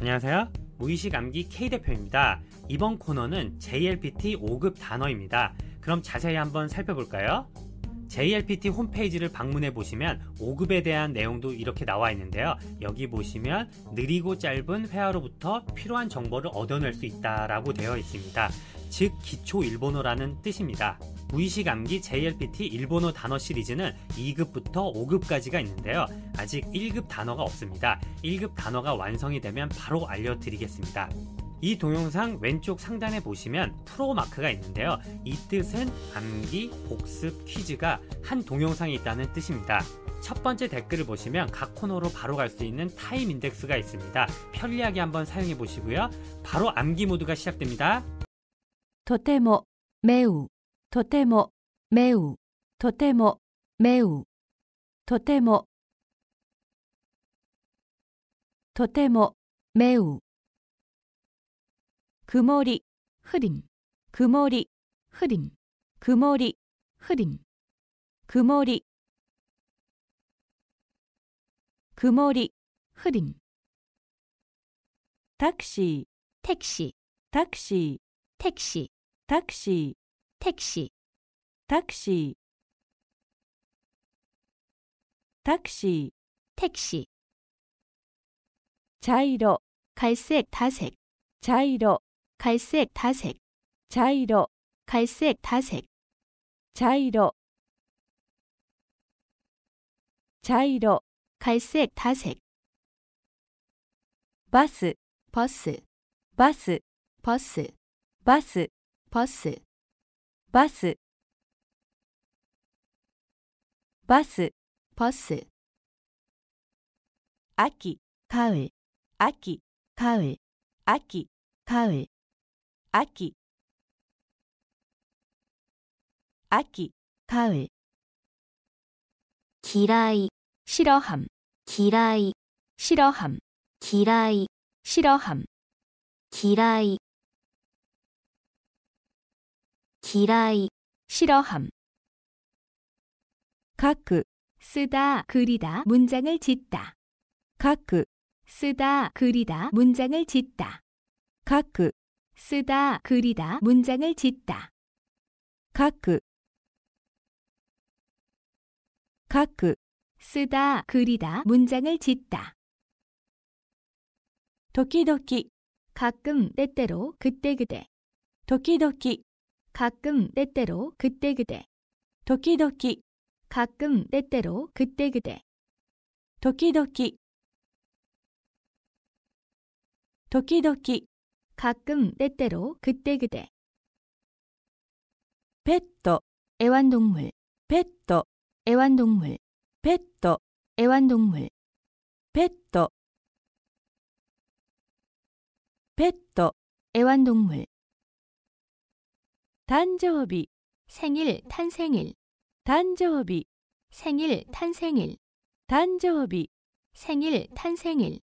안녕하세요. 무의식 암기 K 대표입니다. 이번 코너는 JLPT 5급 단어입니다. 그럼 자세히 한번 살펴볼까요? JLPT 홈페이지를 방문해 보시면 5급에 대한 내용도 이렇게 나와 있는데요. 여기 보시면 느리고 짧은 회화로부터 필요한 정보를 얻어낼 수 있다라고 되어 있습니다. 즉 기초 일본어라는 뜻입니다. 무의식 암기 JLPT 일본어 단어 시리즈는 2급부터 5급까지가 있는데요. 아직 1급 단어가 없습니다. 1급 단어가 완성이 되면 바로 알려드리겠습니다. 이 동영상 왼쪽 상단에 보시면 프로 마크가 있는데요. 이 뜻은 암기, 복습, 퀴즈가 한동영상이 있다는 뜻입니다. 첫 번째 댓글을 보시면 각 코너로 바로 갈 수 있는 타임 인덱스가 있습니다. 편리하게 한번 사용해 보시고요. 바로 암기 모드가 시작됩니다. とてもめうとてもめうとてもめうとてもとてもめう曇りふりん曇りふりん曇りふりん曇り曇りふりんタクシータクシータクシータクシー、タクシー、タクシー、タクシー、タクシー、タクシー。茶色、カイセク、タセク、イロカイセク、タセク、イロカイセク、タセク、茶ャイロカイセク、タセク。バス、バス、バス、バスバスパスバスバスパス秋買う秋買う秋買う秋秋買う嫌いはん。き嫌いはん。き嫌いはん。き嫌い 기라이 싫어함 각 쓰다 그리다 문장을 짓다 각 쓰다 그리다 문장을 짓다 각 쓰다 그리다 문장을 짓다 각각 쓰다 그리다 문장을 짓다 도끼도끼 가끔 때때로 그때그때 도끼도끼 가끔 때때로 그때그때 도끼도끼 가끔 때때로 그때그때 도끼도끼 도끼도끼 가끔 때때로 그때그때 페토 애완동물 페토 애완동물 페토 애완동물 페토 페토 애완동물 誕生日 생일 탄생일 誕生日 생일 탄생일 誕生日 생일 탄생일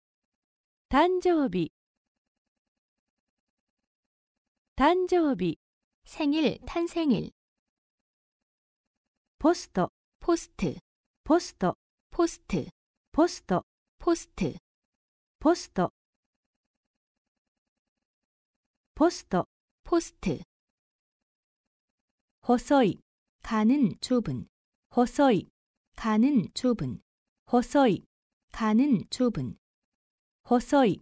誕生日誕生日 생일 탄생일 포스트 포스트 포스트 포스트 포스트 포스트 포스트 포스트 포스트 허서이 가는 좁은 허서이 가는 좁은 허서이 가는 좁은 허서이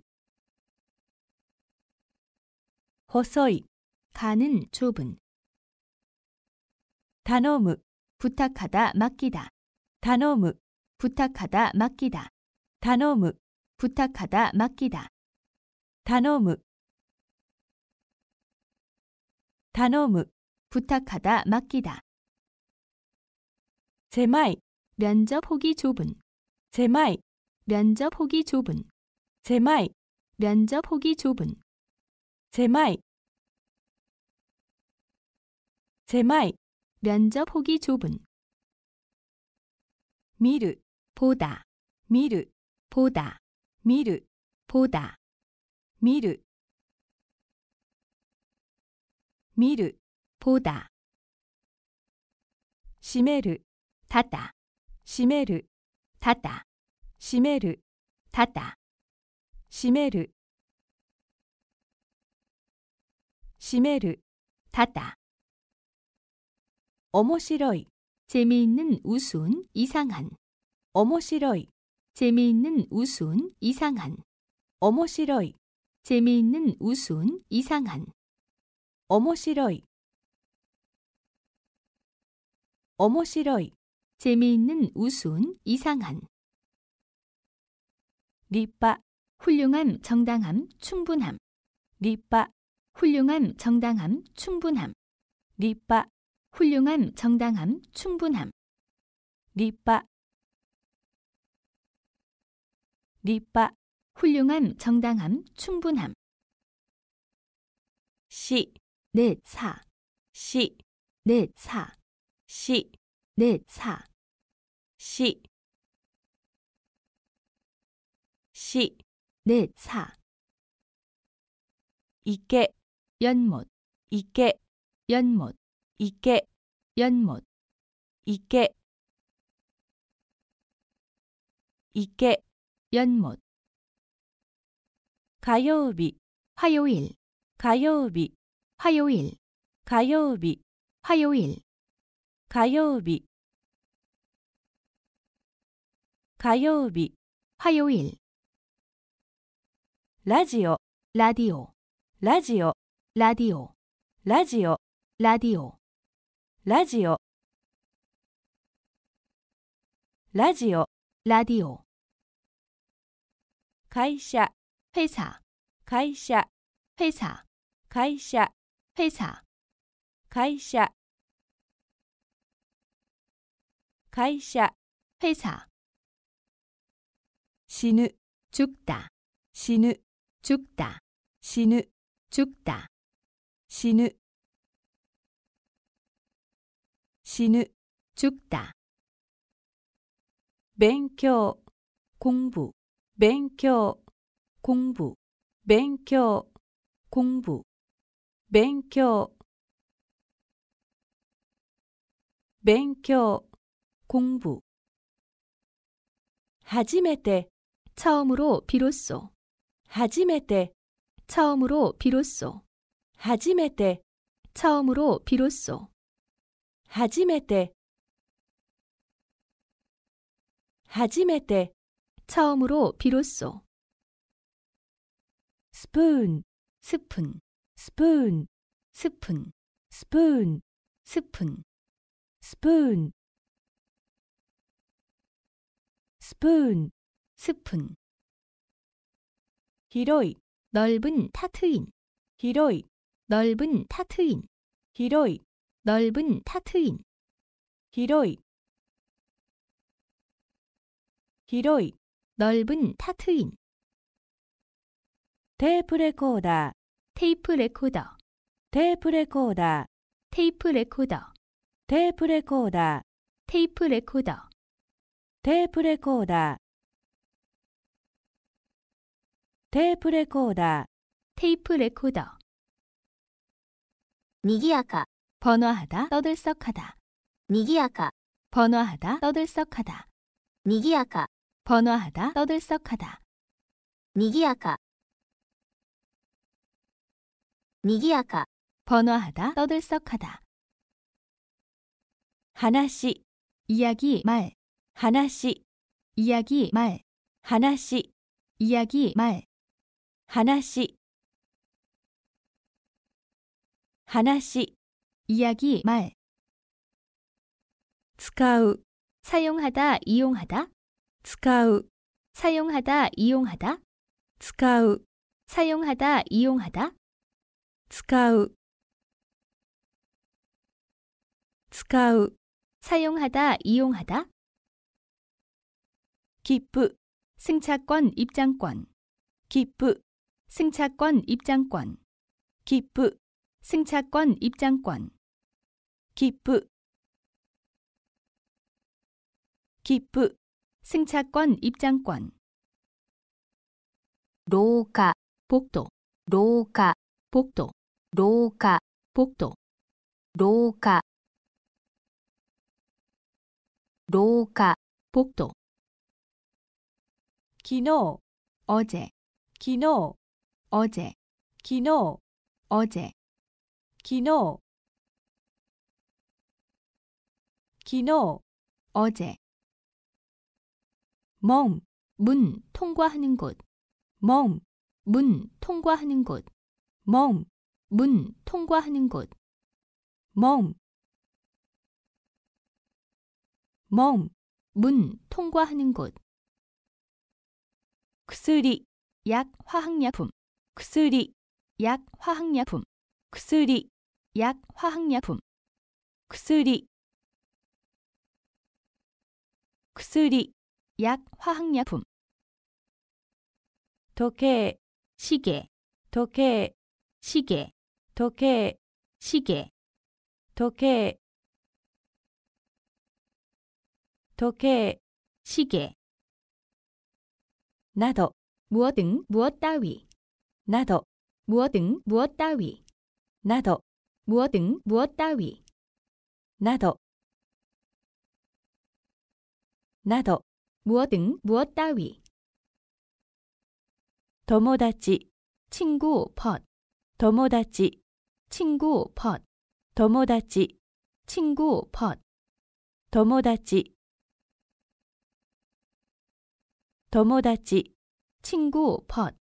허서이 가는 좁은 다어무 부탁하다 맡기다 다어무 부탁하다 맡기다 다어무 부탁하다 맡기다 다어무다어무 부탁하다, 맡기다. 제마 면접 폭이 좁은, 제마 면접 폭이 좁은, 제마 면접 폭이 좁은, 제마제마 면접 폭이 좁은. 미르, 보다, 미르, 보다, 미르, 보다, 미르, 미르. 보다 시메르 닫다 시메르 닫다 시메르 닫다 시메르 시메르 닫다 面白い 재미있는 우스운 이상한 面白い 재미있는 우스운 이상한 面白い 재미있는 우스운 이상한 面白い 어머白い 재미있는 우스운 이상한 리빠 훌륭함 정당함 충분함 리빠 훌륭함 정당함 충분함 리빠 훌륭함 정당함 충분함 리빠 리빠 훌륭함 정당함 충분함 시 내사 네, 시 내사 네, 시, 네, 사, 시, 시, 네, 사. 이게 연못, 이게 연못, 이게 연못, 이게 이게 연못. 가요비, 화요일, 가요비, 화요일, 가요비, 화요일. 火曜日火曜日火曜日ラジオラディオラジオラディオラジオラディオラジオラジオラディオ会社会社会社会社会社회사会社 가이샤 회사 시누 죽다 시누 죽다 시누 죽다 시누 시누 죽다 勉強 공부 勉強 공부 勉強 공부 勉強勉強 공부 初めて 처음으로 비로소 初めて 처음으로 비로소 初めて 처음으로 비로소 初めて初めて 처음으로 비로소 스푼 스푼 스푼 스푼 스푼 스푼 스푼 스푼 스푼 히로이 넓은 타트인 히로이 넓은 타트인 히로이 넓은 타트인 히로이 히로이 넓은 타트인 테이프 레코더 테이프 레코더 테이프 레코더 테이프 레코더 테이프 레코더 테이프 레코더 테이프 레코더 테이프 레코더 コーダーテープレコー 번화하다 떠들썩하다 니기야카 번화하다 떠들썩하다 니기야카 번화하다 떠들썩하다 니기야카 니기야카 번화하다 떠들썩하다 하나씩 이야기 말 하나씩 이야기 말 하나씩 이야기 말 하나씩 하나씩 이야기 말使う 사용하다 이용하다 使う 사용하다 이용하다 使う 사용하다 이용하다 使う使う 사용하다 이용하다 기프 승차권 입장권 기프 승차권 입장권 기프 승차권 입장권 기프 기프 승차권 입장권 로카 복도 로카 복도 로카 복도 로카 로카 복도 기노 어제 기노 어제 기노 어제 기노 기노 어제 멈, 문 통과하는 곳 멈, 문 통과하는 곳 멈, 문 통과하는 곳 멈, 멈, 문 통과하는 곳 薬약 화학약품薬약 화학약품薬약 화학약품薬薬약 화학약품 도케 시계 도케 시계 도케 시계 도케 도케 시계 나도 무엇 등 무엇 따위 나도 무엇 등 무엇 따위 나도 무엇 등 무엇 따위 나도 나도 무엇 등 무엇 따위 도모다치 친구 폿 도모다치 친구 폿 도모다치 친구 폿 도모다치 도모다치 친구 벗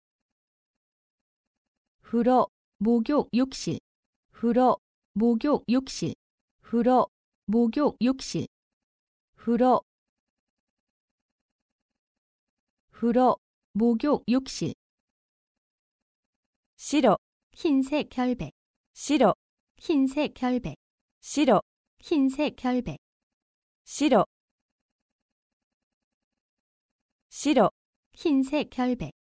후러 목욕 욕실 후러 목욕 욕실 후러 목욕 욕실 후러 후러 목욕 욕실 시로 흰색 결백 시로 흰색 결백 시로 흰색 결백 시로 白 흰색 결백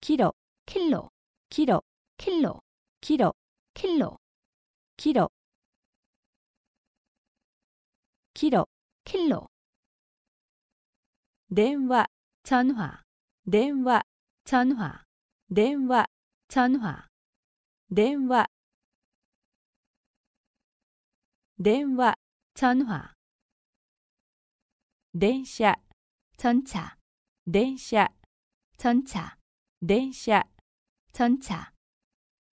길어 킬로 길어 킬로 길어 킬로 길어 길어 킬로 電話 전화 電話 전화 電話 전화 電話電話 전화 電車 전차, 電車 전차, 電車 전차,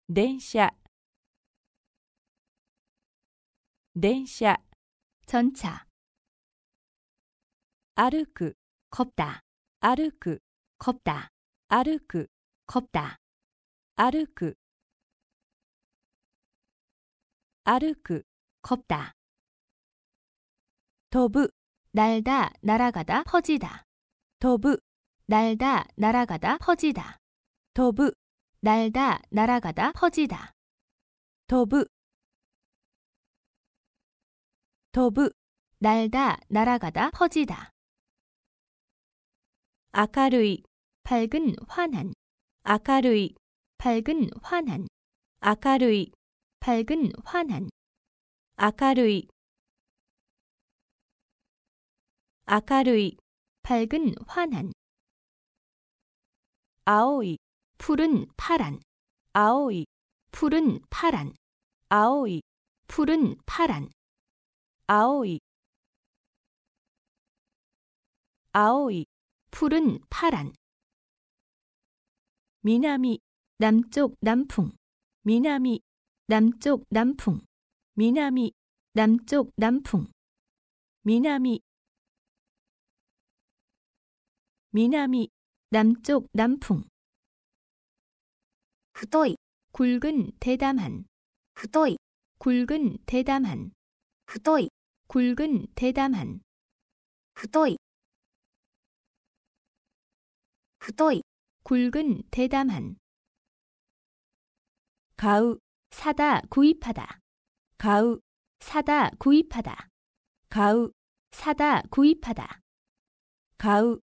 電車電車 전차, 歩く 걷다, 歩く 걷다, 歩く 걷다, 歩く歩く 걷다, 飛ぶ 날다 날아가다 퍼지다 더부 날다 날아가다 퍼지다 더부 날다 날아가다 퍼지다 더부더부 날다 날아가다 퍼지다 아카루이 밝은 환한 아카루이 밝은 환한 아카루이 밝은 환한 아카루이 아카루이 밝은 환한 아오이 푸른 파란 아오이 푸른 파란 아오이 푸른 파란 아오이 아오이 푸른 파란 미나미 남쪽 남풍 미나미 남쪽 남풍 미나미 남쪽 남풍 미나미 미나미, 남쪽, 남풍. 太い 굵은, 대담한. 太い 굵은, 대담한. 太い 굵은, 대담한. 太い太い 굵은, 대담한. 가우, 사다, 구입하다. 가우, 사다, 구입하다. 가우, 사다, 구입하다. 가우,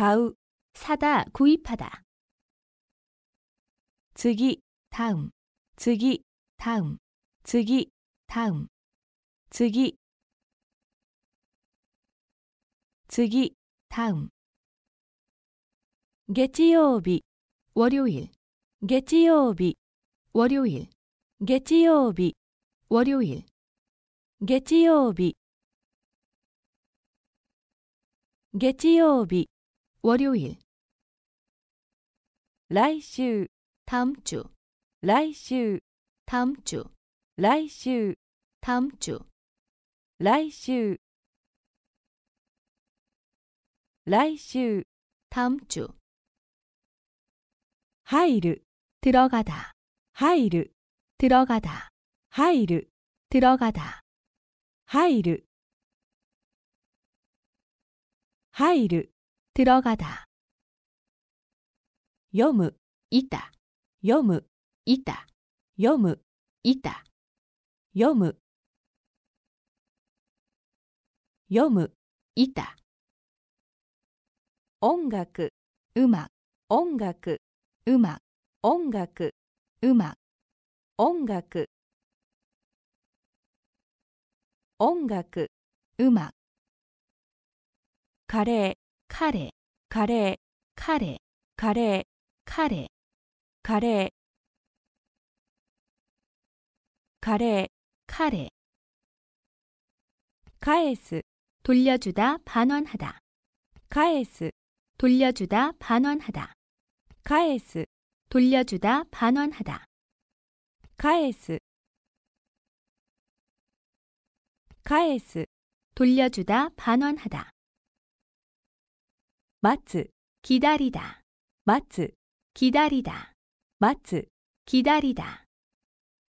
가우, 사다, 구입하다. 즉이, 다음, 즉이, 다음, 즉이, 다음, 즉이, 즉이, 다음. 개지요비, 월요일, 月曜日 월요일, 개지요 월요일, 개지요月曜日 월요일 라이슈 다음 주 라이슈 다음 주 라이슈 다음 주 라이슈 라이슈 다음 주 하이르 들어가다 하이르 들어가다 하이르 들어가다 하이르 하이르 들어가다読むいた、読むいた、読む板読む読む板音楽うま音楽うま音楽うま音楽音楽うまカレー 카레, 카레 카레, 카레 카레, 카레 카레 카레. 카에스 돌려주다, 반환하다. 카에스 돌려주다, 반환하다. 카에스 돌려주다, 반환하다. 카에스카에스 돌려주다, 반환하다. 待つ 기다리다 待つ 기다리다 待つ 기다리다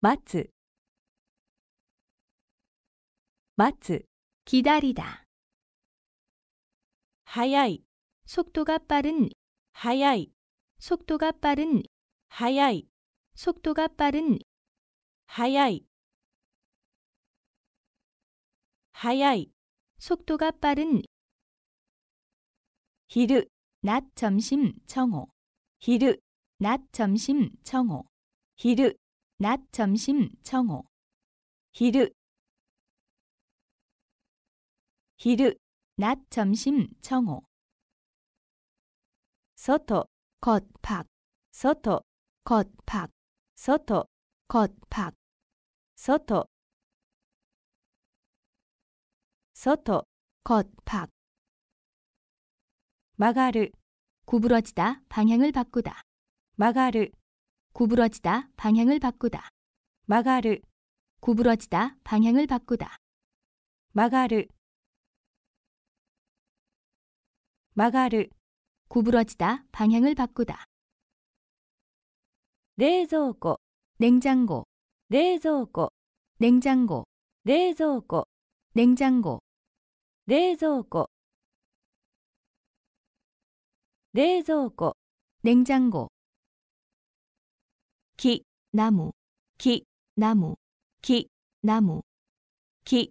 待つ待つ 기다리다 速い 속도가 빠른 速い 속도가 빠른 速い 속도가 빠른 速い速い 속도가 빠른 昼낮 점심 청호昼낮 점심 청호昼낮 점심 청호昼昼낮 점심 청호 소토 겉박 소토 겉박 소토 겉박 소토 소토 겉박 마가르 구부러지다 방향을 바꾸다 마가르 구부러지다 방향을 바꾸다 마가르 구부러지다 방향을 바꾸다 마가르 마가르 구부러지다 방향을 바꾸다 冷蔵庫 냉장고 冷蔵庫 냉장고 冷蔵庫 냉장고 冷蔵庫冷蔵庫 냉장고 기 나무 기 나무 기 나무 기,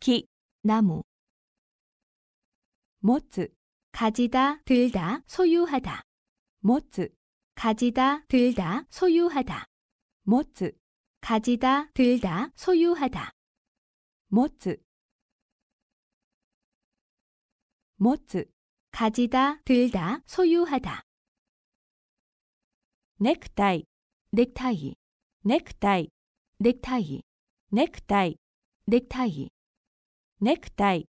기 나무 모츠 가지다 들다 소유하다 모츠 가지다 들다 소유하다 모츠 가지다 들다 소유하다 모츠 持つ、가지다들다소유하다넥타이넥타이넥타이넥타이넥타이넥타이넥타이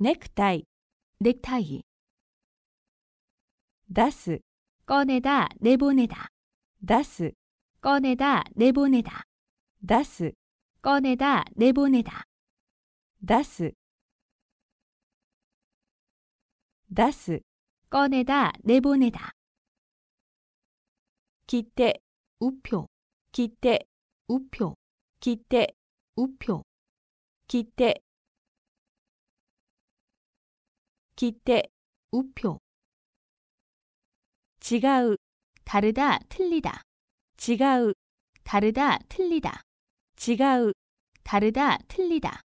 넥타이넥타이出す꺼내다내보내다出す꺼내다내보내다出す꺼내다내보내다出す出す 꺼내다 내보내다 기대 우표 기대 우표 기대 우표 기대 기대 우표 지가우 다르다 틀리다 지가우 다르다 틀리다 지가우 다르다 틀리다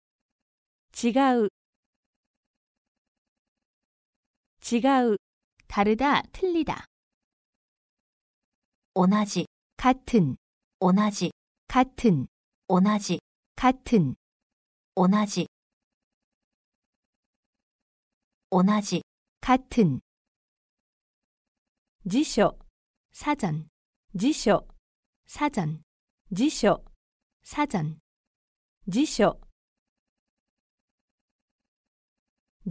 違う違う 다르다, 틀리다. 同じ 같은 同じ 같은 同じ 같은 同じ同じ 같은 지쇼 사전 지쇼 사전 지쇼 사전 지쇼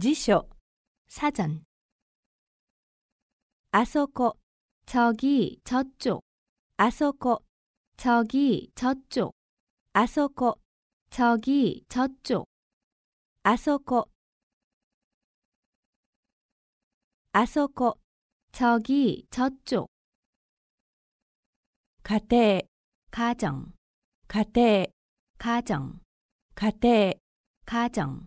지쇼 사전 아서코 저기 저쪽 아서코 저기 저쪽 아서코 저기 저쪽 아서코 아서코 저기 저쪽 가대 가정 가대 가정 가대 가정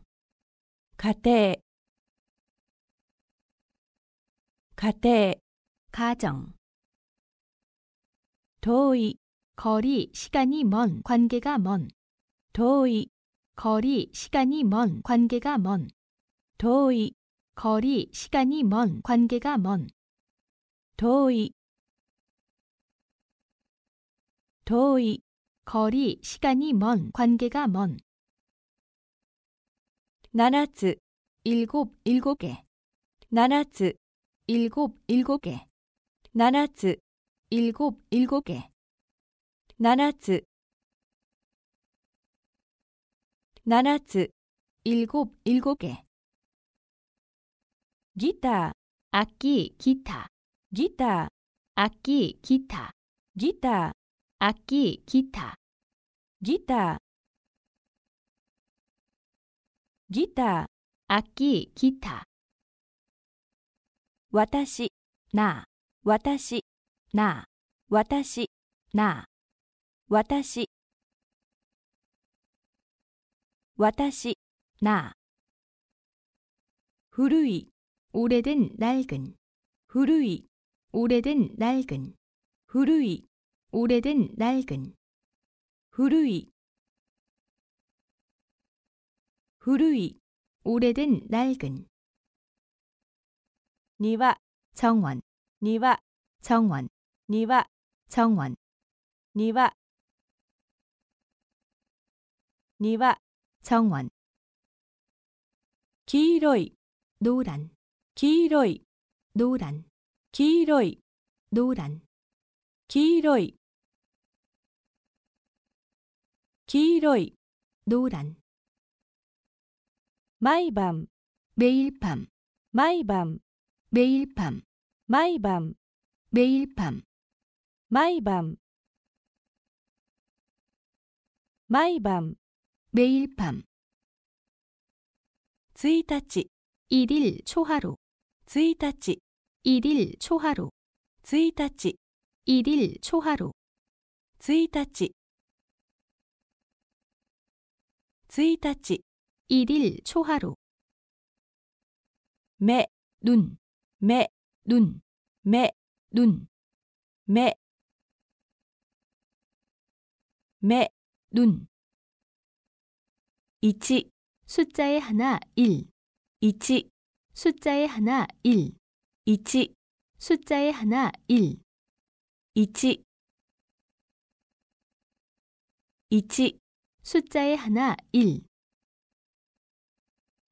家庭家庭가정遠い 거리, 시간이 먼, 관계가 먼. 遠い 거리, 시간이 먼, 관계가 먼. 遠い 거리, 시간이 먼, 관계가 먼. 遠い遠い 거리, 시간이 먼, 관계가 먼. 나나츠 일곱 일곱 개 나나츠 일곱 일곱 개 나나츠 일곱 일곱 개 나나츠 나나츠 일곱 일곱 개 기타 악기 기타 기타 악기 기타 기타 악기 기타 기타 ギター、あき、ギター。私、な私、な私、な私、私、な古い、ン、래イ낡ン古い、ン、래イ낡ン古い、ン、래イ낡ン古い、 후루이 오래된 낡은 니와 정원 니와 정원 니와 정원 니와 니와 정원 기로이 노란 기로이 노란 기로이 노란 기로이 기로이 노란 마이밤 매일 밤마이밤 매일 밤마이밤 매일 밤마이밤마이밤 매일 밤 1日 1일 초하루 1日 1일 초하루 1日 1일 초하루 1日 1日 일일 초하루 매, 눈, 매, 눈, 매, 눈, 매, 매, 눈. 이치 숫자의 하나 일 이치 숫자의 하나 일 이치 숫자의 하나 일 이치 이치 숫자의 하나 1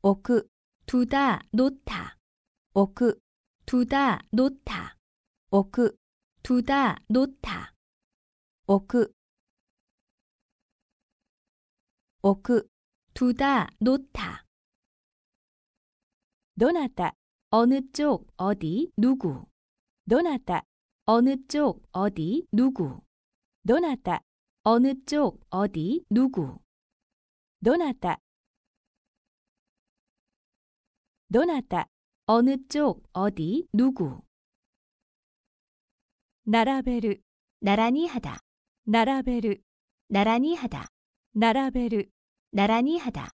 置크두다 놓다 오크 두다 놓다 오크 두다 놓다 억크 두다 놓다 도나타 어느 쪽 어디 누구 도나타 어느 쪽 어디 누구 도나타 어느 쪽 어디 누구 도나타 도나타, 어느 쪽, 어디, 누구. 나라베르, 나란히 하다. 나라베르, 나란히 하다. 나라베르, 나란히 하다.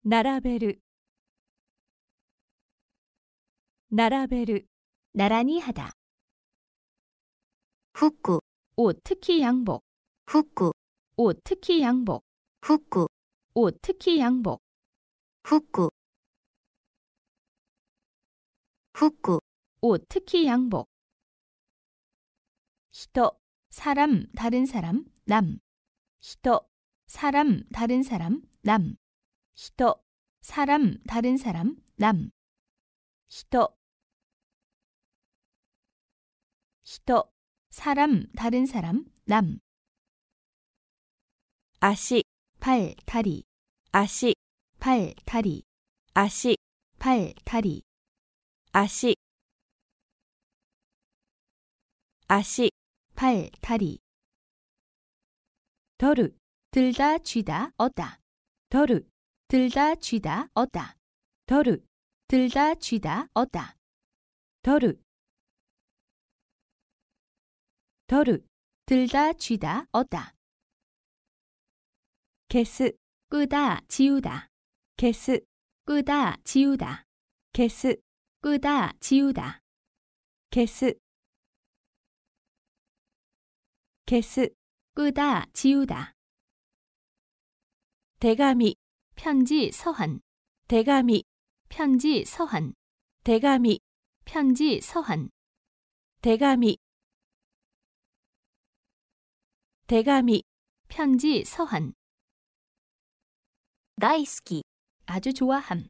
나라베르, 나라베르, 나란히 하다. 후쿠, 옷 특히 양복. 후쿠, 옷 특히 양복. 후쿠, 옷 특히 양복. 후쿠. 후쿠 옷, 특히 양복. 히토, 사람, 다른 사람, 남. 히토, 사람, 다른 사람, 남. 히토, 사람, 다른 사람, 남. 히토. 히토, 사람, 다른 사람, 남. 아시, 발, 다리. 아시, 발, 다리. 아시, 발, 다리. 아시 아시 팔 다리 더르 들다 쥐다 얻다 더르 들다 쥐다 얻다 더르 들다 쥐다 얻다 더르 더르 들다 쥐다 얻다 개스 끄다 지우다 개스 끄다 지우다 개스 끄다, 지우다. 게스 게스 끄다, 지우다. 대가미 편지 서한 대가미 편지 서한 대가미 편지 서한 대가미 대가미 편지 서한 이스き 아주 좋아함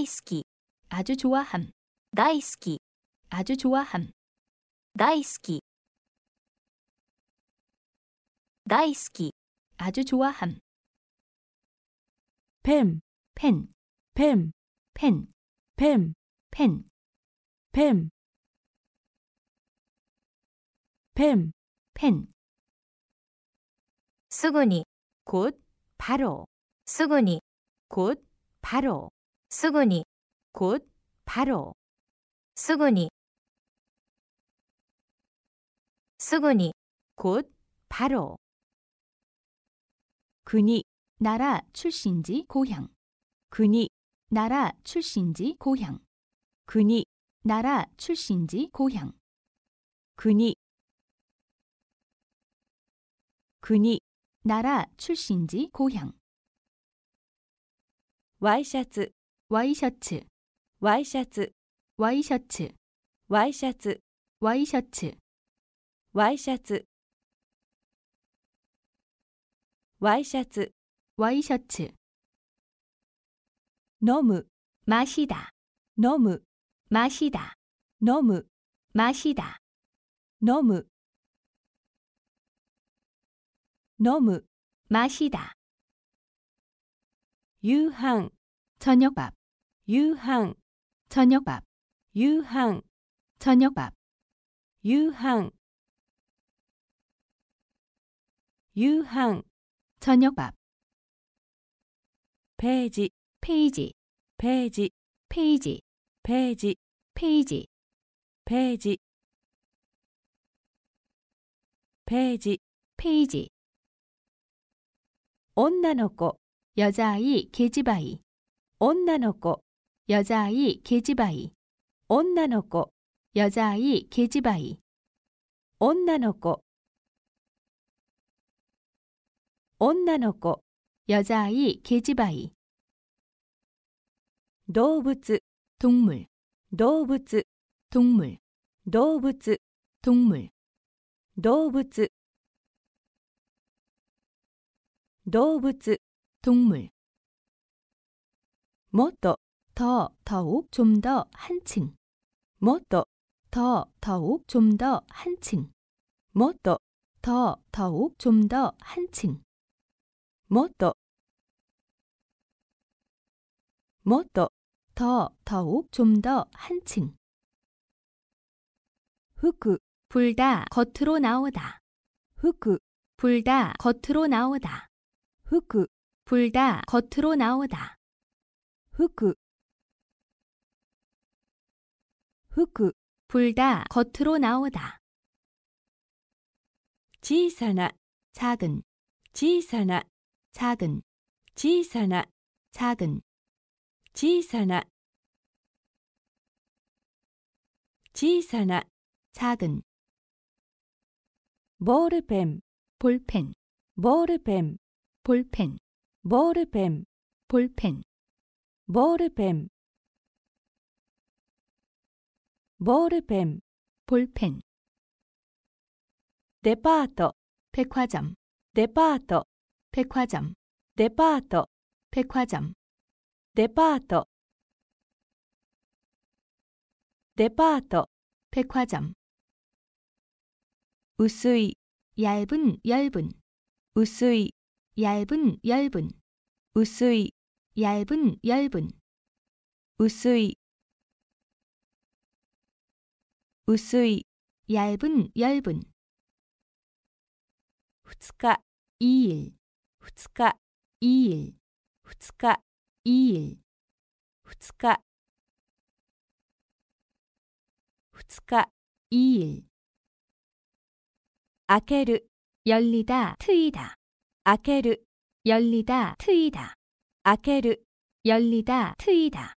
이스き 아주 좋아함 다이스키 아주 좋아함. 다이스키 다이스키 아주 좋아함. 뱀, 펜, 뱀, 펜, 뱀, 펜, 뱀, 뱀, 펜. 수근이 곧 바로 수근이 곧 바로 수근이 곧 바로 すぐにすぐに곧 바로 그니 나라 출신지 고향 그니 나라 출신지 고향 그니 나라 출신지 고향 그니 그니 나라 출신지 고향 와이셔츠 와이셔츠 와이셔츠 와이셔츠 와이셔츠 와이셔츠 와이셔츠 와이셔츠 와이셔츠 너무 마시다 너무 마시다 너무 마시다 너무 너무 마시다 유항 저녁밥 유항 저녁밥 유항 저녁밥 유항 유항 저녁밥 페이지 페이지 페이지 페이지 페이지 페이지 페이지 페이지 페이지 女の子 여자아이 계집아이 女の子 여자아이 계집아이 언나노코 여자아이 계집아이 언나노코 언나노코 여자아이 계집아이 動物 동물 動物 동물 動物 동물 動物動物 동물 もっと 뭐 더, 더욱, 좀 더, 한층 뭐더 더, 더욱 좀 더 한층. 뭐더 더, 더욱 좀 더 한층. 뭐더 뭐더 더, 더욱 좀 더 한층. 후크 불다 겉으로 나오다. 후크 불다 겉으로 나오다. 후크 불다 겉으로 나오다. 후크 흑 불다 겉으로 나오다. 지사나 작은 지사나 작은 지사나 작은 지사나 지사나 작은 볼펜 볼펜 볼펜 볼펜 볼펜 볼펜 볼펜 머르펜 볼펜 데파트 백화점 데파트 백화점 데파트 백화점 데파트 데파트 백화점 우스이 얇은 얇은 우스이 얇은 얇은 우스이 얇은 얇은 우스이 薄い 얇은 얇은 2日 2일 2日 2일 2日 2일 2日 2日 2일 아케르 열리다 트이다 아케르 열리다 트이다 아케르 열리다 트이다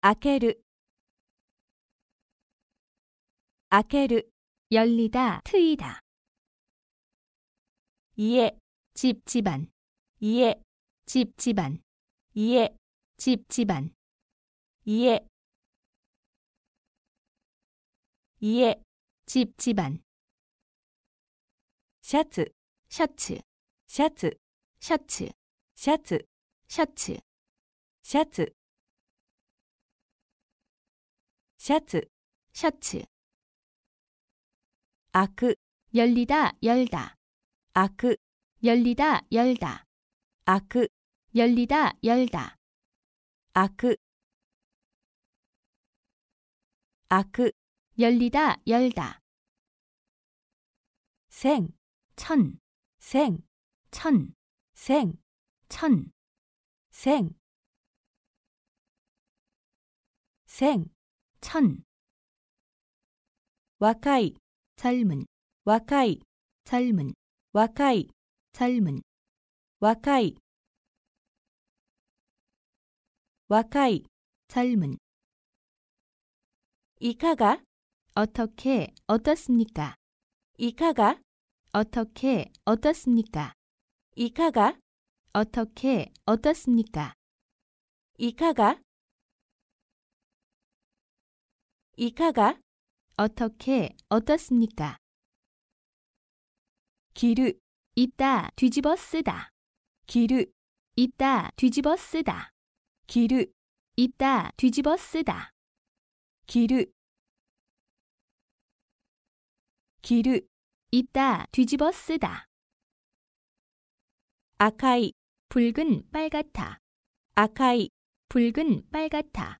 아케르 아케르 열리다 트이다 이에 집 집안 이에 집 집안 이에 집 집안 이에 이에 집 집안 셔츠 셔츠 셔츠 셔츠 셔츠 셔츠 셔츠 셔츠 셔츠 아크 열리다 열다 아크 열리다 열다 아크 열리다 열다 아크 아크 열리다 열다 생, 천, 생, 천, 생, 천, 생, 생, 천. 와카이, 젊은 와카이 젊은 와카이 젊은 와카이 와카이 젊은 이카가 어떻게 어떻습니까? 이카가 어떻게 어떻습니까? 이카가 어떻게 어떻습니까? 이카가 이카가 어떻게, 어떻습니까? 기르, 있다, 뒤집어 쓰다. 기르, 있다, 뒤집어 쓰다. 기르, 있다, 뒤집어 쓰다. 기르, 기르, 있다, 뒤집어 쓰다. 아카이, 붉은 빨갛다. 아카이, 붉은 빨갛다.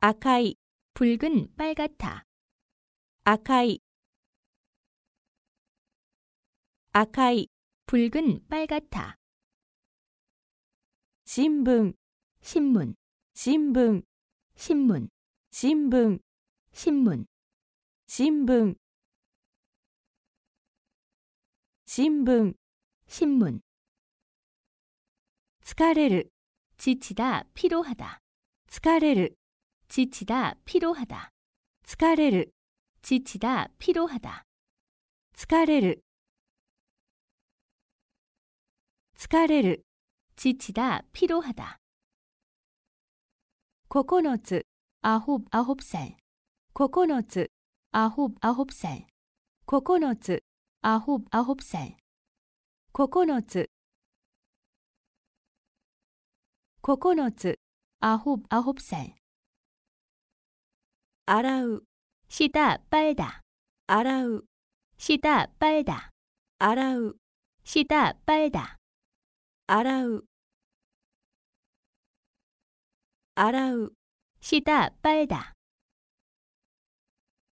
아카이, 붉은 빨갛다. 赤い赤い 붉은 빨갛다 新聞 신문 新聞 신문 新聞 신문 新聞 신문 신문 疲れる 지치다 피로하다 疲れる 지치다 피로하다 疲れる지치다피로하다疲れる疲れる지치다피로하다9つ아홉아홉살9つ아홉아홉살9つ아홉아홉살9つ9つ아홉아홉살洗う시다빨다아라우시다빨다아라우시다빨다아라우아라우시다빨다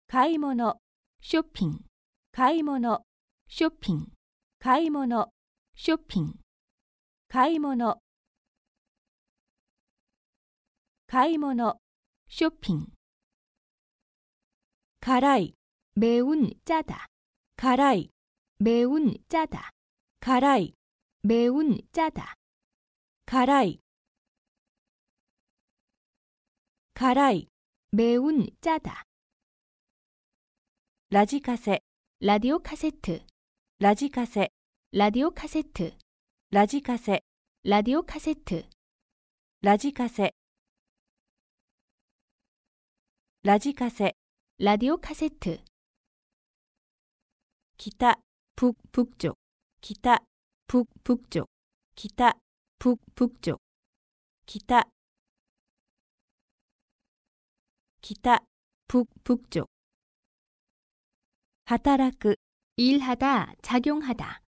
買い物ショッピング買い物ショッピング買い物ショッピング買い物買い物ショッピング辛い、매운짜 다。 辛い、매운짜 다。 辛い、매운짜 다。 辛い、辛い、매운짜 다。 ラジカセ、ラディオカセット。ラジカセ、ラディオカセット。ラジカセ、ラディオカセット。ラジカセ、ラジカセ。 라디오 카세트 기타 북북쪽 기타 북북쪽 기타 북북쪽 기타 기타 북북쪽 하타라크 일하다 작용하다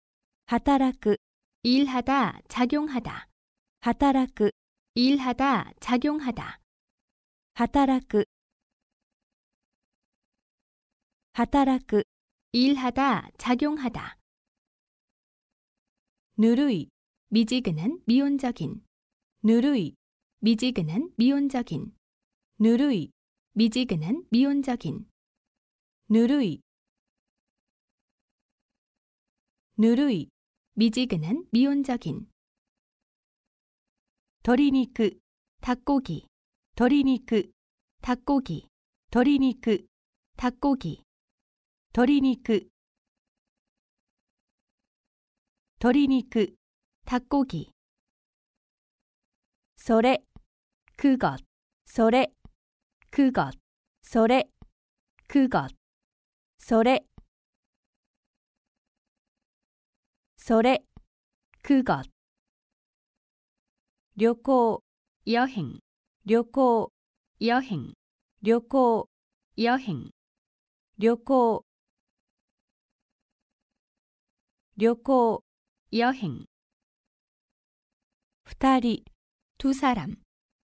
하타라크 일하다 작용하다 하타라크 일하다 작용하다 하타라크 타라く 일하다, 작용하다. 누르이 미지근한, 미온적인. 누르이 미지근한, 미온적인. 누르이 미지근한, 미온적인. 누르이 누르이 미지근한, 미온적인. 도리니크 닭고기 도리니크 닭고기 도리니크 닭고기 鶏肉鶏肉닭고기それくがそれくがそれくがそれそれくが旅行へん旅行へん旅行여행旅行旅行 여행 2人두 사람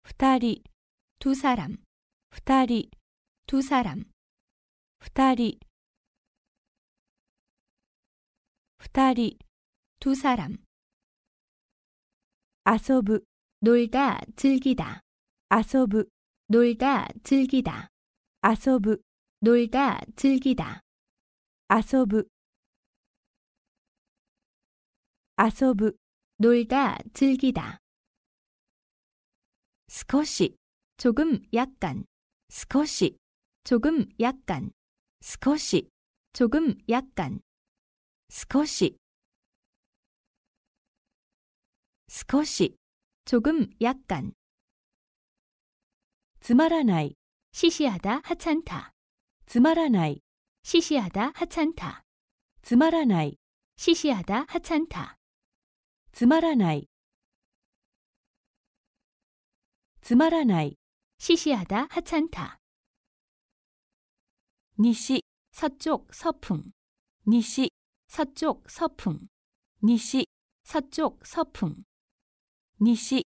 2人두 사람 2人두 사람 2人 2人두 사람 아서브 놀다 즐기다 아서브 놀다 즐기다 아서브 놀다 즐기다 아서브 遊ぶ 놀다, 즐기다. 少し, 조금, 약간. 少し, 조금, 약간. 少し, 조금, 약간. 少し.少し, 조금, 약간. つまらない, 시시하다, 하찮다. つまらない, 시시하다, 하찮다. つまらない, 시시하다, 하찮다. つまらないつまらない시시하다하찮다西서쪽서풍西서쪽서풍西서쪽서풍西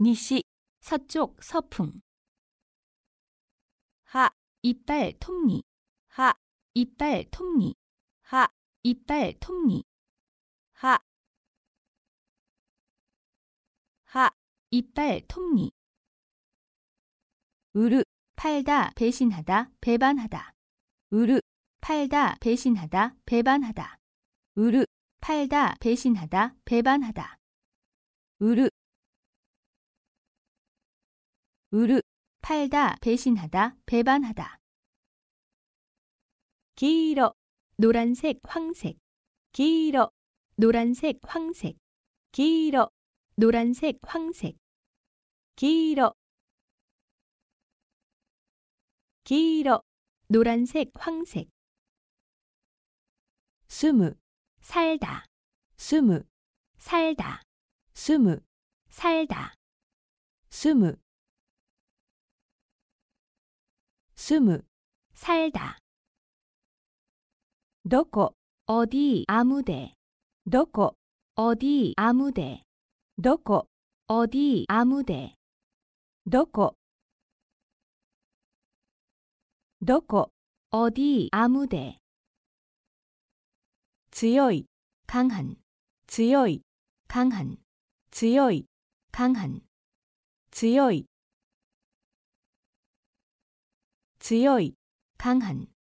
西서쪽서풍하이빨톱니하이빨톱니하 이빨 톱니 하, 하, 이빨 톱니 으르, 팔다, 배신하다, 배반하다 으르, 팔다, 배신하다, 배반하다 으르, 팔다, 배신하다, 배반하다 으르, 으르, 팔다, 배신하다, 배반하다 길어 노란색 황색 길어 노란색 황색 길어 노란색 황색 길어 길어 노란색 황색 스무 살다 스무 살다 스무 살다 스무 스무 살다 どこ、おでぃ、あむで。どこ、おでぃ、あむで。どこ、おでぃ、あむで。どこ、どこ、おでぃ、あむで。強い、강 한。 強い、강 한。 強い、강 한。 強い、強い、강 한。 強い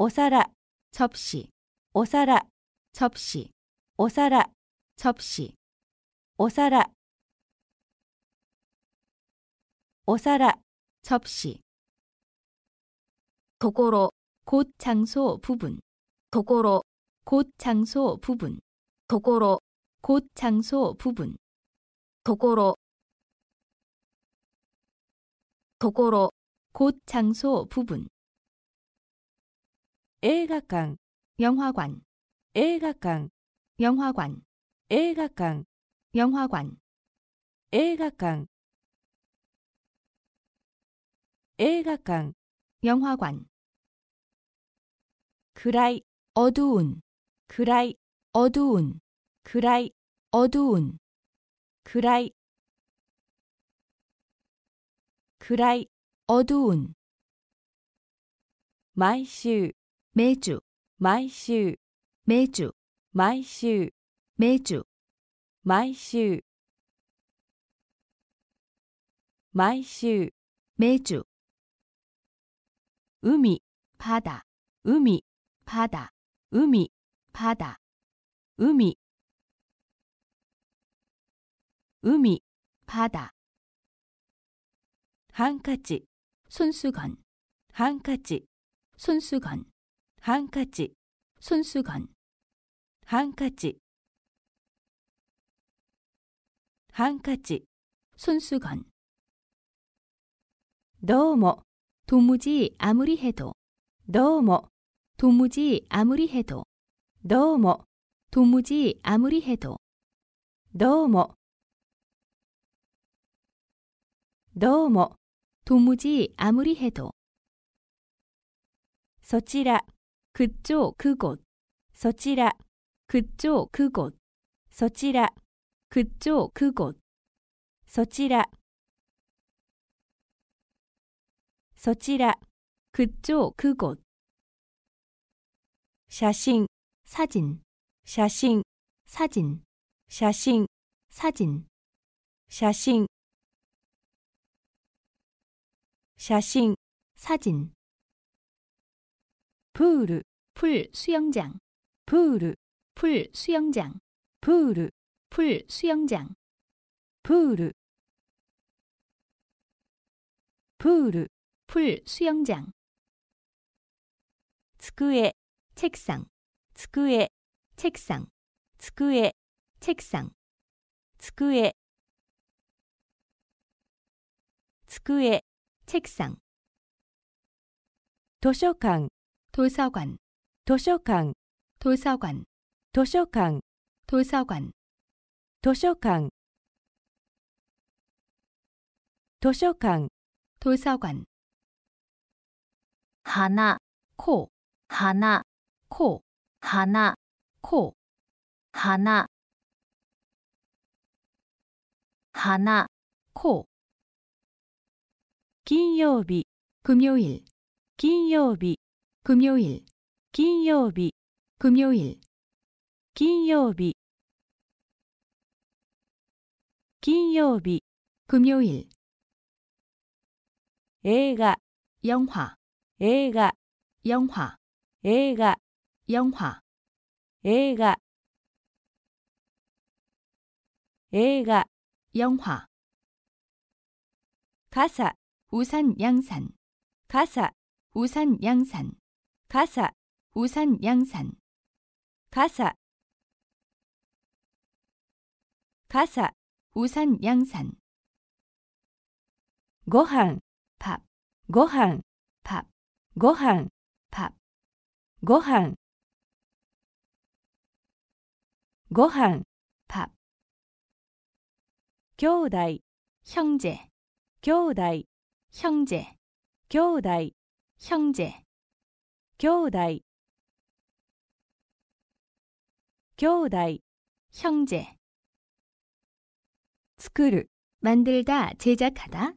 오사라 접시 오사라 접시 오사라 접시 오사라 오사라 접시 도고로 곧 장소 부분 도고로 곧 장소 부분 도고로 곧 장소 부분 도고로 도고로 곧 장소 부분 映画館 영화관映画館 영화관映画館 영화관映画館 映画館 영화관 暗い 어두운 暗い 어두운 暗い 어두운 暗い暗い 어두운 毎週 매주 매주 매주 매주 매주 매주 매주 매주 음이 바다 음이 바다 음이 바다 음이 음이 바다 한카치 손수건 한카치 손수건 한카찌 손수건 한카찌 한카찌 손수건 너무 도무지 아무리 해도 너무 도무지 아무리 해도 너무 도무지 아무리 해도 너무 너무 도무지 아무리 해도 そちらくっち그쪽그곳そちらくっち그쪽그곳そちらくっち그쪽그곳そちらそちらくっち그쪽그곳写真사진写真사진写真사진写真写真사진プール풀 수영장 푸르 풀 수영장 푸르 풀 수영장 푸르 푸르 풀 수영장 机 책상 机 책상 机 책상 机机 책상 도서관 도서관 図書館図書館図書館図書館図書館図書館図書館花こう花こう花こう花花こう金曜日金曜日金曜日金曜日 금요일 金曜日金曜日 금요일 映画 영화 映画 영화 映画 영화 映画映画 영화 가사 우산 양산 가사 우산 양산 가사 우산양산傘傘우산양산ご飯밥ご飯밥ご飯밥ご飯ご飯밥兄弟형제兄弟형제兄弟형제兄弟 교다이 형제 作る 만들다 제작하다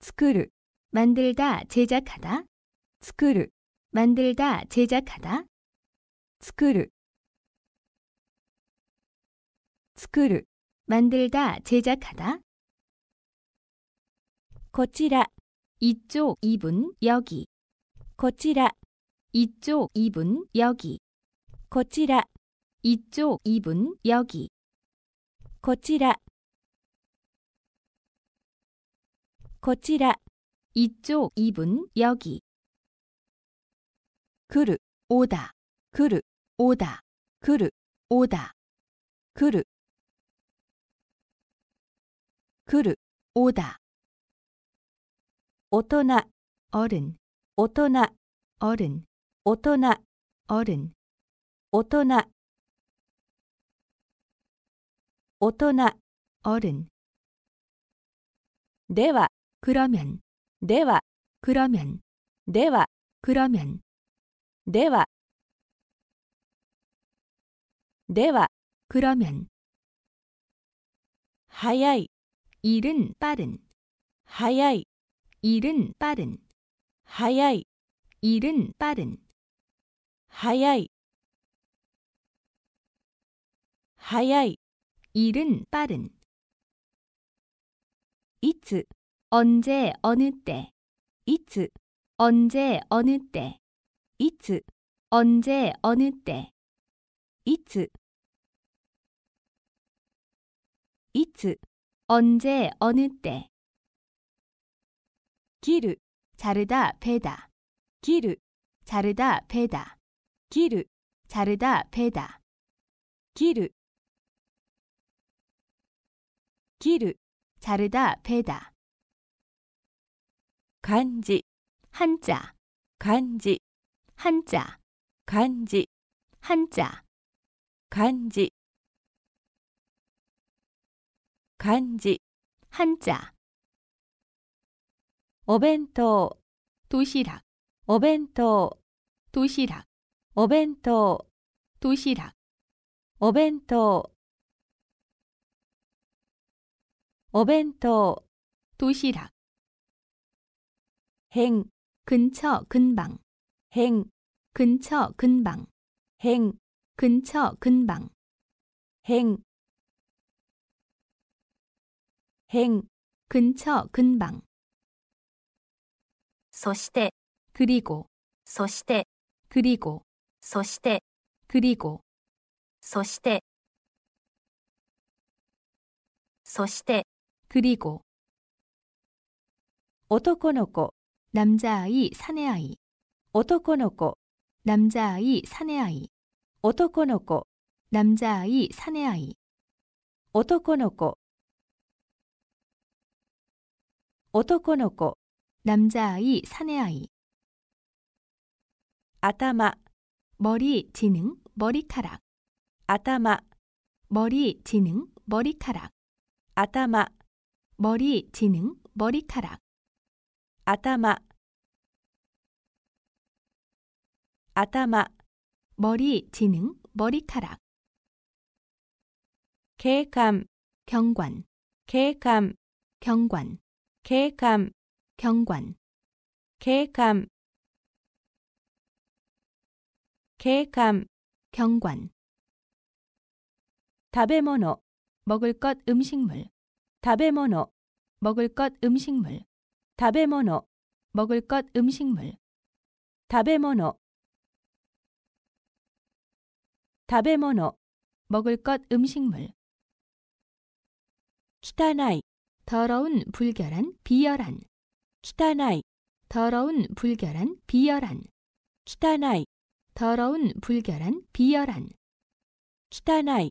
作る 만들다 제작하다 作る 만들다 제작하다 作る作る 만들다 제작하다 こちら 이쪽 이분 여기 こちら 이쪽 이분 여기 こちら 이쪽 입은 여기. こちらこちら 이쪽 입은 여기. 来る 오다. 来る 오다. 来る 오다. 来る来る 오다. 大人 어른 大人 어른 大人 어른 大人大人、어 른。 では、그러 면、 では、그러 면、 では、그러 면、 では、では、早い、いるん、빠 른。 早い、いるん、빠 른。 早い、いるん、빠 른。 早い、早い。 일은 빠른. いつ 언제 어느 때. いつ 언제 어느 때. いつ 언제 어느 때. いついつ 언제 어느 때. 기르 자르다 베다. 기르 자르다 베다. 기르 자르다 베다. 기르 기르, 자르다, 베다. 간지, 한자, 간지, 한자, 간지, 한자, 간지, 간지, 한자. 오벤토, 도시락, 오벤토, 도시락, 오벤토, 도시락, 오벤토. お벤当 도시락 행 근처 근방 행 근처 근방 행 근처 근방 행 행 근처 근방 そして 그리고 そして 그리고 そして 그리고 そしてそして 그리고 토코の子 남자아이 사내아이 토코の子 남자아이 사내아이 토코の子 남자아이 사내아이 토코男の토코の子 남자아이 사내아이 아頭 머리 지능 머리카락 頭 머리 지능 머리카락 頭 머리 지능 머리카락 아타마 아타마 머리 지능 머리카락 계감 경관 계감 경관 계감 경관 계감 계감 경관 食べ物 먹을 것 음식물 食べ物 먹을 것 음식물 食べ物 먹을 것 음식물 食べ物食べ物 먹을 것 음식물 汚い 더러운 불결한 비열한 汚い 더러운 불결한 비열한 汚い 더러운 불결한 비열한 汚い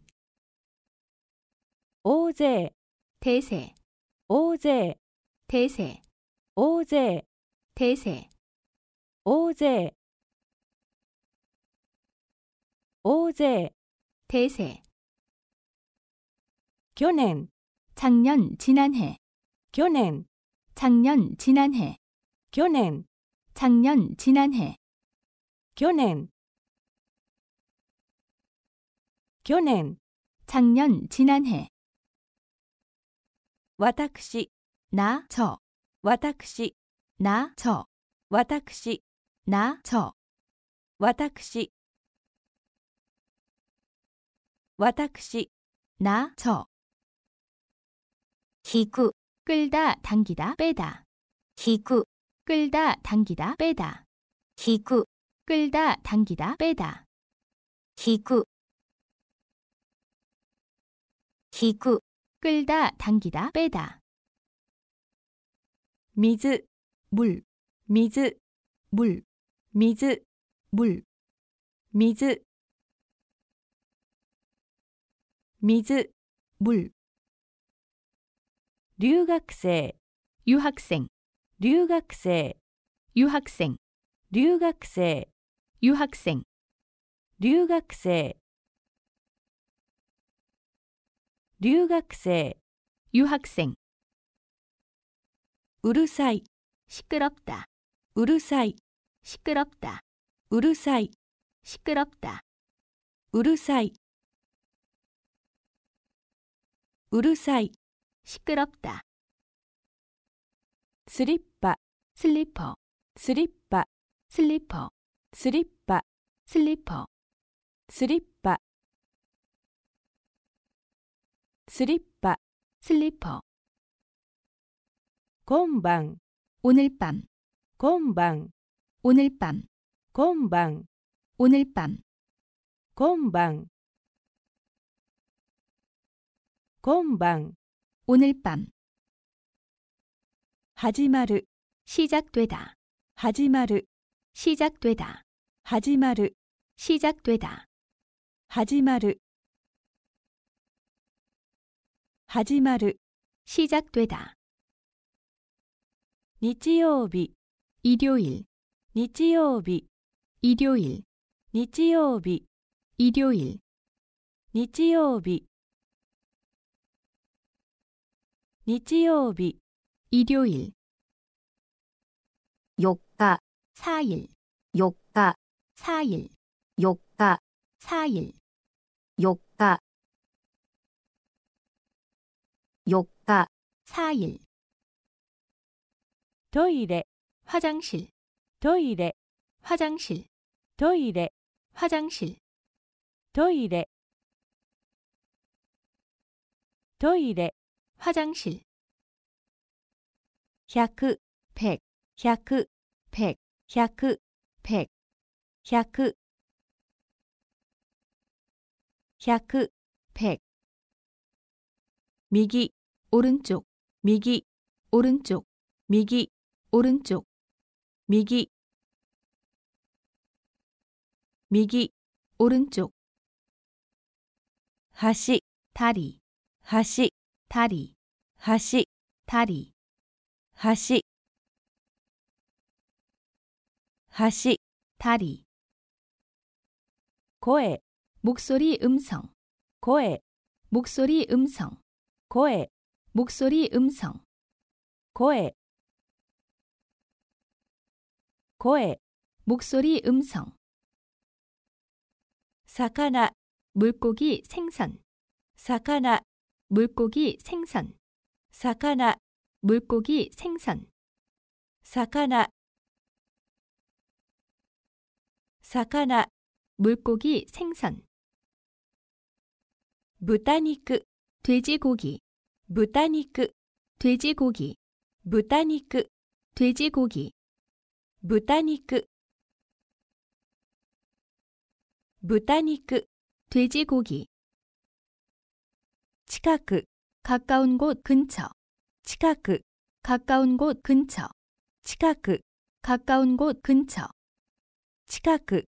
오제 대세 오제 대세 오제 대세 오제 오제 대세 교낸 작년 지난해 교낸 작년 지난해 교낸 작년 지난해 교낸 교낸 작년 지난해 私なと私なと私なと私私なと引く끌다당기다빼다히쿠끌다당기다빼다히쿠끌다당기다빼다히쿠히쿠 끌다, 당기다, 빼다. 미즈, 물, 미즈, 물, 미즈, 물, 미즈, 미즈, 물. 류학생, 유학생, 류학생, 유학생, 류학생, 유학생, 류학생. 留学生유학생うるさい시끄럽다うるさい시끄럽다うるさい시끄럽다うるさいうるさい시끄럽다スリッパスリッパスリッパスリッパスリッパスリッパスリッパ 슬리퍼 슬리퍼 건방 오늘 밤곰방 오늘 밤곰방 오늘 밤곰방곰방 오늘 밤 하지마르 시작되다 하지마르 시작되다 하지마르 시작되다 하지마르 하지마르 시작되다. 日曜日 일요일 日曜日 일요일 日曜日 일요일 日曜日日曜日 일요일 4日 4일 4日 4일 4日 4일 4日 욕가 4일 도일에 화장실 도일에 화장실 도일에 화장실 도일에 도일에 화장실 100 100 100 100 100 100 100 100 100右 오른쪽 미기 오른쪽 미기 오른쪽 미기 미기 오른쪽 하시 다리 하시 다리 하시 다리 하시 하시 다리 고에 목소리 음성 고에 목소리 음성 고에 목소리 음성 고에 고에 목소리 음성 사카나 물고기 생선 사카나 물고기 생선 사카나 물고기 생선 사카나 사카나 물고기 생선 무타니크 돼지고기 무니肉 돼지고기 무니肉 돼지고기 무타니크 무肉니肉 돼지고기 치카く 가까운 곳 근처 치카く 가까운 곳 근처 치카く 가까운 곳 근처 치카近치카く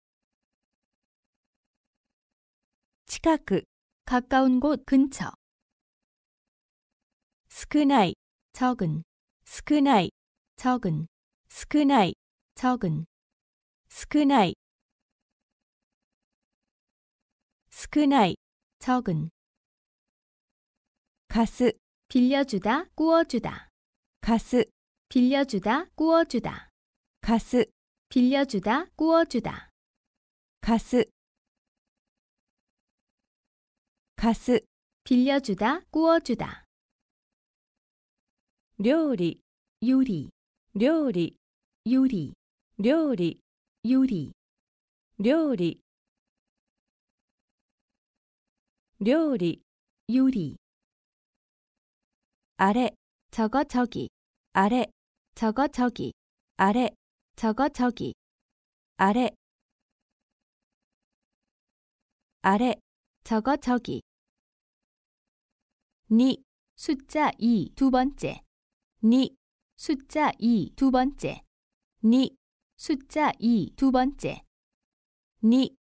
가까운 곳 근처 스크나이 적은 스크나이 적은 스크나이 적은 스크나이 스크나이 적은 가스 빌려주다 꾸어주다 가스 빌려주다 꾸어주다 가스 빌려주다 꾸어주다 가스 가스 빌려주다 꾸어주다 요리 요리 요리 요리 요리 요리 요리 요리 요리 아래, 저거 저기, 아래, 저거 저기, 아래, 저거 저기, 아래, 아래, 저거 저기. 니 숫자 2, 두 번째. 니 숫자 2두 번째 니 숫자 2두 번째 니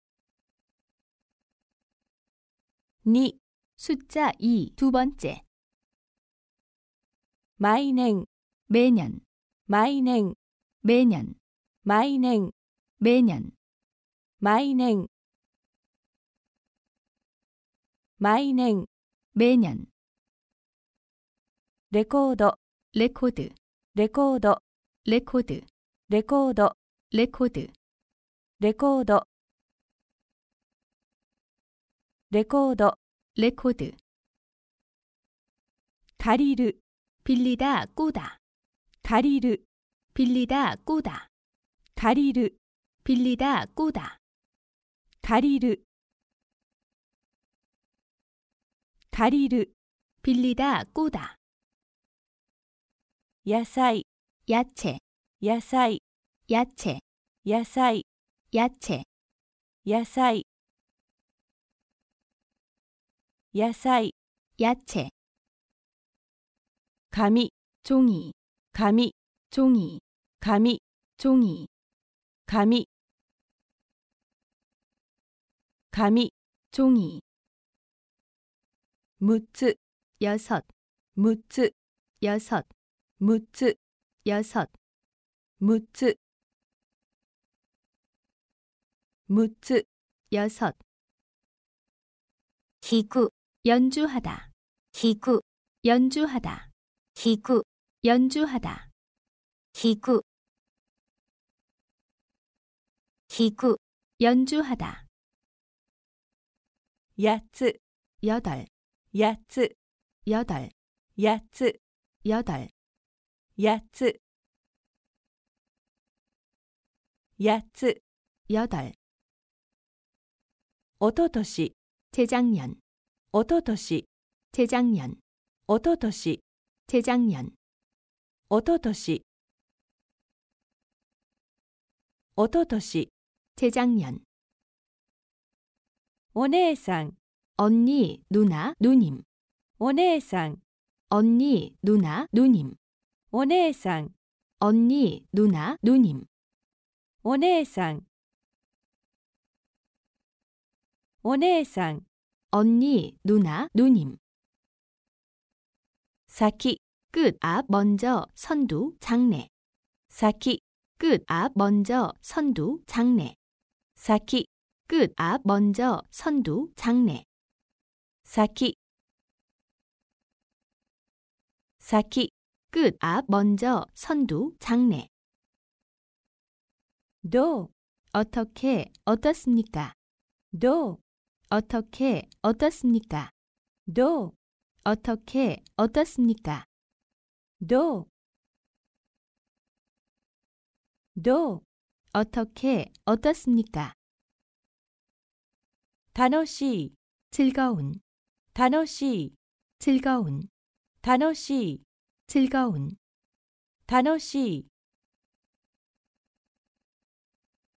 니 숫자 2두 번째 마이냉 매년 마이냉 매년 마이냉 매년 마이냉 마이냉 매년 레코드 레코드 레코더 레코드 레코더 레코드 레코더 레코더 레코드 가리르 빌리다 꾸다 가리르 빌리다 꾸다 가리르 빌리다 꾸다 가리르 가리르 빌리다 꾸다 野菜や채野菜やち野菜や채野菜野菜や채紙종이紙종이紙종이紙紙종이6つ6つ6つ 무つ 여섯, 6つ6つ 여섯, 기구, 연주하다, 기구, 연주하다, 기구, 연주하다, 기구, 기구, 연주하다, 야つ 여덟, 8つ 여덟, 8つ 여덟, やつやつ 여덟, 오토토시 재작년, 오토토시 재작년, おととし 재작년, おととしおととし 재작년. お姉さん 언니, 누나, 누님, お姉さん 언니, 누나, 누님. お姉さん 언니, 누나, 누님. お姉さんお姉さん 언니, 누나, 누님. 사키 끝, 앞, 아, 먼저, 선두, 장래. 사키 끝, 앞, 아, 먼저, 선두, 장래. 사키 끝, 앞, 아, 먼저, 선두, 장래. 사키 사키 끝, 앞, 아, 먼저, 선두, 장래. 도, 어떻게, 어떻습니까? 도, 어떻게, 어떻습니까? 도, 어떻게, 어떻습니까? 도, 도, 어떻게, 어떻습니까? 단어시, 즐거운, 단어시, 즐거운, 단어시, 즐거운 단어しい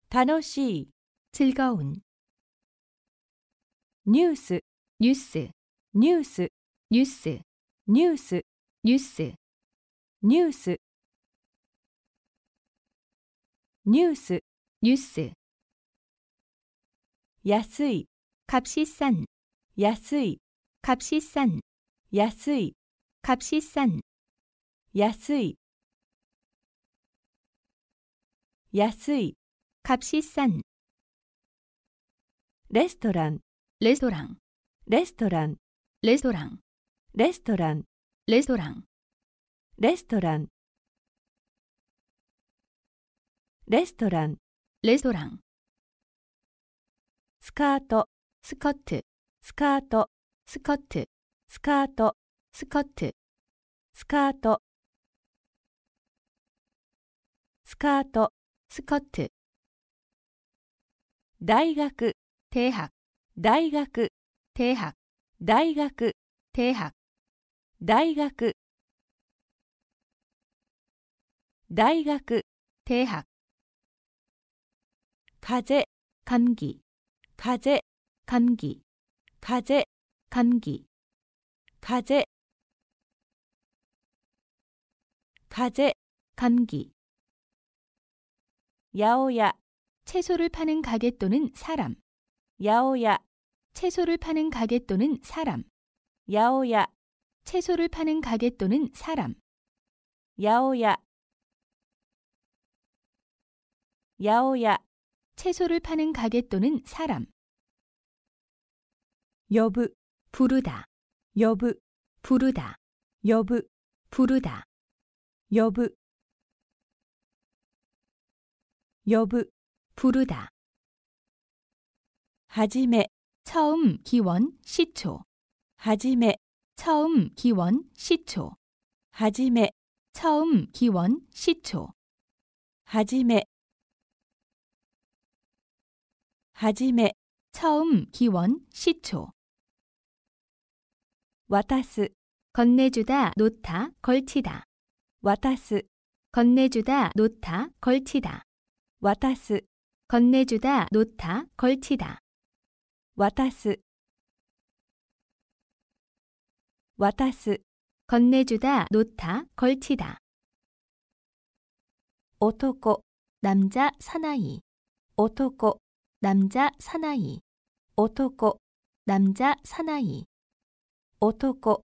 단어시い 즐거운 뉴스 뉴스 뉴스 뉴스 뉴스 뉴스 뉴스 뉴스 뉴스 安い 값이 싼安い 값이 싼安い 값이 싼安い安い값이싼レストランレストランレストランレストランレストランレストランレストランレストランレストランスカートスコットスカートスコットスカートスコットスカートスカートスカート、スコット。大学、停泊。大学、停泊。大学、停泊。大学、大学、停泊。風、寒気。風、寒気。風、寒気。風、風、감 기。 야오야 채소를 파는 가게 또는 사람 야오야 채소를 파는 가게 또는 사람 야오야 채소를 파는 가게 또는 사람 야오야 야오야 채소를 파는 가게 또는 사람 여부 부르다 여부 부르다 여부 부르다 여부 여부 부르다 하지메 처음 기원 시초 하지메 처음 기원 시초 하지메 처음 기원 시초 하지메 하지메 처음 기원 시초 와타스 건네주다 놓다 걸치다 와타스 건네주다 놓다 걸치다 와타스 건네주다, 놓다, 걸치다. 와타스 와타스 건네주다, 놓다, 걸치다. 오토코 남자 사나이 오토코 남자 사나이 오토코 남자 사나이 오토코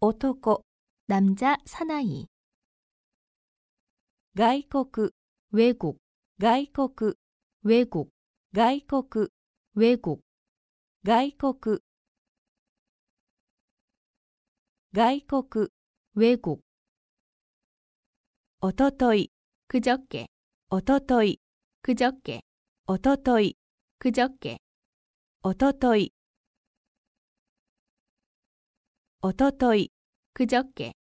오토코 남자 사나이 外国、ウェ国、外国、ウェ国、外国、ウェ国、外国、外国、ウェ国。おととい、くじょっけ、おととい、くじょっけ、おととい、くじょっけ、おととい、おととい、くじょっけ。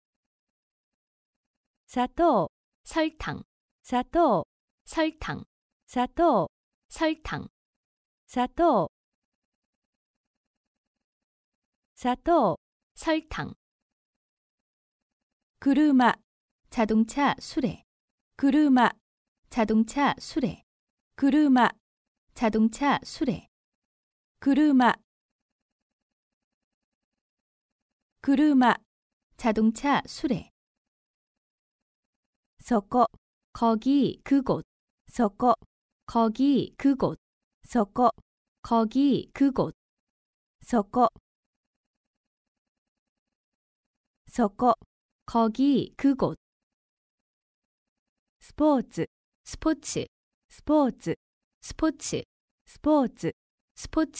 砂糖、 설탕, 사토, 설탕, 사토, 설탕, 사토, 사토, 설탕. 그르마, 자동차 수레. 그르마, 자동차 수레. 그르마, 자동차 수레. 그르마, 그르마, 자동차 수레. そこ 거기 그곳 そこ 거기 그곳 そこ 거기 그곳 そこそこ 거기 그곳 스포츠 스포츠 스포츠 스포츠 스포츠 스포츠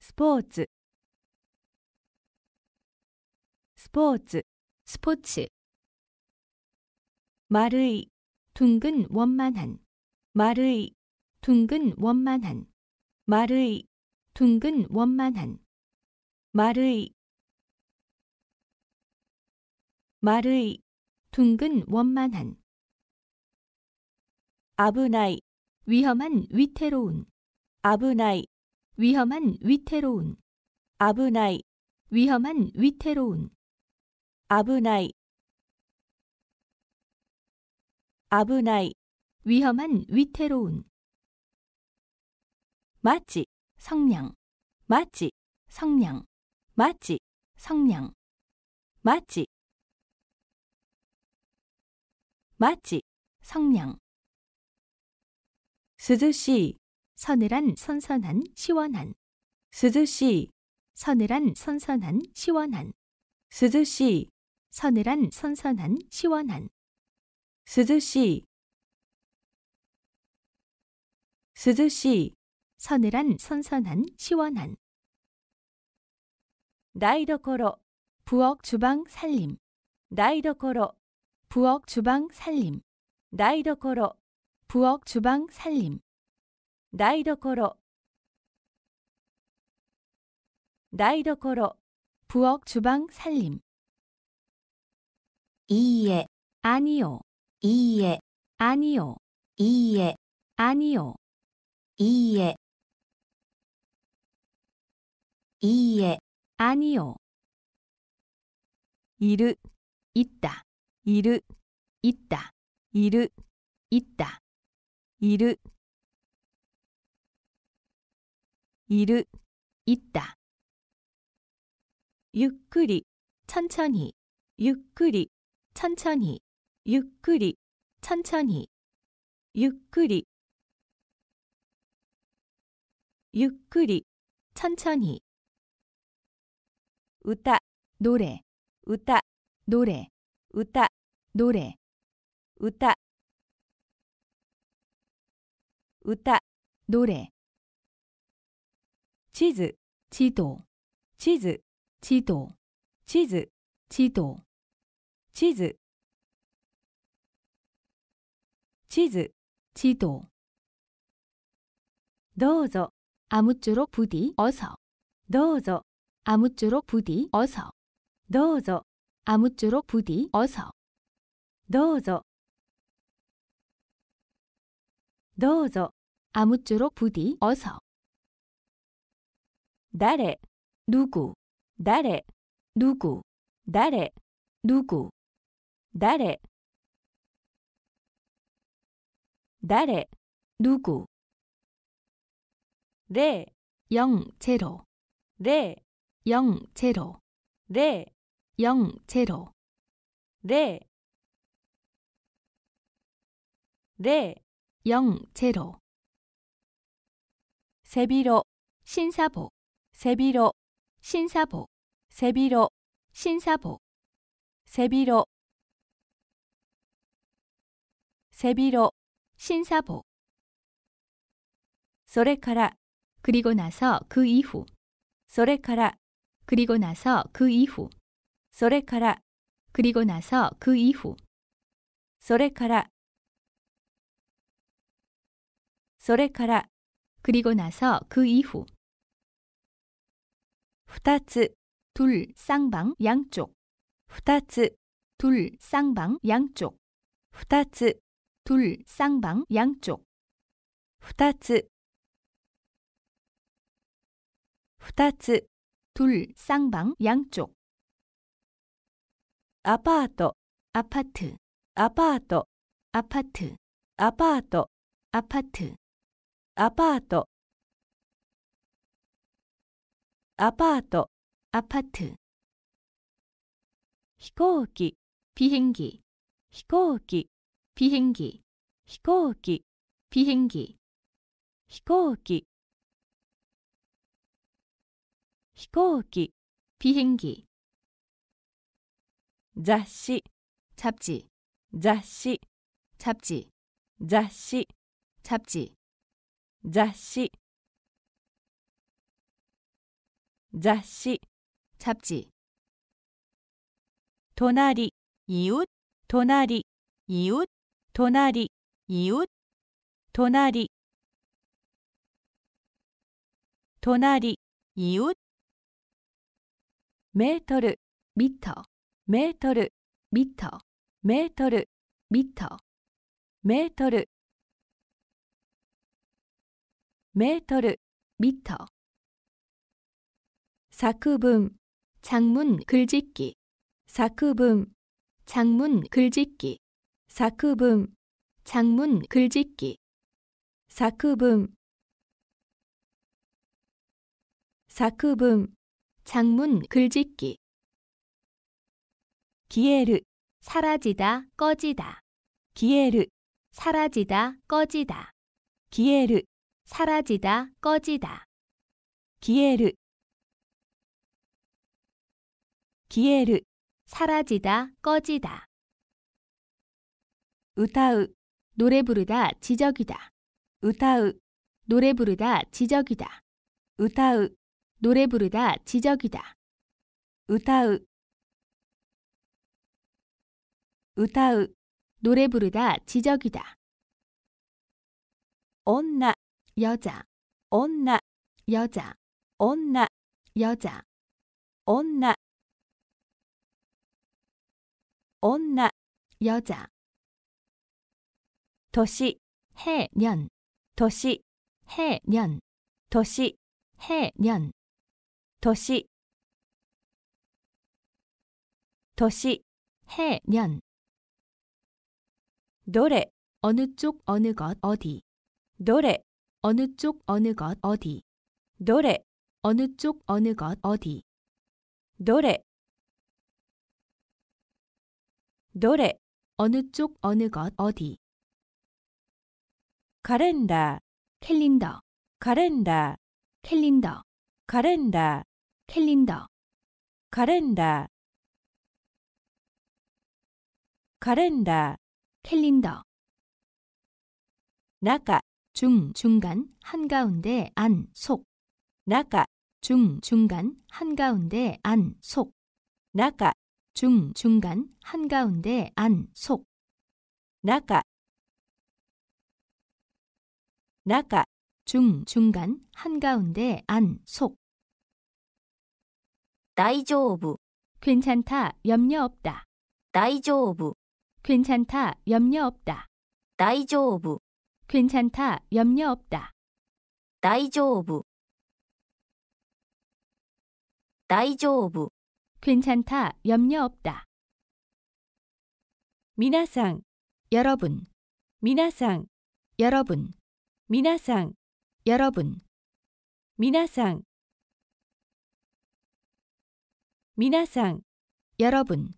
스포츠 스포츠 스포츠 말의 둥근 원만한 말의 둥근 원만한 말의 둥근 원만한 말의 말의 둥근 원만한 아브나이 위험한 위태로운 아브나이 위험한 위태로운 아브나이 위험한 위태로운 아브나이 아브나이 위험한 위태로운 마치 성냥 마치 성냥 마치 성냥 마치 마치 성냥 涼し시 서늘한 선선한 시원한 涼し시 서늘한 선선한 시원한 涼し시 서늘한 선선한 시원한 涼しい涼しい 서늘한, 선선한, 시원한. 나이台로 부엌, 주방, 살림. 나이台로 부엌, 주방, 살림. 나이台로 부엌, 주방, 살림. 나이도코로 나이所台로 부엌, 주방, 살림. 이에, 아니요. いいえ、あによ。いいえ、あにお、いいえ。いいえ、あによ。いる、いった、いる、いった、いる、いった、いる。いる、いった。ゆっくり、천んに、ゆっくり、천んに。ゆっくり、ちゃんちゃんに、ゆっくり、ゆっくり、ちゃんちゃんに。歌、どれ、歌、どれ、歌、どれ、歌、歌、どれ。地図、地図、地図、地図、地図、地図。地図地図 地즈 지도 どう 아무쪼록 부디 어서 どう 아무쪼록 부디 어서 どう 아무쪼록 부디 어서 どうぞど 아무쪼록 부디 어서 誰 누구 誰 누구 誰 누구 誰 나래, 누구. 네, 영 제로, 네, 영 제로, 네, 영 제로, 네, 네, 영 제로. 세비로, 신사복, 세비로, 신사복, 세비로, 신사복, 세비로, 세비로. 신사복. それから 그리고 나서 그 이후. それから 그리고 나서 그 이후. それから 그리고 나서 그 이후. それからそれから 그리고 나서 그 이후. 2つ 둘 쌍방 양쪽. 2つ 둘 쌍방 양쪽. 2つ 둘, 쌍방, 양쪽. 2つ 2つ 둘, 쌍방, 양쪽. 아파트, 아파트, 아파트, 아파트, 아파트, 아파트, 아파트, 아파트, 아파트. 飛行機、비행기, 飛行機비행기飛行機비행기飛行機飛行機비행기雑誌잡지雑誌잡지雑誌잡지雑誌雑誌잡지隣이웃隣이웃 도나리 이웃 도나리 도나리 이웃 메터르 미터 메터르 미터 메터르 미터 메터르메터르 미터 사쿠분 장문 글짓기 사쿠분 장문 글짓기 사쿠붐 장문 글짓기 사쿠붐사쿠붐 장문 글짓기 기에르 사라지다 꺼지다 기에르 사라지다 꺼지다 기에르 사라지다 꺼지다 기에르 기에르 사라지다 꺼지다 歌う 노래 부르다 지적이다. 歌う 노래 부르다 지적이다. 歌う 노래 부르다 지적이다. 歌う歌う 노래 부르다 지적이다. 女 여자 女 여자 女 여자 女女 여자 도시 해년 도시 해년 도시 해년 도시 도시 해년 노래 어느 쪽 어느 것 어디 노래 어느 쪽 어느 것 어디 노래 어느 쪽 어느 것 어디 노래 노래 어느 쪽 어느 것 어디 카렌다 캘린더 카렌다 캘린더 카렌다 캘린더 카렌다 카렌다 캘린더 나가 중 중간 한가운데 안속 나가 중 중간 한가운데 안속 나가 중 중간 한가운데 안속 나가 나가, 중, 중간, 한가운데, 안, 속. 이조夫 괜찮다, 염려 없다. 이조夫 괜찮다, 염려 없다. 이조夫 괜찮다, 염려 없다. 이조丈夫이조夫 괜찮다, 염려 없다. 미나상 여러분, 미나상 여러분 미나상 여러분 미나상 미나상 여러분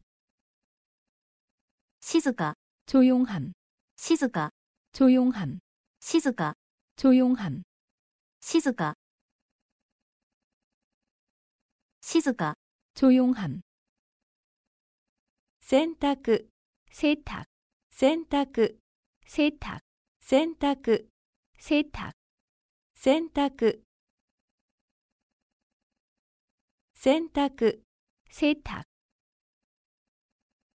시즈가 조용함 시즈가 조용함 시즈가 조용함 시즈가 시즈가 조용함 선택 세탁 선택 세탁 선택 세탁 센타크 센타크 세탁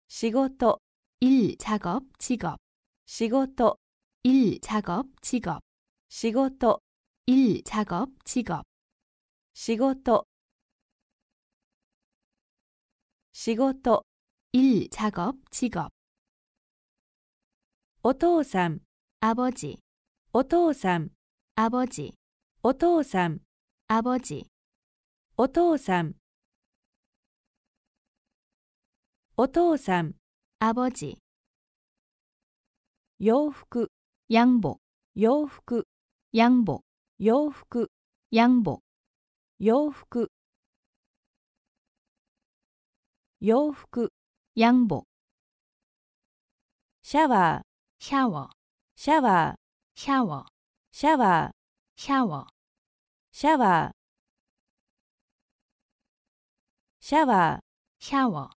시고토 일 작업 직업 시고토 일 작업 직업 시고토 일 작업 직업 시고토 시고토 일 작업 직업 お父さん、아버지 お父さん、あぼじ、お父さん、あぼじ、お父さん、お父さん、あぼじ、洋服、んぼ、洋服、んぼ、洋服、んぼ、洋服、洋服、んぼ、シャワー、シャワー、シャワー、シャワー、シャワー、シャワー、シャワー、シャワー、シャワー。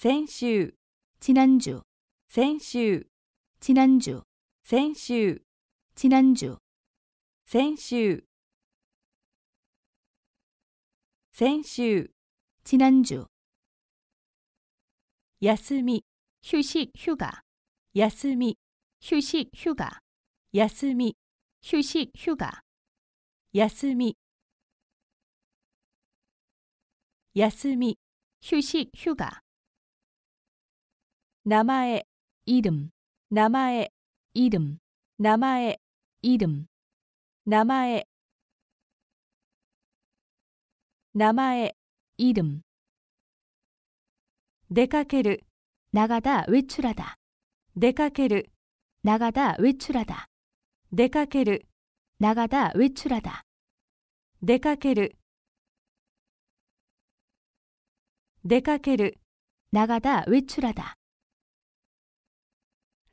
先週、지난 주、 先週、지난 주、 先週、지난 주、 先週、先週、지난 주、 休み、휴 식、 휴 가、 休み、 휴식 휴가 야스미 휴식 휴가 야스미 야스미 휴식 휴가 남아의 이름 남아의 이름 남아의 이름 남아의 남아의 이름 내카케르 나가다 외출하다 내카케르 長田ウィチュラだ。出かける。長田ウィチュラだ。出かける。出かける。長田ウィチュラだ。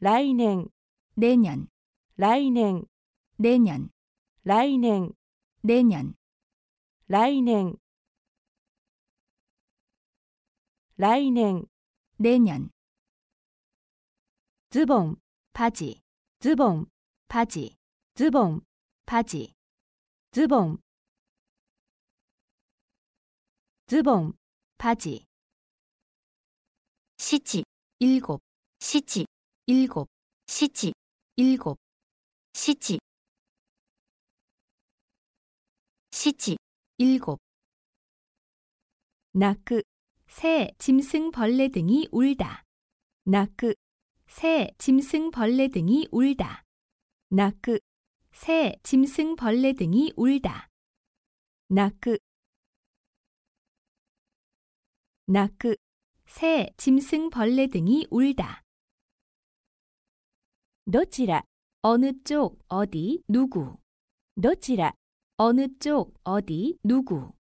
来年。来年。来年。来年。来年。来年。来年。来年。来年。ズボン。 바지, 드봉, 바지, 드봉, 바지, 드봉, 드봉, 바지. 시지, 일곱, 시지, 일곱, 시지, 일곱, 시지, 시지, 일곱. 나크, 새, 짐승, 벌레 등이 울다. 나크, 새, 짐승, 벌레 등이 울다. 나크 새, 짐승, 벌레 등이 울다. 나크 나크 새, 짐승, 벌레 등이 울다. どちら 어느 쪽, 어디, 누구. どちら 어느 쪽, 어디, 누구.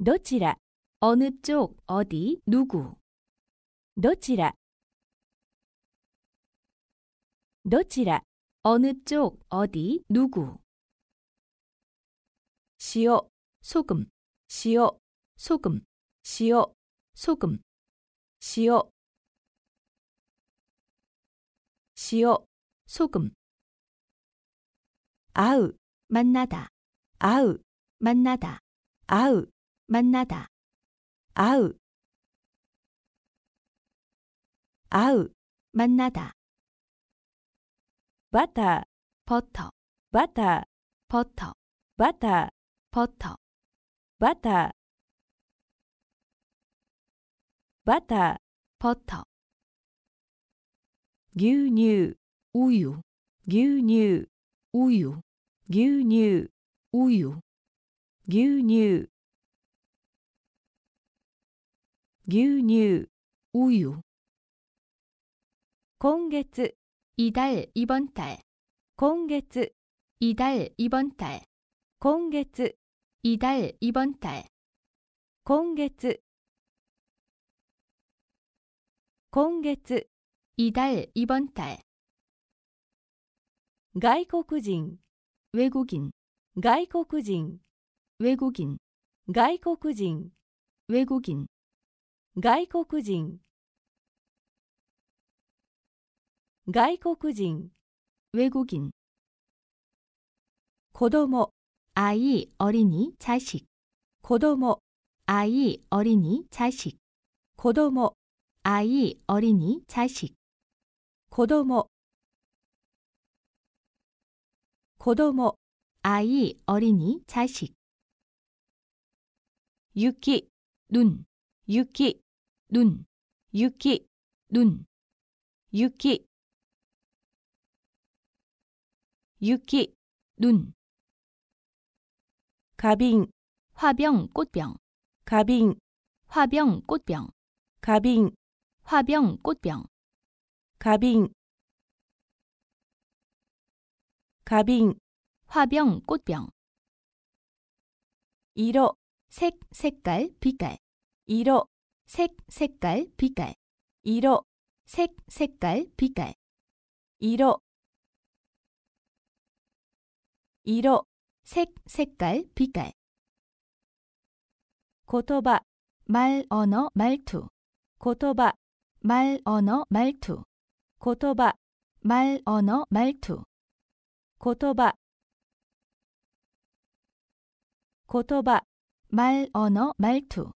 どちら 어느 쪽, 어디, 누구. どちらどちら, 어느 쪽, 어디, 누구. 시오, 소금, 시오, 소금, 시오, 소금, 시오, 시오, 소금. 아우, 만나다, 아우, 만나다, 아우, 만나다, 아우, 아우, 만나다. バターポットバターポットバターポットバターバターポット牛乳うゆ牛乳うゆ牛乳うゆ牛乳牛乳うゆ今月이달이번달今月이달이번달今月이달이번달今月今月이달이번달外国人외국인外国人외국인外国人외국인外国人外国人외국인子供아이어린이자식子供아이어린이자식子供아이어린이자식子供子供아이어린이자식雪눈雪눈雪눈雪 유기 눈 가빙 화병 꽃병 가빙 화병 꽃병 가빙 화병 꽃병 가빙 가빙 화병 꽃병 1호 색 색깔 빛깔 1호 색 색깔 빛깔 1호 색 색깔 빛깔 1호 色、색, 색깔, 빛깔. 言葉, 말, 언어, 말투. 言葉, 말, 언어, 말투. 言葉, 말, 언어, 말투. 言葉言葉, 말, 언어, 말투.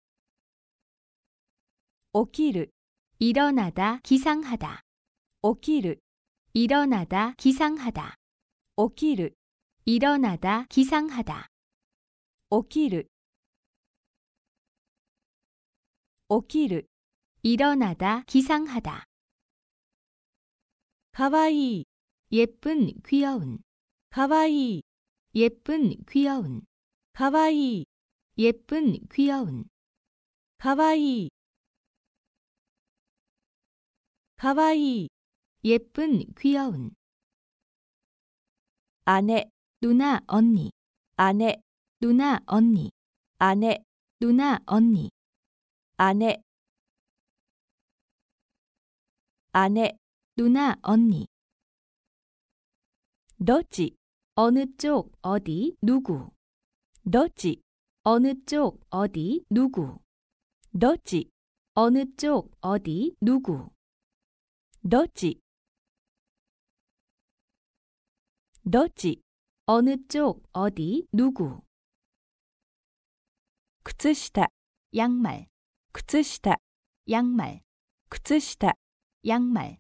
起きる, 일어나다, 기상하다. 起きる, 일어나다, 기상하다. 起きる 일어나다, 기상하다. 起き르起き르 일어나다, 기상하다. 가와이 예쁜, 귀여운. 가와이 예쁜, 귀여운. 가와이 예쁜, 귀여운. 가와이 가와이 예쁜, 귀여운. 아내 누나 언니 아내 누나 언니 아내 누나 언니 아내 아내 누나 언니 너지 어느 쪽 어디 누구 너지 어느 쪽 어디 누구 너지 어느 쪽 어디 누구 너지 너지 어느 쪽, 어디, 누구. 靴下、 양말, 靴下、 양말, 靴下、 양말.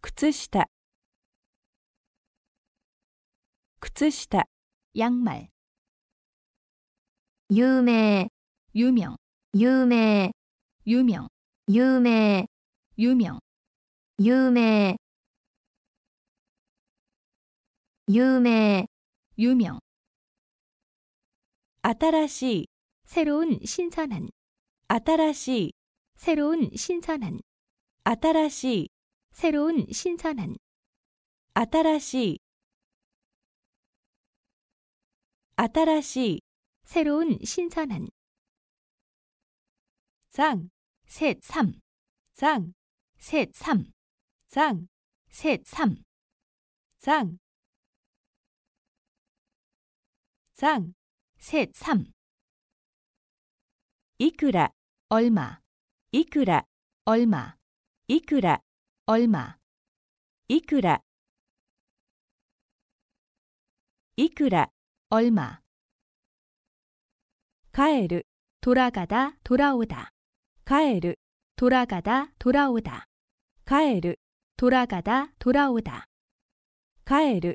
靴下、靴下、 양말. 유명. 유명, 유명. 유명, 유명. 유명. 유명. 유명. 유명 아타라시 새로운 신선한 아타라시 새로운 신선한 아타라시 새로운 신선한 아타라시 아타라시 새로운 신선한 쌍, 셋, 삼, 쌍, 셋, 삼, 쌍, 셋, 삼, 쌍, 상, 셋, 삼. 이크라, 얼마, 이크라, 얼마, 이크라, 얼마, 이크라, 이크라, 얼마. 가에르, 돌아가다, 돌아오다. 가에르, 돌아가다, 돌아오다. 가에르, 돌아가다, 돌아오다. 가에르,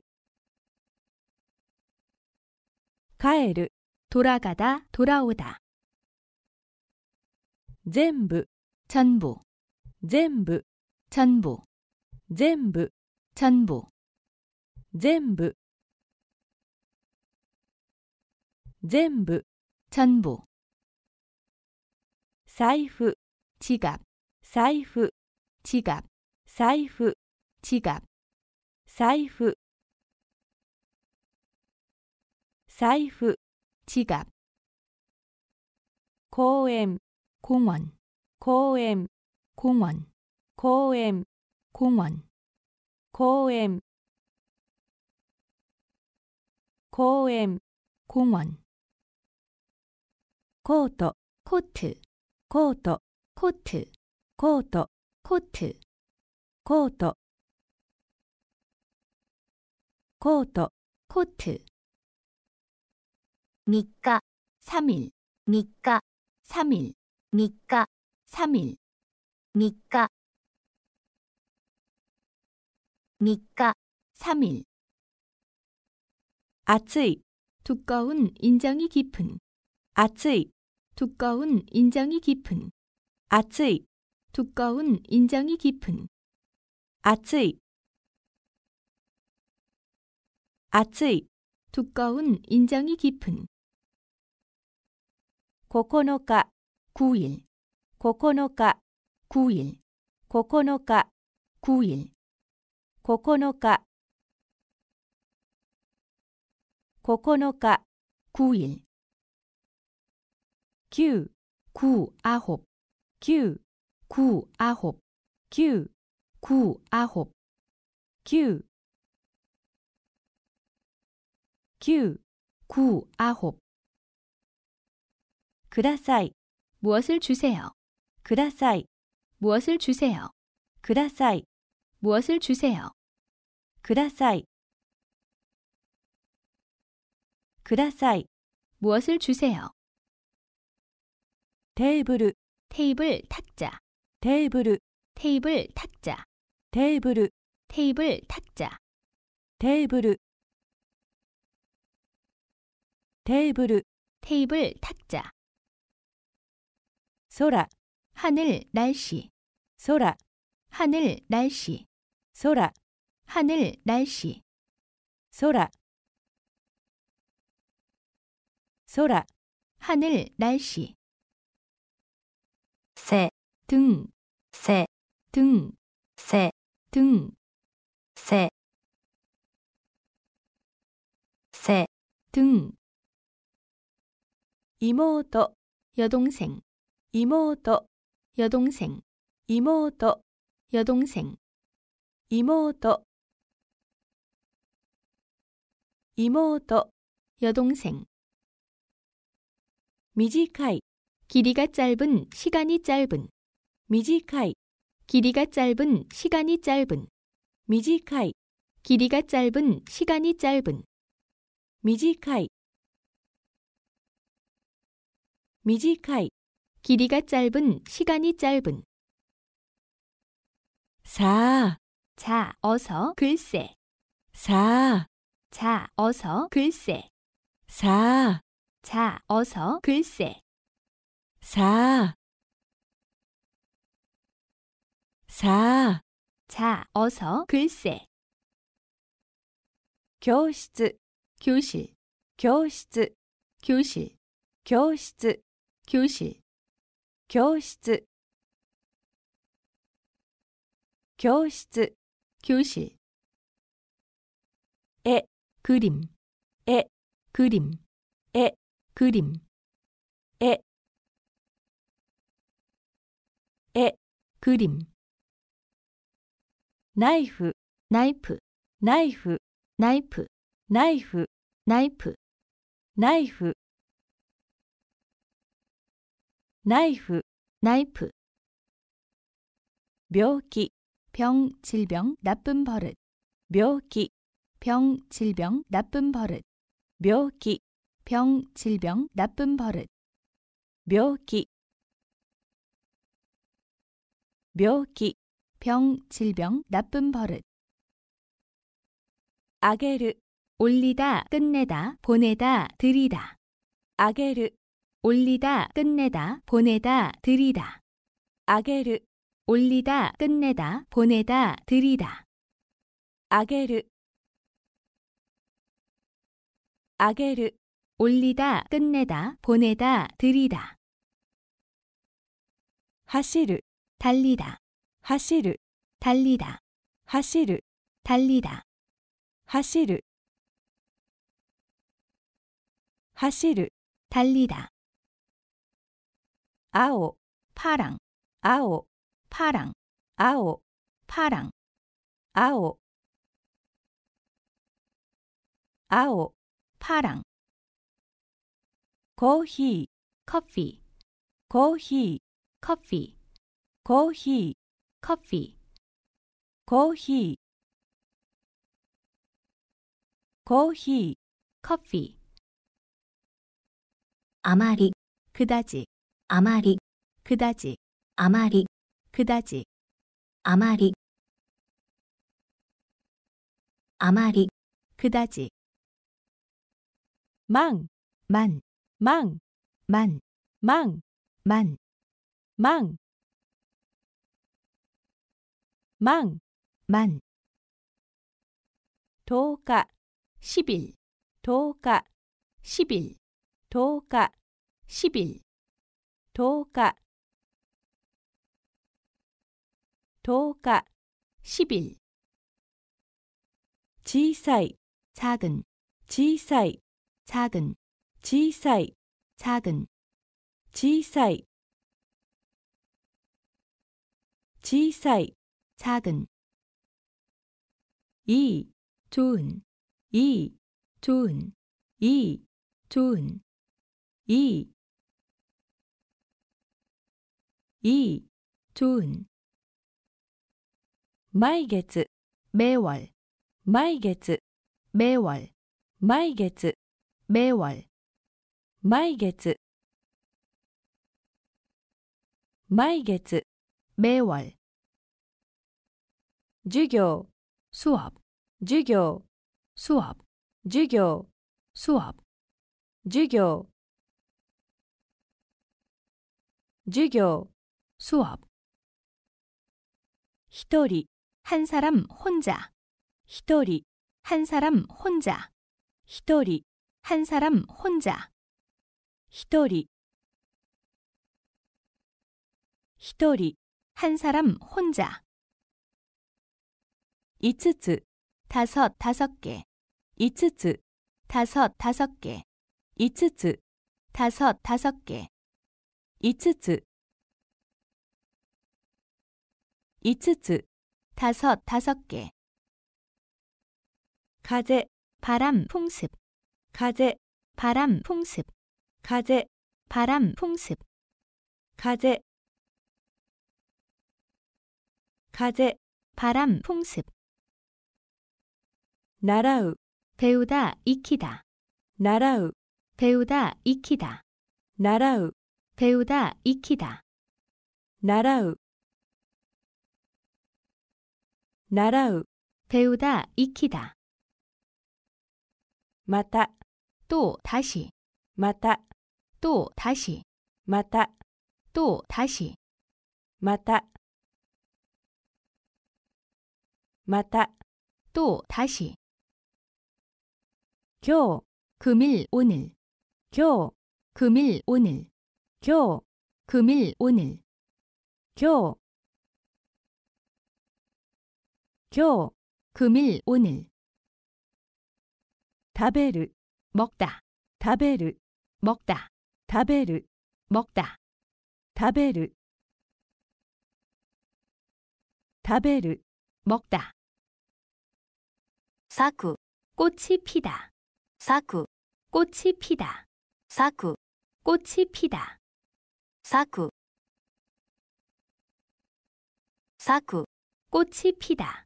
帰る、돌아가 다、 돌아오 다。 全部、全部、全部、全部、全部、全部、全部、全部、全部。財布、지갑財布、지갑財布、지갑財布財布지が。公園公원公園公원公園公원公園公園公원コートコートコートコートコートコートコートコートコート 3日、3일、 3日、3일、 3日、3일、 3日、3日、3일 아츠이, 두꺼운 인장이 깊은. 아츠이, 두꺼운 인장이 깊은. 아츠이, 두꺼운 인장이 깊은. 아츠이, 아츠이, 두꺼운 인장이 깊은. 九日、九日、九日、九日、九日、九日、九日、九日、九日、九、九、阿ホ、九、九、阿ホ、九、九、阿ホ、九、九、九、阿ホ、九、九、阿ホ、ください 무엇을 주세요. ください 무엇을 주세요. ください 무엇을 주세요. くださいください 무엇을 주세요. 테이블 테이블 탁자 테이블 테이블 탁자 테이블 테이블 탁자 테이블 테이블 테이블 탁자 소라 하늘 날씨 소라 하늘 날씨 소라 하늘 날씨 소라 소라 하늘 날씨 새등새등새등새등 이모도 여동생 이모도 여동생 이모도 여동생 이모도 이모도 여동생 短い 길이가 짧은 시간이 짧은 短い 길이가 짧은 시간이 짧은 短い 길이가 짧은 시간이 짧은 短い短い 길이가 짧은, 시간이 짧은. 4, 자, 어서 글쎄. 4, 자, 어서 글쎄. 4, 자, 어서 글쎄. 4, 4, 자, 어서 글쎄. 教室、 교실, 教室、 교실, 教室、 교실. 教室教室教室絵クリ絵え、ク絵그え、絵絵リムナイフナイフナイフナイフナイフナイフナイフ 나이프, 나이프. 묘기, 병 질병 나쁜 버릇. 묘기 병 질병 나쁜 버릇. 묘기 병 질병 나쁜 버릇. 묘기 묘기 병 질병 나쁜 버릇. 아게르 올리다 끝내다 보내다 드리다 아게르 올리다, 끝내다, 보내다, 드리다. 아게르 올리다, 끝내다, 보내다, 드리다. 아게르 아게르 올리다, 끝내다, 보내다, 드리다. 하시르 달리다. 하시르 달리다. 하시르 달리다. 하시르 하시르 달리다. 아오, 파랑, 아오, 파랑, 아오, 파랑, 아오, 아오, 파랑. 커피, 커피, 커피, 커피, 커피, 커피, 커피, 커피, 커피. 아마리, 그다지. 아마리 그다지 아마리 그다지 아마리 아마리 그다지 망, 만, 망, 만, 망, 만, 망, 망, 만. 도가 10일, 도가 10일, 도가 10일. 도가 도가 10일 지사이 작은 지사이 작은 지사이 작은 지사이 지사이 작은 이 좋은 이 좋은 이 좋은 이이 좋은 마이게츠 매월 마이게츠 매월 마이게츠 매월 마이게츠 마이게츠 매월 주교 수업 주교 수업 주교 수업 주교 授業 수업 1人, 한 사람 혼자 1人, 한 사람 혼자 1人, 한 사람 혼자 1人, 1人, 한 사람 혼자 이 5つ, 다섯 다섯 개이 5つ, 다섯 다섯 개이 5つ, 다섯 다섯 개 이츠츠 5つ 이 5つ 다섯 다섯 개 가재 바람 풍습 가재 바람 풍습 가재 바람 풍습 가재 가재 바람 풍습 나라우 배우다 익히다 나라우 배우다 익히다 나라우 배우다 익히다 나라우 나라우 배우다 익히다 마타 또 다시 마타 또 다시 마타 또 다시 마타 마타 또 다시 교 금일 오늘 교 금일 오늘 교 금일 오늘 교 교, 금일, 오늘. 다베르, 먹다. 다베르, 먹다. 다베르, 먹다. 다베르. 다베르, 먹다. 사쿠, 꽃이 피다. 사쿠, 꽃이 피다. 사쿠, 꽃이 피다. 사쿠, 사쿠, 꽃이 피다.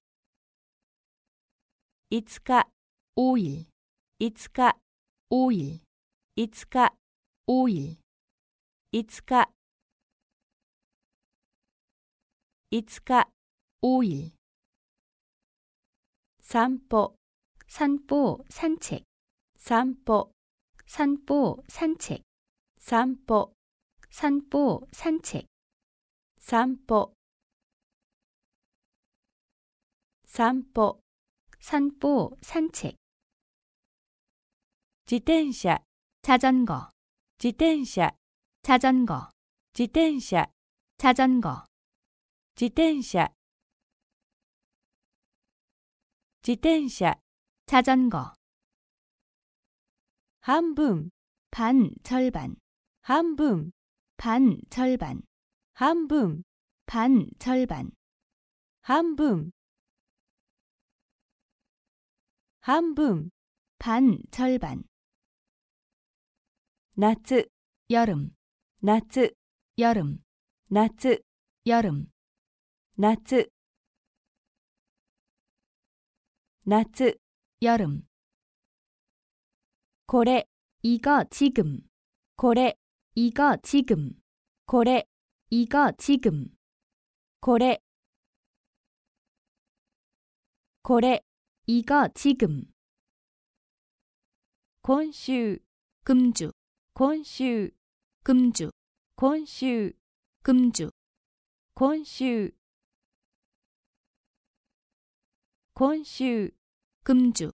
い5い。オイルい日オイルい。さんぽ。さんぽ、さんち。さん散歩散歩さん散歩散歩さん散歩散歩さん散歩散歩 산보, 산책. 지텐샤, 자전거. 지텐샤, 자전거. 지텐샤, 자전거. 지텐샤. 지텐샤, 자전거. 한 분, 반, 절반. 한 분, 반, 절반. 한 분, 반, 절반. 한분, 한分 반, 절반. 夏, 여름. 夏, 여름. 夏, 여름. 夏,夏, 여름. 고래, 이거 지금. 고래, 이거 지금. 고래, 이거 지금. 고래, 고래 이거 지금 곤週 금주 今週 금주 今週 금주 今週今週 금주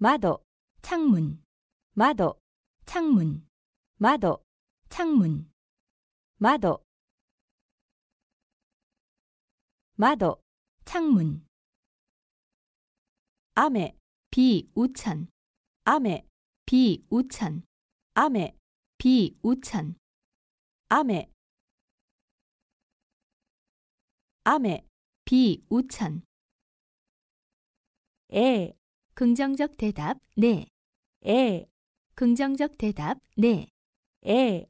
窓 창문 窓 창문 窓 창문 窓窓 창문 雨비 우찬雨비 우찬雨비 우찬雨雨비 우찬 에 긍정적 대답 네 에 긍정적 대답 네 에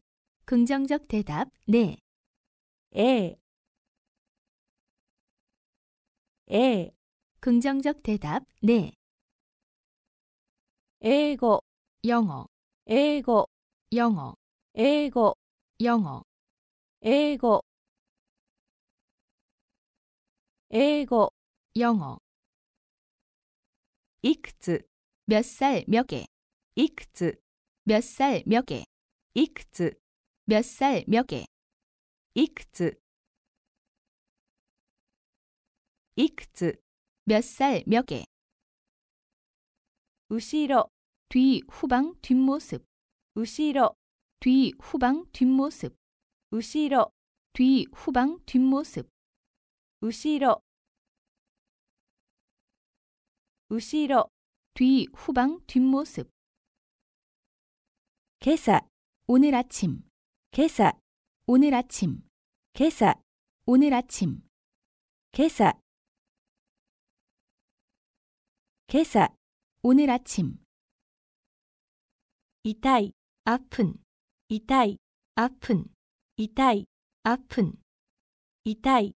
긍정적 대답 네 에 에 긍정적 대답 네. 에고 영어 에고 영어 에고 영어 에고 에고 영어 이크츠 몇살 몇개 이크츠 몇살 몇개 이크츠 몇살 몇개 이크츠 이크츠 몇 살, 몇 개. 우시로, 뒤, 후방, 뒷모습. 우시로, 뒤, 후방, 뒷모습. 우시로, 뒤, 후방, 뒷모습. 우시로, 우시로, 뒤, 후방, 뒷모습. 개사, 오늘 아침. 개사, 오늘 아침. 개사, 오늘 아침. 개사, 개사 오늘 아침 이타이 아픈 이타이 아픈 이타이 아픈 이타이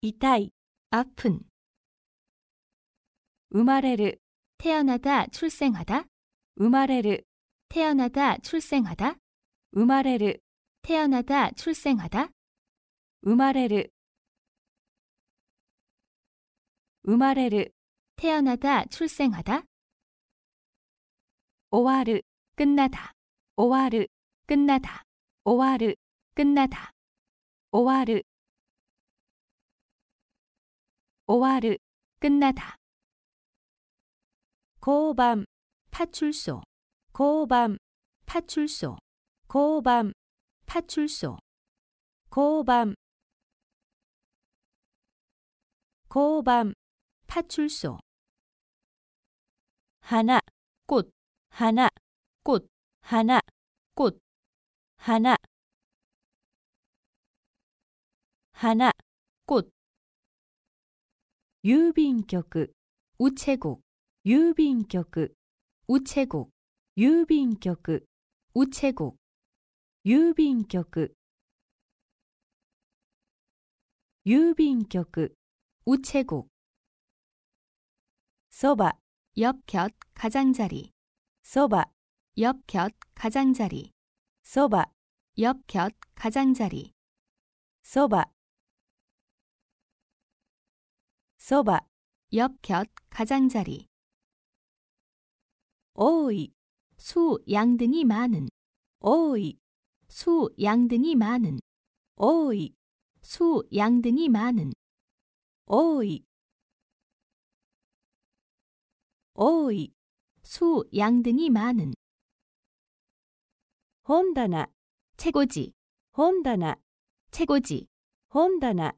이타이 아픈 우마레르 태어나다 출생하다 우마레르 태어나다 출생하다 우마레르 태어나다 출생하다 우마레르 生ま레르 태어나다, 출생하다. 오와르 끝나다. 오와르 끝나다. 오와르 끝나다. 오와르 오와르 끝나다. 고밤, 파출소. 고밤, 파출소. 고밤, 파출소. 고밤, 고밤 파출소 하나 꽃 하나 꽃 하나 꽃 하나 하나 꽃郵便局 우체국郵便局 우체국郵便局 우체국 유빈격 郵便局 우체국 소바 옆 곁 가장자리 소바 옆곁 가장자리 소바 옆곁 가장자리 소바 소바 옆 곁 가장자리 오이 수 양등이 많은 오이 수 양등이 많은 오이 수 양등이 많은 오이 오이 수 양등이 많은 혼다나 최고지 혼다나 최고지 혼다나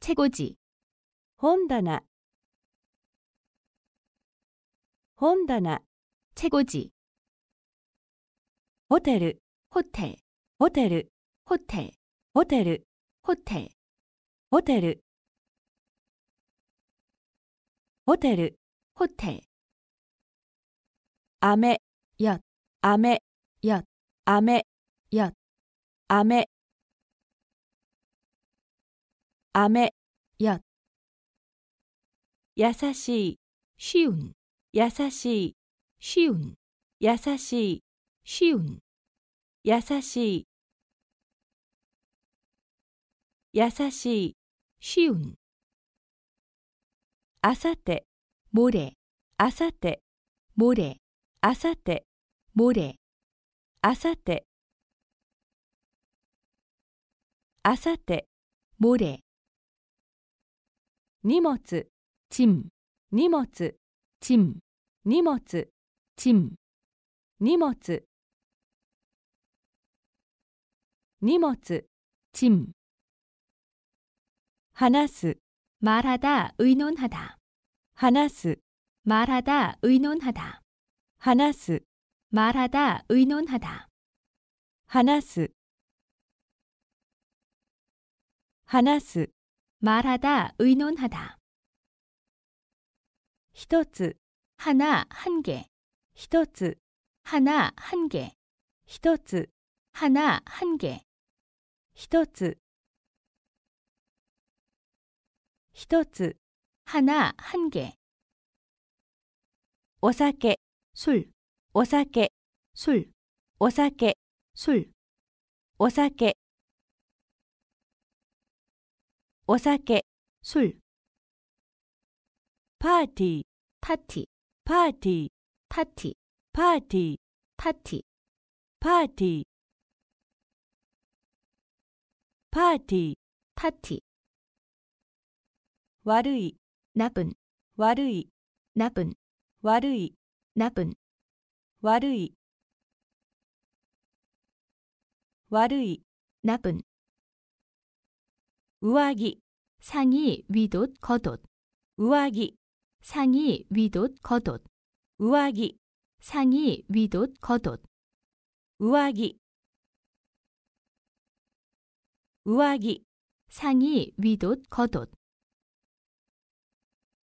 최고지 혼다나 혼다나 최고지 호텔 호텔 호텔 호텔 호텔 호텔 호텔 호텔 호텔 雨や雨や雨や雨雨や優しいしゅん優しいしゅん優しいしゅん優しい優しいしゅんあさてもれあさてもれあさてもれあさてあさてもれ荷物ちん荷物ちん荷物ちん荷物荷物ちん話す말하다의논하다話す말하다의논하다話す 말하다, 의논하다. 話す話す 말하다, 의논하다. 一つ 하나, 한 개. 一つ 하나, 한 개. 一つ 하나, 한 개. 一つ一つ 하나, 한 개. お酒술お酒술お酒술お酒お酒술パーティーパーティーパーティーパーティーパーティーパーティーパーティーパーティーパーティー悪いなぶん悪いなぶん悪い 나쁜 와르이 와르이 나쁜 우아기 상이 위돛 거옷 우아기 상이 위돛 거옷 우아기 상이 위돛 거옷 우아기 우아기 상이 위돛 거옷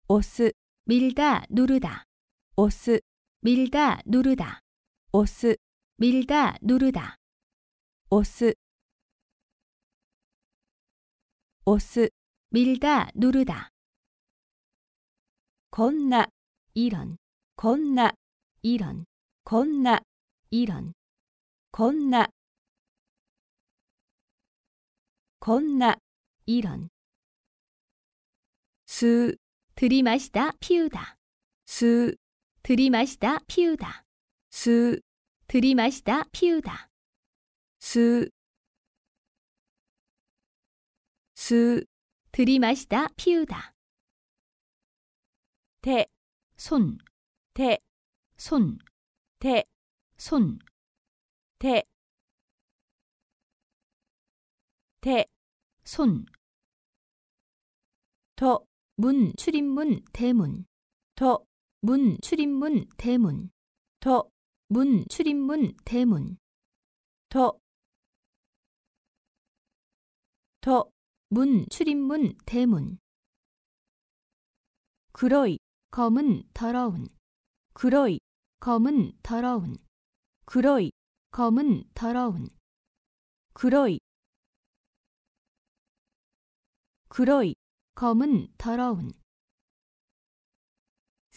오스 밀다 누르다 오스 밀다 누르다 오스 밀다 누르다 오스 오스 밀다 누르다 건나 이런 건나 이런 건나 이런 건나 건나 이런 吸 들이마시다 피우다 吸 들이마시다 피우다 스 들이마시다 피우다 스 스 들이마시다 피우다 대 손, 대, 손, 대, 손, 대, 대, 손. 더, 문, 출입문, 대문. 더, 문 출입문 대문 더 문 출입문 대문 더 더 문 출입문 대문 그러이 검은 더러운 그러이 검은 더러운 그러이 검은 더러운 그러이 그러이 검은 더러운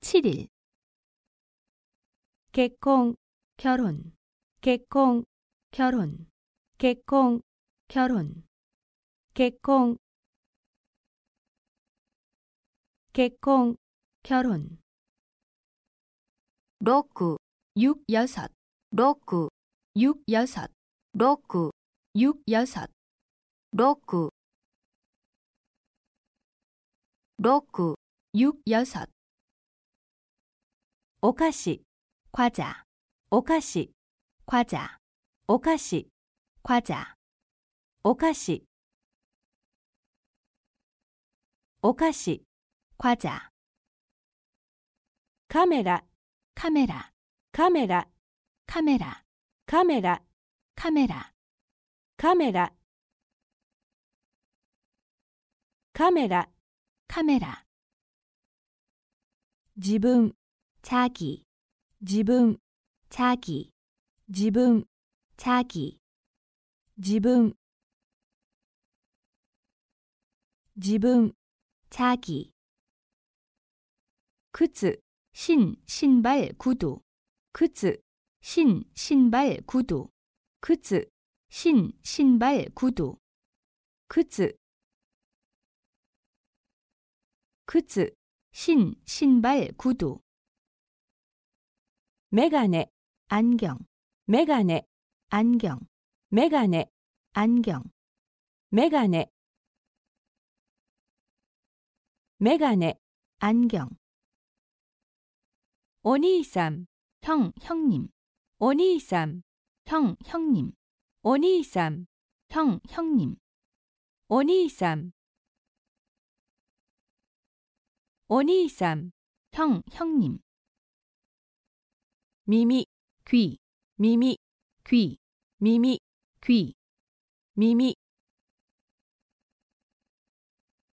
7일 개콩 결혼 개콩 결혼 개콩 결혼 개콩 개콩 결혼 6 6 6 6 6 6 6 6 6 6 6 6 6お菓子夸奖お菓子夸奖お菓子夸奖お菓子お菓子夸奖カメラカメラカメラカメラカメラカメラカメラカメラカメラ自分 자기, 지分 자기, 지分 자기, 지分지分 자기. 靴、신, 신발, 구두. 靴、신, 신발, 구두. 靴、신, 신발, 구두. 靴、靴、신, 신발, 구두. 메가네 안경 메가네 안경 메가네 안경 메가네 메가네 안경 오니이쌈 형 형님 오니이쌈 형 형님 오니이쌈 형 형님 오니이쌈 오니이쌈 형 형님 미미 귀 미미 귀 미미 귀 미미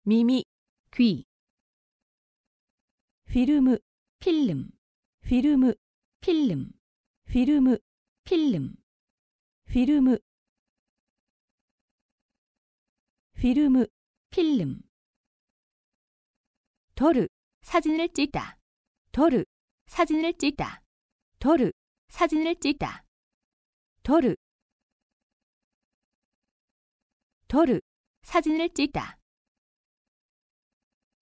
미미 귀 필름 필름 필름 필름 필름 필름 필름 필름 필름 도르 사진을 찍다 도르 사진을 찍다 도르 사진을 찍다. 도르 도르 사진을 찍다.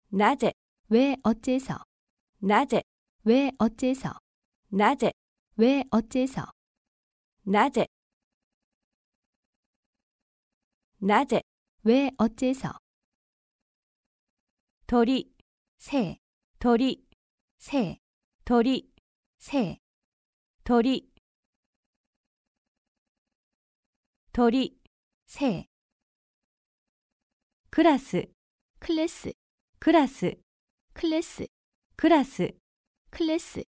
낮에 왜 어째서? 낮에 왜 어째서? 낮에 왜 어째서? 낮에 낮에 왜 어째서? 도리 새, 도리 새, 도리 새. 도리 도리 새 클래스 클래스 클래스 클래스 클래스 클래스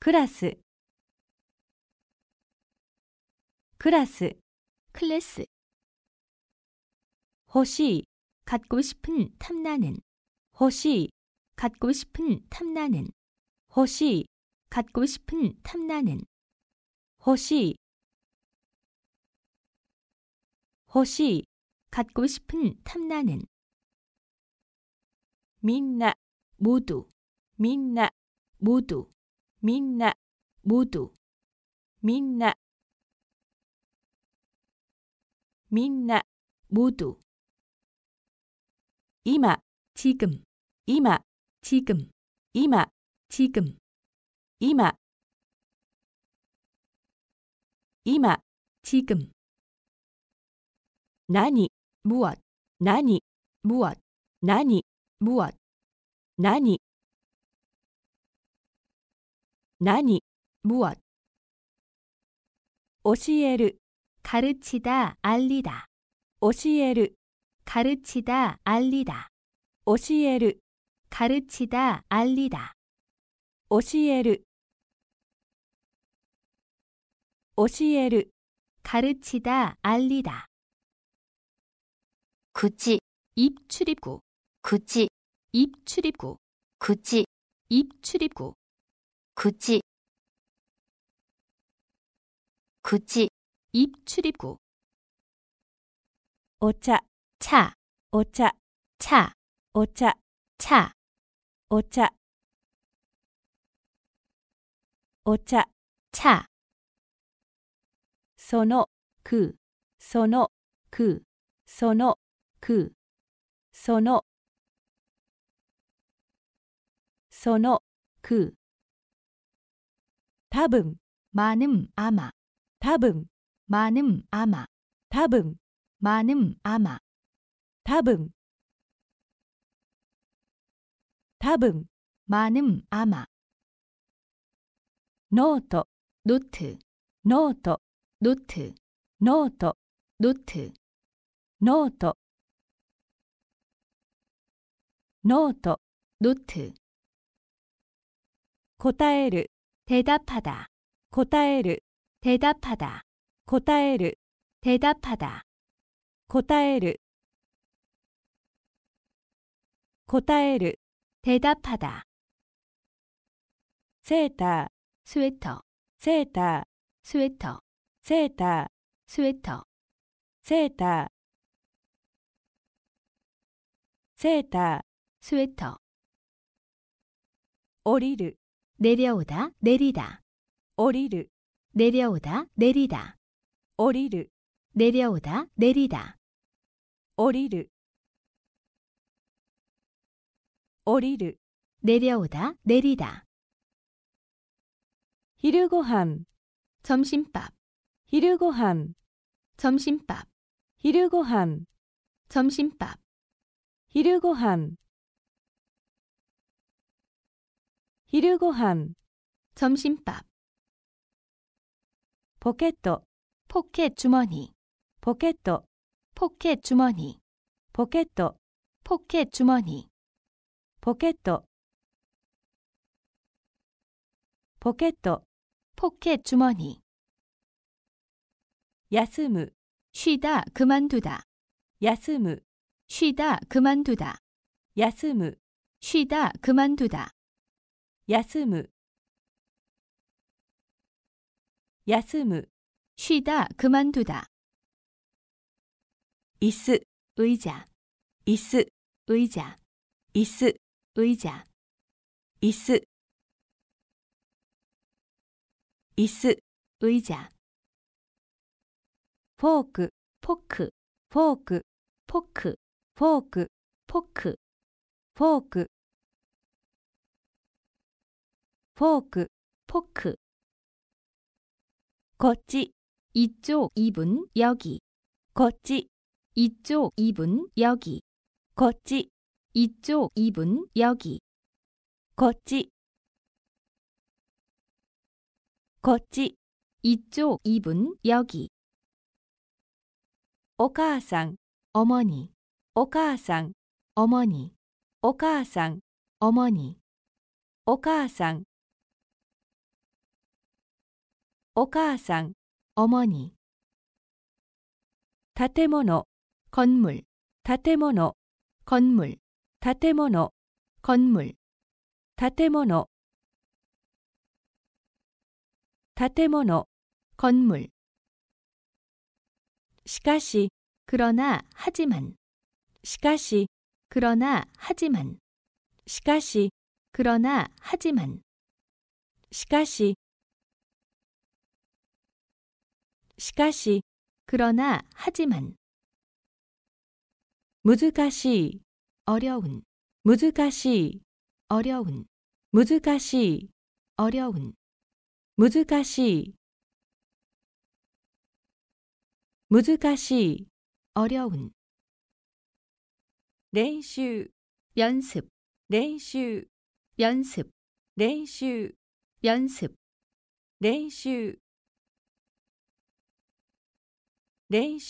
클래스 클래스 클래스 호시 갖고 싶은 탐나는 호시 갖고 싶은 탐나는 호시 갖고 싶은 탐나는 호시 호시 갖고 싶은 탐나는 민나 모두 민나 모두 민나 모두 민나 민나 모두 이마 지금 이마 지금 이마 지금 今今지금何무엇何무엇何무엇何何무엇教える가르치다알리다教える가르치다알리다教える가르치다알리다教える 시える 가르치다, 알리다. 구찌, 입출입구, 구찌, 입출입구, 구찌, 입출입구, 구찌, 구찌, 입출입구. 오차, 차, 오차, 차, 오차, 차, 오차, 오차, 차. そのくそのくそのくそのそのく多分まぬん、あ多分ぶん、まぬ多分ま。たぶん。多分多分ぬん、あま。ノートノートノート、ノート、ノート、ノート、ノート、ート。答える、手だぱだ、答える、手だぱだ、答える、手だぱだ、答える、答える、手だぱだ。セーター、スウェット、セーター、スウェット。 세타 스웨터 세타 세타 스웨터 오리르 내려오다 내리다 오리르 내려오다 내리다 오리르 내려오다 내리다 오리르 오리르 내려오다 내리다 히르고함 점심밥 이르고함 점심밥 이르고함 점심밥 이르고함 이르고함 점심밥 포켓 포켓 주머니 포켓 포켓 주머니 포켓 포켓 주머니 포켓 포켓 포켓 주머니 休む 쉬다 그만두다. 休む 쉬다 그만두다. 休む 쉬다 그만두다. 休む休む 쉬다 그만두다. 이스 의자 이스 의자 이스 의자 이스 이스 의자 포크, 포크, 포크, 포크, 포크, 포크, 포크, 포크, 포크. 거치, 이쪽 2분 여기. 거치, 이쪽 2분 여기. 거치, 이쪽 2분 여기. 거치, 거치, 이쪽 2분 여기. お母さん、主に、お母さん、主に、お母さん、主に、お母さん、お母さん、主に。建物、건 물、 建物、건 물、 建物、건 물、 建物、建物、건물しかし 그러나 하지만 しかし 그러나 하지만 しかし 그러나 하지만 しかししかし 그러나 하지만 難しい 어려운 難しい 어려운 難しい 어려운 難しい 무즈가시 어려운 연습 연습 연습 연습 연습 연습 연습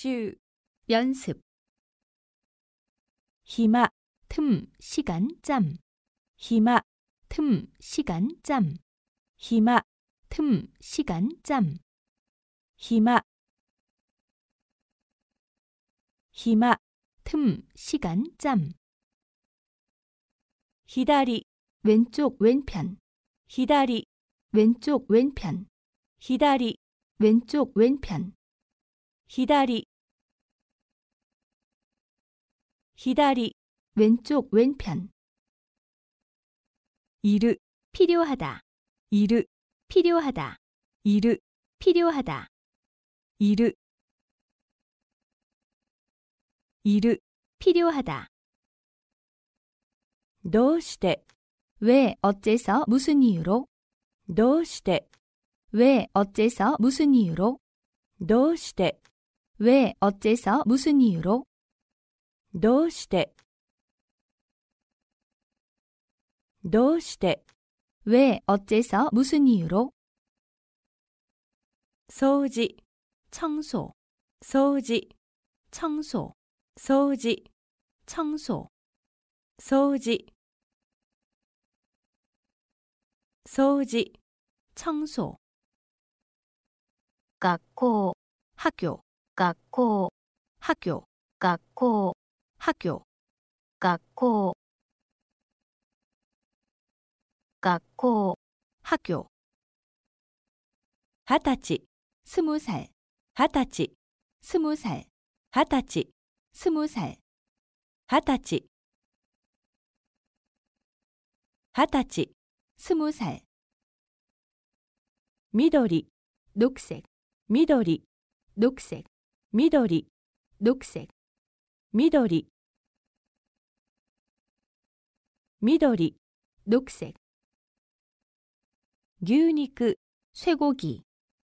연습 연습 희마 틈 시간 짬 희마 틈 시간 짬 희마 틈 시간 짬 희마 희마 틈 시간 짬 히다리 왼쪽 왼편 히다리 왼쪽 왼편 히다리 왼쪽 왼편 히다리 히다리 왼쪽 왼편 이르 필요하다 이르 필요하다 이르 필요하다 이르 이르 필요하다. どうして왜 어째서 무슨 이유로? どうして왜 어째서 무슨 이유로? どうして왜 어째서 무슨 이유로? どうしてどうして왜 어째서 무슨 이유로? 掃除 청소 掃除 청소 소지 청소 소지 소지 청소 학교 학교 학교 학교 학교 학교 학교 학교 학교 二十歳스무 살二十歳스무 살二十歳 スムーサイ。はたち。二十歳。スムーサイ。緑。緑色。緑。緑色。緑色。緑。緑。緑。緑。緑。緑。緑。緑。緑。緑。緑。緑。緑。緑。牛肉。쇠고 기。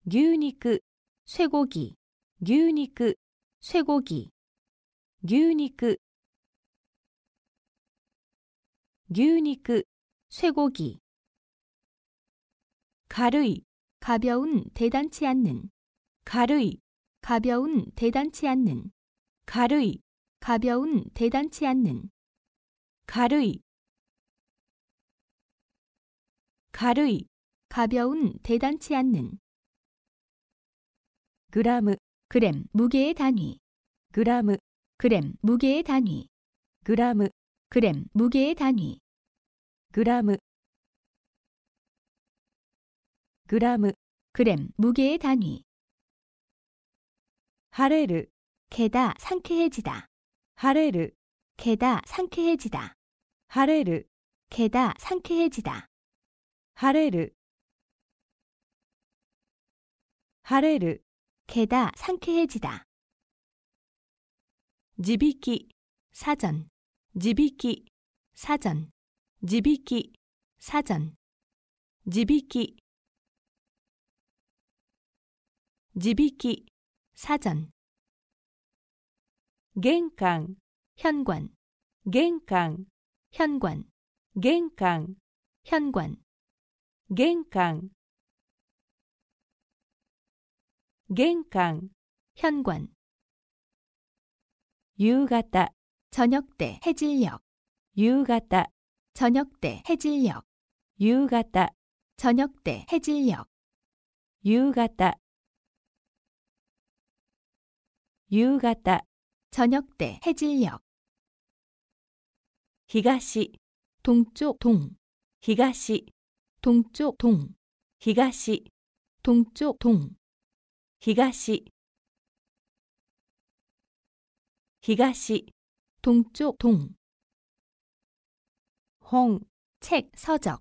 牛肉。쇠고ぎ。牛肉。쇠고 기。 牛肉牛肉牛肉 쇠고기 가르이 가벼운 대단치 않는 가르이 가벼운 대단치 않는 가르이 가벼운 대단치 않는 가르이 가르이 가벼운 대단치 않는 그램 무게의 단위 그램 그램 무게의 단위 그라무 그램 무게의 단위 그라무 그라무 그램 무게의 단위 하레르 게다 상쾌해지다 하레르 게다 상쾌해지다 하레르 게다 상쾌해지다 하레르 하레르 게다 상쾌해지다 지비키 사전 지비키 사전 지비키 사전 지비키 지비키 사전 玄関 현관 玄関 현관 玄関 현관 玄関玄関 현관 유夕다 저녁 때 해질녘 유夕다 저녁 때 해질녘 유夕다 저녁 때 해질녘 유가다 유夕다 저녁 때 해질녘 히가시 동쪽 동 히가시 동쪽 동 히가시 동쪽 동 히가시 東 히가시 동쪽 동 홍, 책 서적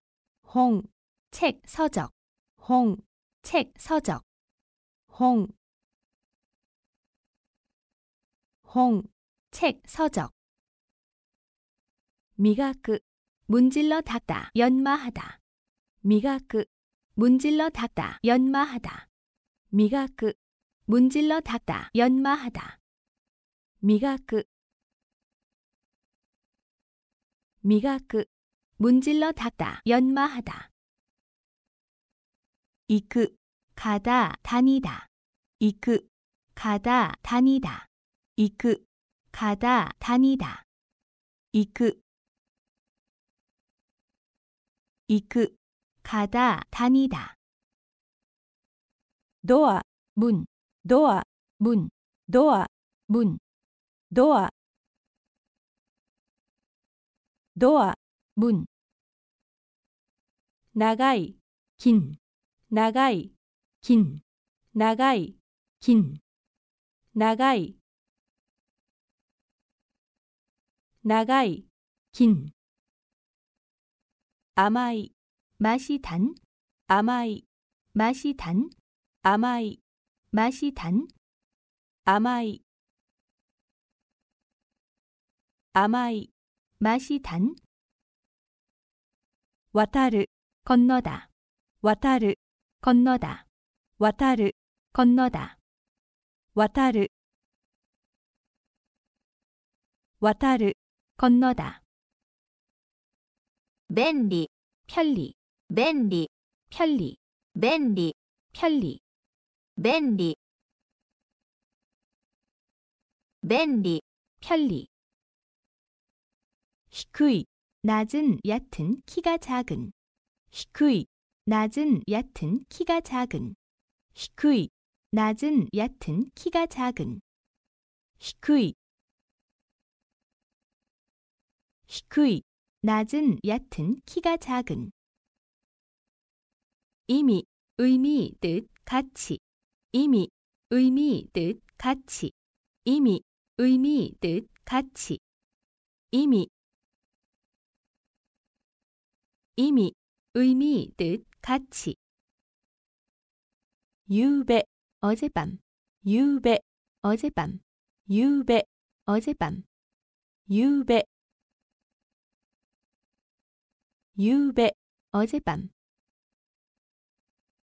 홍, 책 서적 홍, 책 서적 홍, 홍, 책 서적 미가크 문질러 닦다 연마하다 미가크 문질러 닦다 연마하다 미가크 문질러 닦다 연마하다 미가磨미가く 문질러 닦다, 연마하다. 이크 가다, 다니다. 이크 가다, 다니다. 이크 가다, 다니다. 이크 이크 가다, 다니다. 도아문도아문도아문 ドアドア文長い金長い金長い金長い長い金甘いシタン甘いシタン甘い맛이단甘い 아마이 맛이 단 와타르 건너다 와타르 건너다 와타르 건너다 와타르 와타르 건너다 便리 편리 便리 편리 便리 편리 便리便리 편리 히쿠이 낮은 얕은 키가 작은 히쿠이 낮은 얕은 키가 작은 히쿠이 낮은 얕은 키가 작은 히쿠이 히쿠이 낮은 얕은 키가 작은 이미 의미 뜻 같이 이미 의미 뜻 같이 이미 의미 뜻 같이 이미 이미, 의미, 뜻, 같이. 유배, 어젯밤. 유배, 어젯밤. 유배, 어젯밤. 유배. 유배, 어젯밤.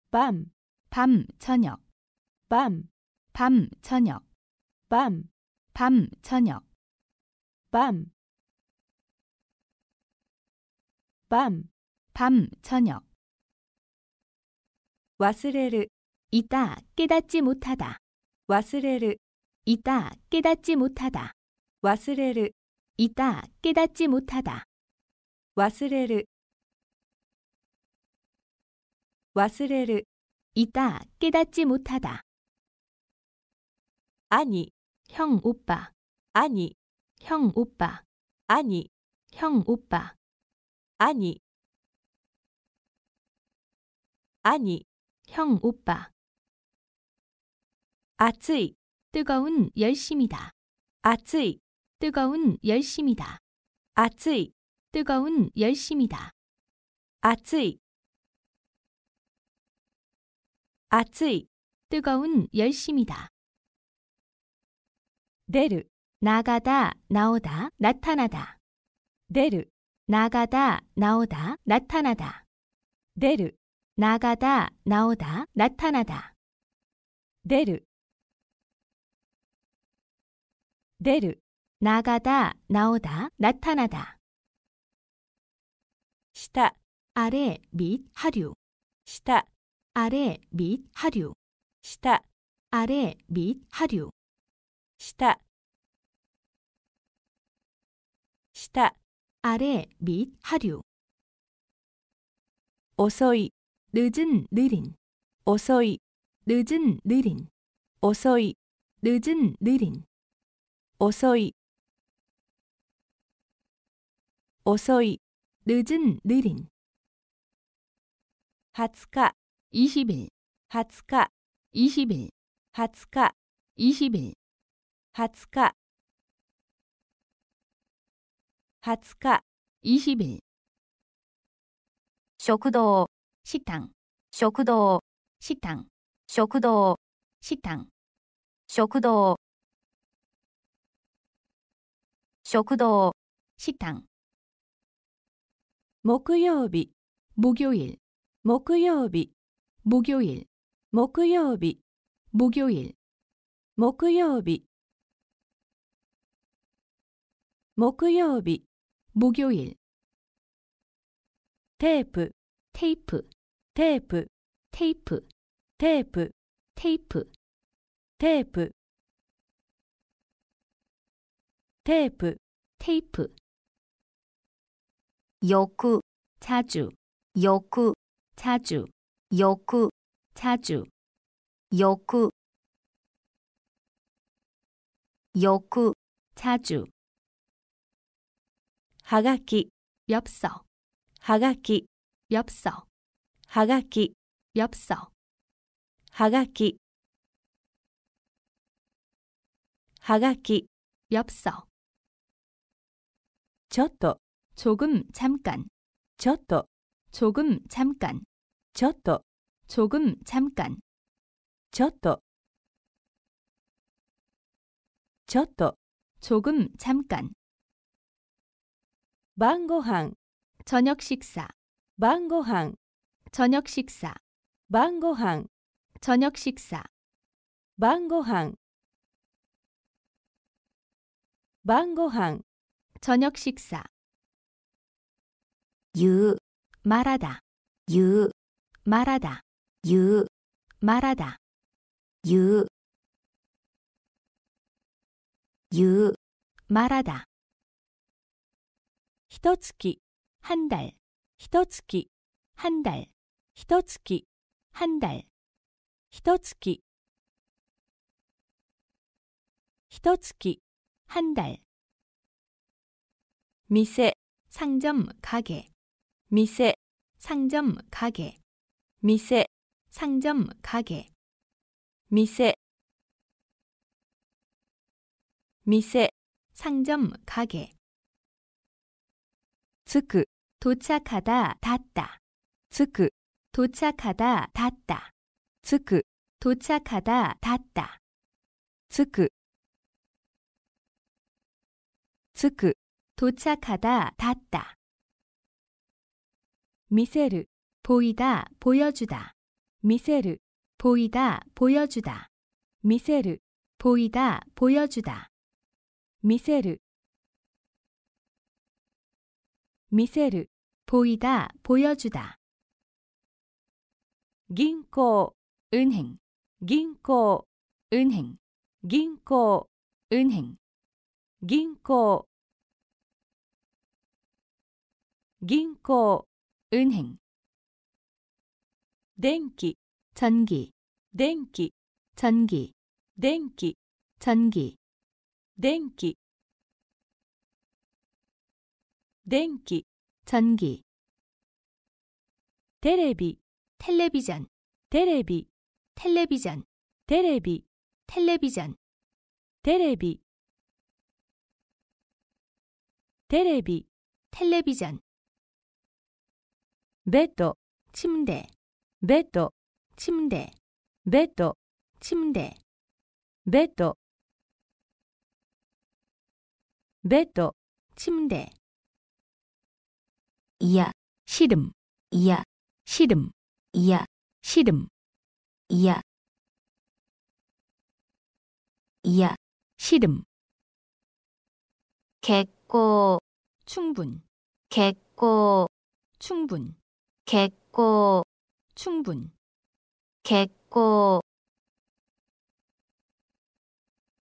밤, 밤, 저녁. 밤, 밤, 저녁. 밤, 밤, 저녁. 밤, 밤. 밤, 저녁. 와스레르 이다 깨닫지 못하다. 와스레르 이다 깨닫지 못하다. 와스레르 이다 깨닫지 못하다. 와스레르 와스레르 이다 깨닫지 못하다. 아니 형 오빠 아니 형 오빠 아니 형 오빠 아니 아니, 형 오빠. 아츠이, 뜨거운 열심이다. 아츠이, 뜨거운 열심이다. 아츠이, 뜨거운 열심이다. 아츠이, 아츠이, 뜨거운 열심이다. 내르 나가다, 나오다, 나타나다. 내르 나가다, 나오다, 나타나다. 내르 나가다나오다나타나다出る出る나가다나오다나타나다下아래및하류下아래및하류下아래및하류下下아래및하류遅い늦은느린어서이늦은느린어서이늦은느린어서이어서이늦은느린20日20일20日20일20日20일20日20日20일食堂食堂食堂食堂食堂食堂食堂食堂木曜日木曜日木曜日木曜日木曜日木曜日木曜日木曜日木曜日テープテープ 테이프 테이프 테이프 테이프 테이프 테이프 테이프 욕구 자주 욕구 자주 욕구 자주 욕구 욕구 자주 하가기 엽서 하가기 엽서 하가기 엽서 하가기 하가기 엽서 저도 조금 잠깐 저도 조금 잠깐 저도 조금 잠깐 저도 저도 조금 잠깐 밤고항 저녁 식사 밤고항 저녁 식사 밤고항 저녁 식사 밤고항 밤고항 저녁 식사 유 말하다 유 말하다 유 말하다 유, 유, 말하다. 1月、한 달, 1月、한 달. ひと月半달ひと月ひと月半달店상점가게店상점가게店상점가게店店상점かげ。つく、到着だ、たった、つく、 도착하다 닿다. 着크 도착하다 닿다. 着크着크 도착하다 닿다. 미세르 보이다 보여주다. 미세르 보이다 보여주다. 미세르 보이다 보여주다. 미세르 미세르 보이다 보여주다. 銀行運행銀行運행銀行運행銀行銀行運행電気전기電気전기電気전기電気電気전기テレビ 텔레비전 테레비 텔레비전 테레비 텔레비전 테레비 테레비 텔레비전 베드 침대 베드 침대 베드 침대 베드 베드 침대 이야 싫음 이야 싫음 이야 시름 이야 이야 시름 객고 충분 객고 충분 객고 충분 객고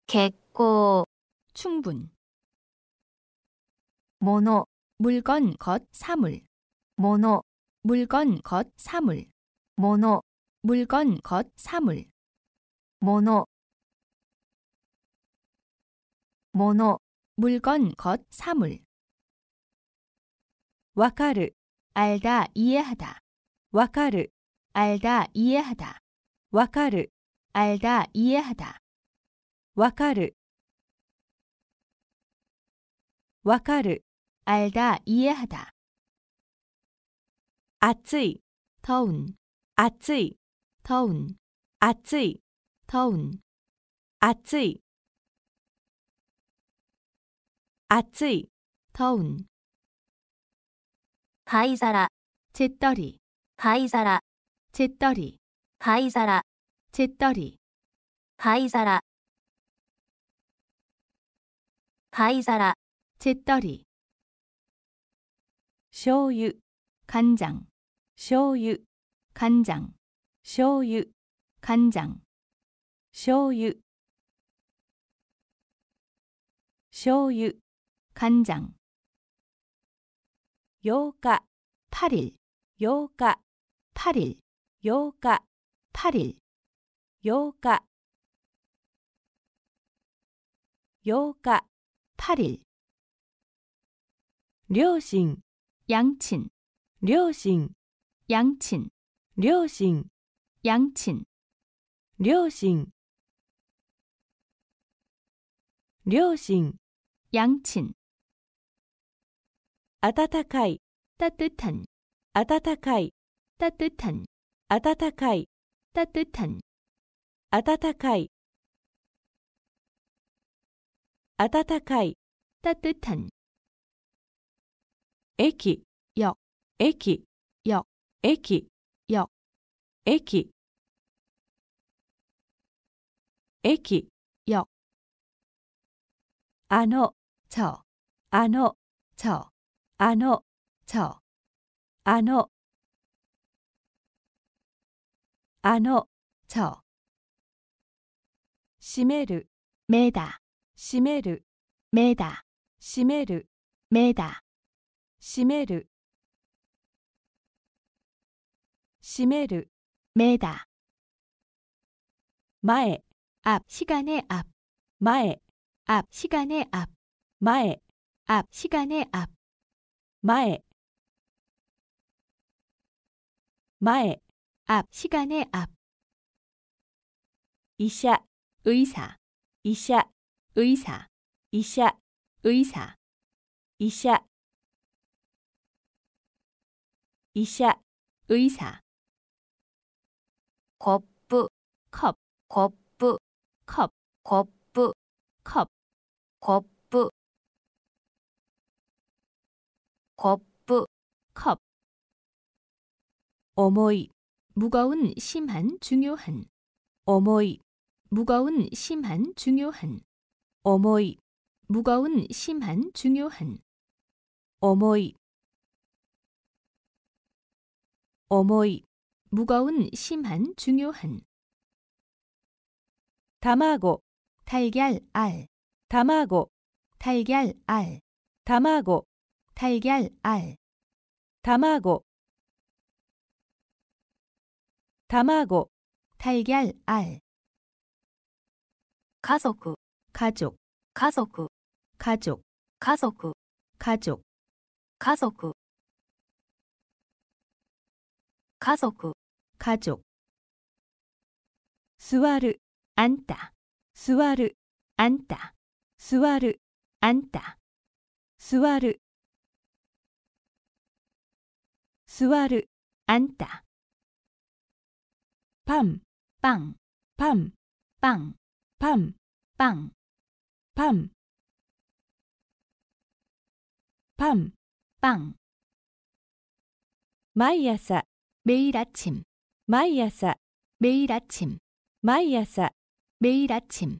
객고 충분 모노 물건 것 사물 모노 물건 것 사물 모노 물건 것 사물 모노 모노 물건 것 사물 와카르 알다 이해하다 와카르 알다 이해하다 와카르 알다 이해하다 와카르 와카르 알다 이해하다 아츠이 더운 暑い、トーン、暑い、トーン、暑い、暑い、トーン。灰皿、채떨 이、 灰皿、채떨 이、 灰皿、ッ떨リ、灰皿、灰皿、채떨 이。 醤油、간 장、 醤油。간장醤油간장醤油醤油간장8日8일8日8일8日8일8日8日8일両親양친両親양친両親養親両親両親양친暖かい따뜻한暖かい따뜻한暖かい따뜻한暖かい暖かい따뜻한駅역駅역駅駅駅역あの저あの저あの저あのあの저しめるめだしめるめだしめるめだしめるしめる 매다 말, 앞, 시간의 앞, 말, 앞, 시간의 앞, 말, 앞, 시간의 앞, 말, 말, 앞, 시간의 앞. 이샤, 의사, 이샤, 의사, 이샤, 의사, 이샤, 이샤, 의사. 거부컵 거프 컵 거프 컵 거프 거프 컵 어머이 무거운 심한 중요한 어머이 무거운 심한 중요한 어머이 무거운 심한 중요한 어머이 어머이 무거운, 심한, 중요한. 다마고, 달걀, 알. 다마고, 달걀, 알. 다마고, 달걀, 알. 다마고. 다마고, 달걀, 알. 가족, 가족, 가족, 가족, 가족, 가족, 가족, 가족. 가족 스와르 앉다 스와르 앉다 스와르 앉다 스와르 스와르 앉다 밤, 빵, 밤, 빵, 밤, 빵, 밤, 밤, 빵. 마이 아사 매일 아침 毎朝 매일 아침 毎朝 매일 아침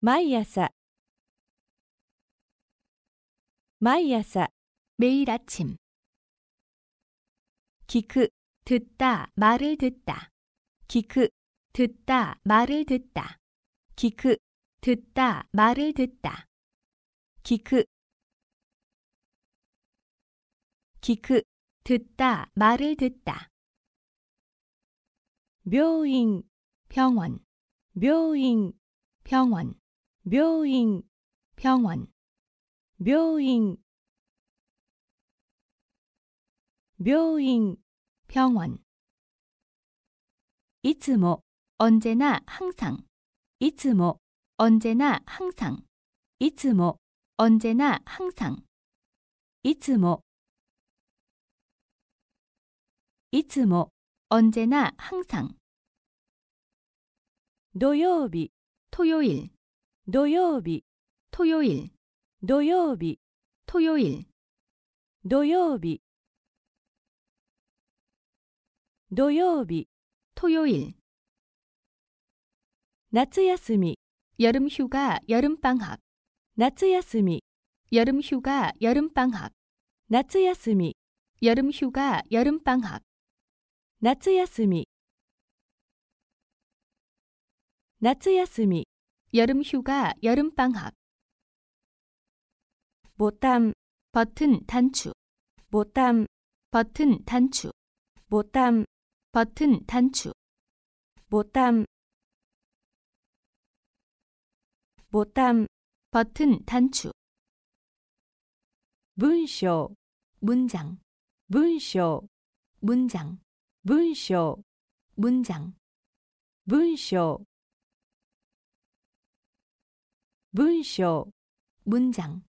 毎朝毎朝 매일 아침 기크 듣다 말을 듣다 기크 듣다 말을 듣다 기크 듣다 말을 듣다 기크 기크 듣다 말을 듣다 묘잉 병원 묘잉 병원 묘잉 병원 묘잉 묘잉 병원 いつも 언제나 항상 いつも 언제나 항상 いつも 언제나 항상 いつもいつも 언제나 항상 토요일 토요일 토요일 토요일 토요일 토요일 토요일 토요일 토요일 나츠야스미 여름 휴가 여름 방학 나츠야스미 여름 휴가 여름 방학 나츠야스미 여름 휴가 여름 방학 夏休み夏休み 여름 휴가, 여름 방학. 보탐 버튼 단추. 보탐 버튼 단추. 보탐 버튼 단추. 보탐 보탐 버튼 단추. 문쇼 문장 문쇼 문장 문쇼 문장 문쇼 문쇼 문장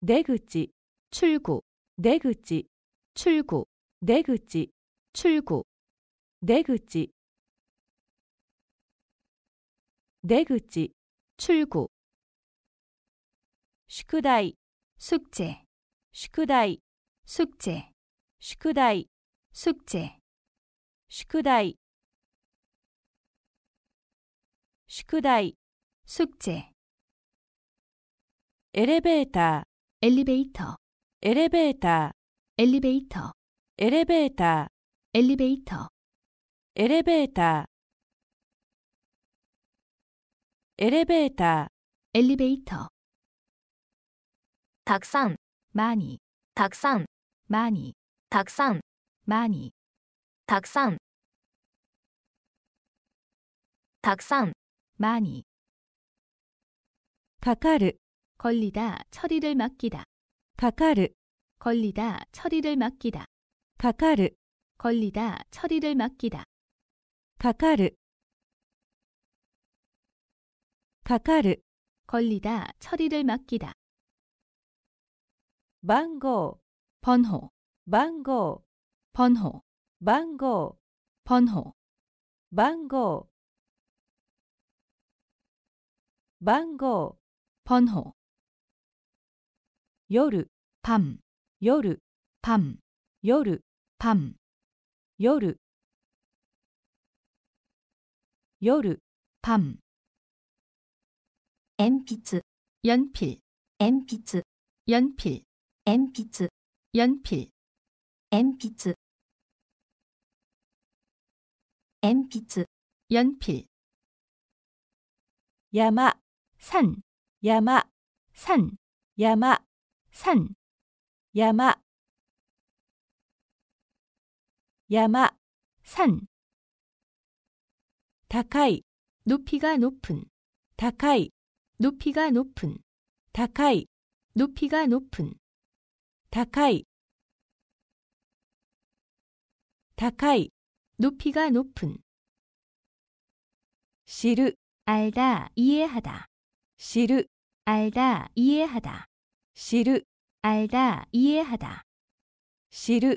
내그지 출구 내그지 출구 내그지 출구 내그지 내그지 출구 숙題 숙제 숙題 숙제 宿題숙제宿題宿題숙제エレベーター엘리베이터エレベータ엘리베이터ーエレベータ엘리베이터ーエレベーターエレベータ엘리베이터たくさん많이たくさん많이たくさん 많이 닭산 닭산 많이 가까르 걸리다 처리를 맡기다 가까르 걸리다 처리를 맡기다 가까르 걸리다 처리를 맡기다 가까르 가까르 걸리다 처리를 맡기다 방고 번호 방고 번호, 방고, 번호, 방고, 방고, 번호. 요르, 밤, 요르, 밤, 요르, 밤, 요르, 요르, 밤. 鉛筆 연필, 鉛筆 연필, 鉛筆 연필, 鉛筆鉛筆 연필 야마 산 야마 산 야마 산 야마 야마 산 다카이 높이가 높은 다카이 높이가 높은 다카이 높이가 높은 다카이 다카이 높이가 높은 시르 알다 이해하다 시르 알다 이해하다 시르 알다 이해하다 시르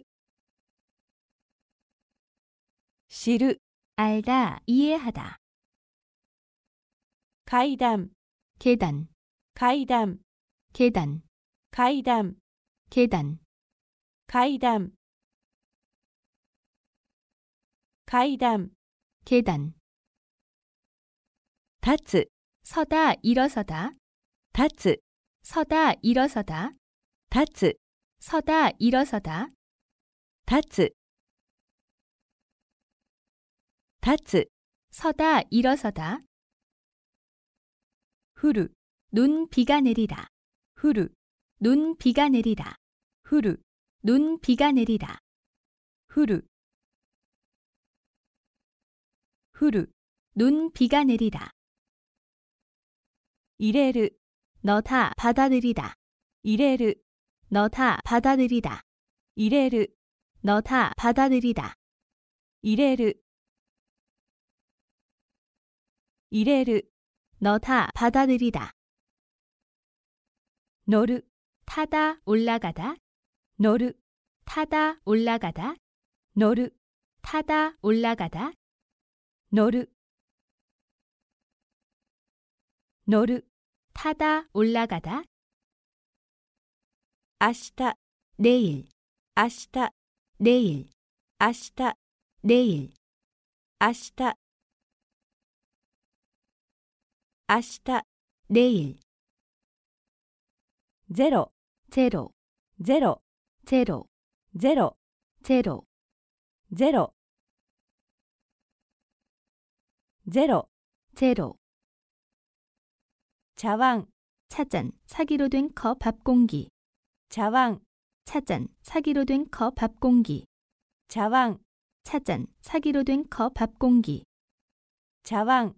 시르 알다 이해하다 가이담 계단 가이담 계단 가이담 계단 가이담 階段 가이담 계단 立つ 서다 일어서다 立つ 서다 일어서다 立つ 서다 일어서다 立つ立つ 서다 일어서다 후루 눈 비가 내리다 후루 눈 비가 내리다 후루 눈 비가 내리다 후루 降る、눈 비가 내리다. 이래르, 너다 받아들이다. 이래르, 너다 받아들이다. 이래르, 너다 받아들이다. 이래르, 이래르, 너다 받아들이다. 너르, 타다 올라가다. 너르, 타다 올라가다. 너르, 타다 올라가다. 노る노る 타다 올라가다 아시日 내일 明日 내일 明日 내일 明日明日 내일 제로 제로 제로 제로 제로 제로 제로 제로 제로 자왕 차잔 사기로 된 컵 밥 공기 자왕 차잔 사기로 된 컵 밥 공기 자왕 차잔 사기로 된 컵 밥 공기 자왕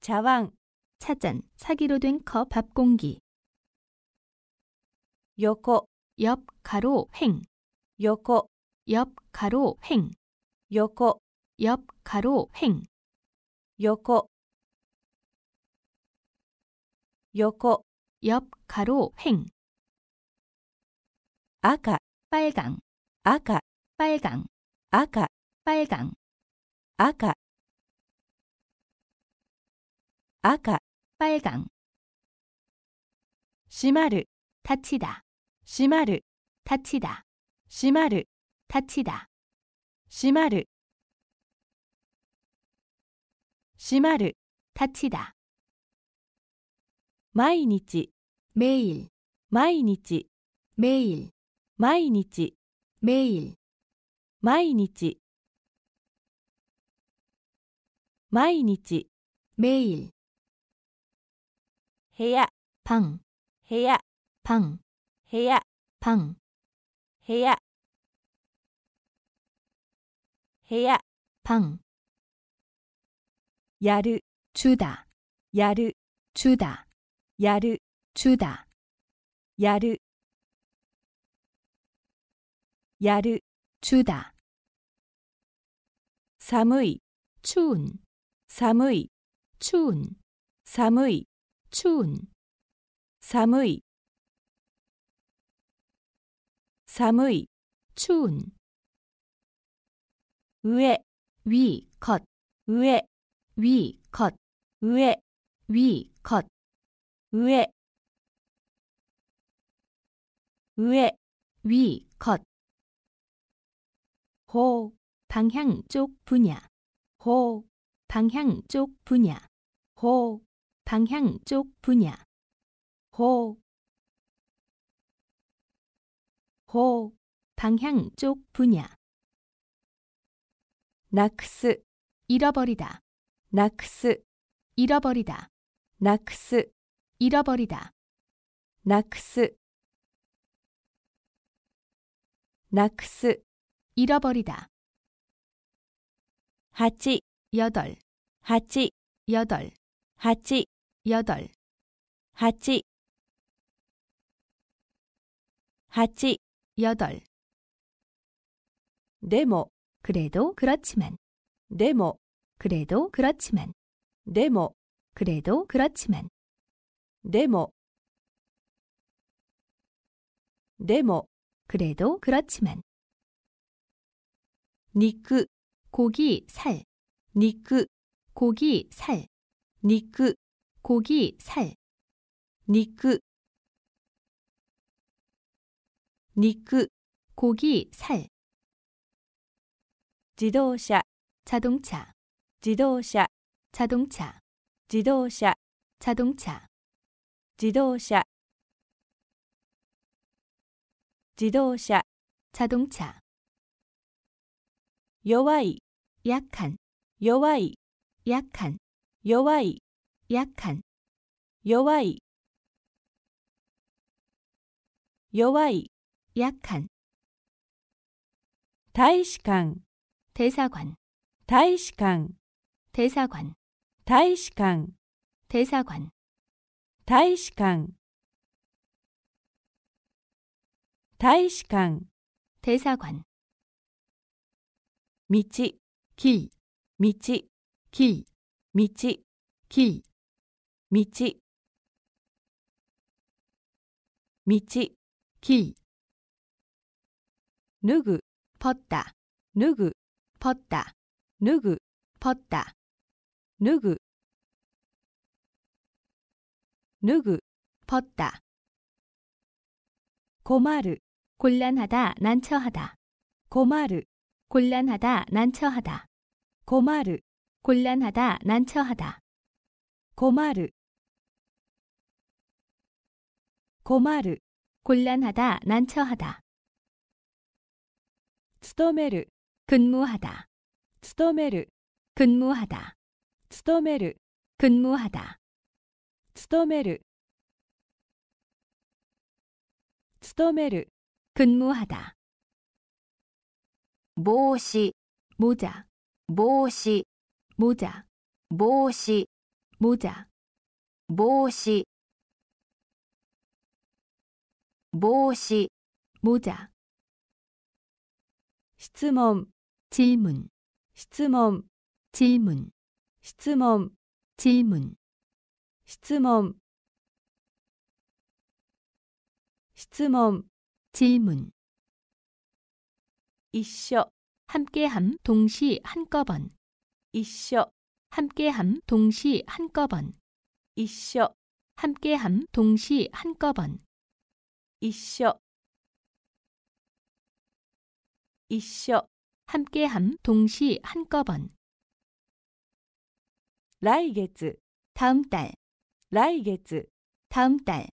자왕 차잔 사기로 된 컵 밥 공기 요코 옆 가로 횡 요코 옆 가로 횡横옆가로횡横横옆가로횡赤빨강赤빨강赤빨강赤赤빨강閉まる닫히다閉まる닫히다閉まる닫히다閉まる閉まる닫い。다毎日イル毎日매일毎日매일毎日毎日や。일部屋や。部屋へ部屋ン部屋 해야 방 야르 주다 야르 주다 야르 주다 야르 야르 주다 寒い 추운 寒い 추운 寒い 추운 寒い寒い 추운 의에 위 컷, 의에 위 컷, 의에 위 컷, 의에 의에 위 컷. 호 방향 쪽 분야 호 방향 쪽 분야 호 방향 쪽 분야 호, 호 방향 쪽 분야 낙스 잃어버리다 낙스 잃어버리다 낙스 잃어버리다 낙스 낙스 잃어버리다 하치 여덟 하치 여덟 하치 여덟 하치 하치 여덟 で모 그래도 그렇지만 네모 그래도 그렇지만 네모 그래도 그렇지만 네모네모 그래도 그렇지만 니크 고기 살 니크 고기 살 니크 고기 살 니크 니크 고기 살自動車자동차自動車자동차自動車자동차自動車自動車자동차弱い약한弱い약한弱い약한弱い弱い약한大使館 대사관 다이시 대사관 다이시 대사관 다이시강 다이 대사관 미치 길 미치 길 미치 길 미치 미치 길 누구 벗다 누구 벗다 누구 벗다 누구 누구 벗다 고마르 곤란하다 난처하다 고마르 곤란하다 난처하다 고마르 곤란하다 난처하다 고마르 고마르 곤란하다 난처하다 勤める 근무하다. 勤める 근무하다. 勤める 근무하다. 勤める勤める 근무하다. 帽子 모자. 帽子 모자. 帽子 모자. 帽子帽子 모자. 質問 질문, 質問 질문, 質問 질문, 質問質問 질문. 一緒 함께함, 동시, 한꺼번. 一緒 함께함, 동시, 한꺼번. 一緒 함께함, 동시, 한꺼번. 一緒一緒 함께함, 동시, 한꺼번. 라이来月 다음 달, 라이来月 다음 달,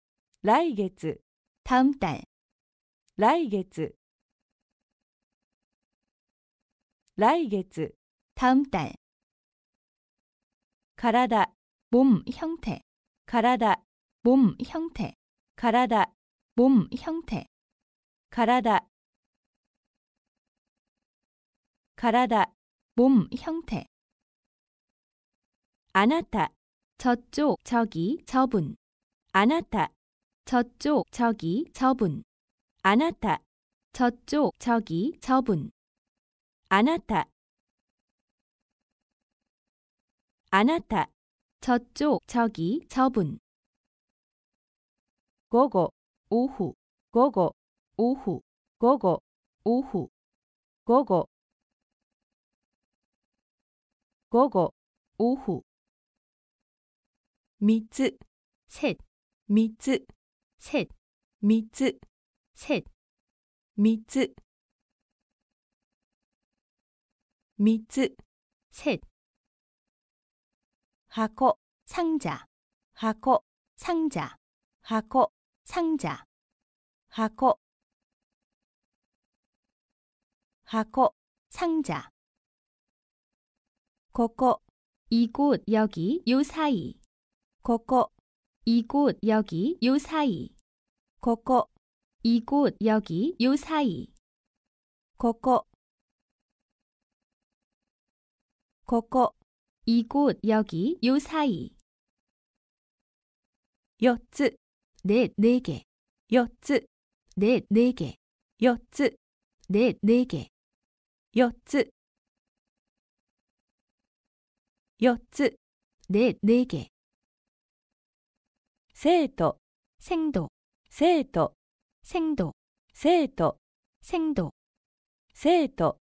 라이来月 다음 달, 라이게츠 라이来月 다음 달, 가라다 몸 형태, 가라다 몸 형태, 가라다 몸 형태, 가라다 体 가라다 몸 형태 아나타 저쪽 저기 저분 아나타 저쪽 저기 저분 아나타 저쪽 저기 저분 아나타 아나타 저쪽 저기 저분 고고 오후 고고 오후 고고 오후 고고 午後、午後。三つ、せ、三つ、せ、三つ、せ、三つ。三つ、せ。箱、상자箱、상자箱、상자箱、箱、상자ここ 이곳 여기 요 사이 ここ 이곳 여기 요 사이 ここ 이곳 여기 요 사이 ここここ 이곳 여기 요 사이 4つ 네, 4개 4つ 네, 4개 4つ 네, 4개 4つ 4つで4げ。生徒생도生徒생도生徒생도生徒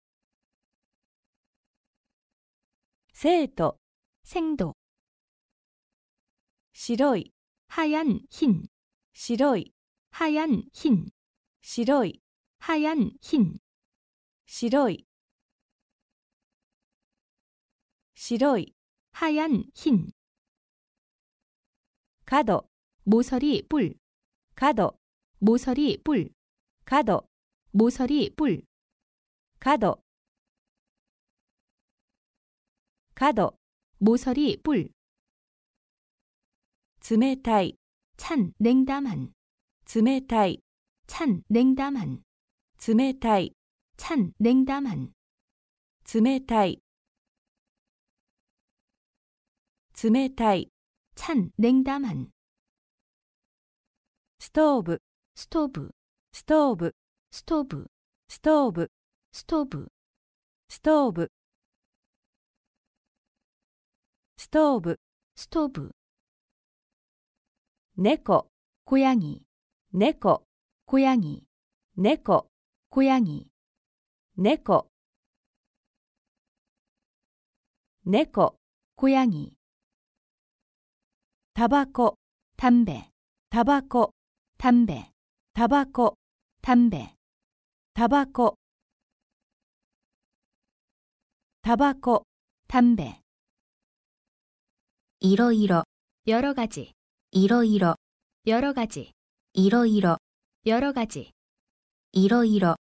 生徒생도白いん、얀흰白い하얀흰白い하얀흰白い白い 하얀 흰 가더 모서리 뿔 가더 모서리 뿔 가더 모서리 뿔 가더 가더 모서리 뿔 즈메타이 찬 냉담한 즈메타이 찬 냉담한 즈메타이 찬 냉담한 즈메타이 冷たい、찬냉담한ストーブ、ストーブ、ストーブ、ストーブ、ストーブ、ストーブ、ストーブ、ストーブ、ストーブ、猫、고양 이、 猫、고양 이、 猫、고양 이、 猫、猫、고양 이、 タバコ、タンベ、タバコ、タンベ、タバコ、タンベ、タバコ、タバコ、タンベ。いろいろ、よろがち、いろいろ、よろがち、いろいろ、よろがち、いろいろ、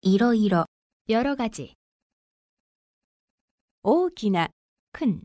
いろいろ、よろがち。大きな、くん。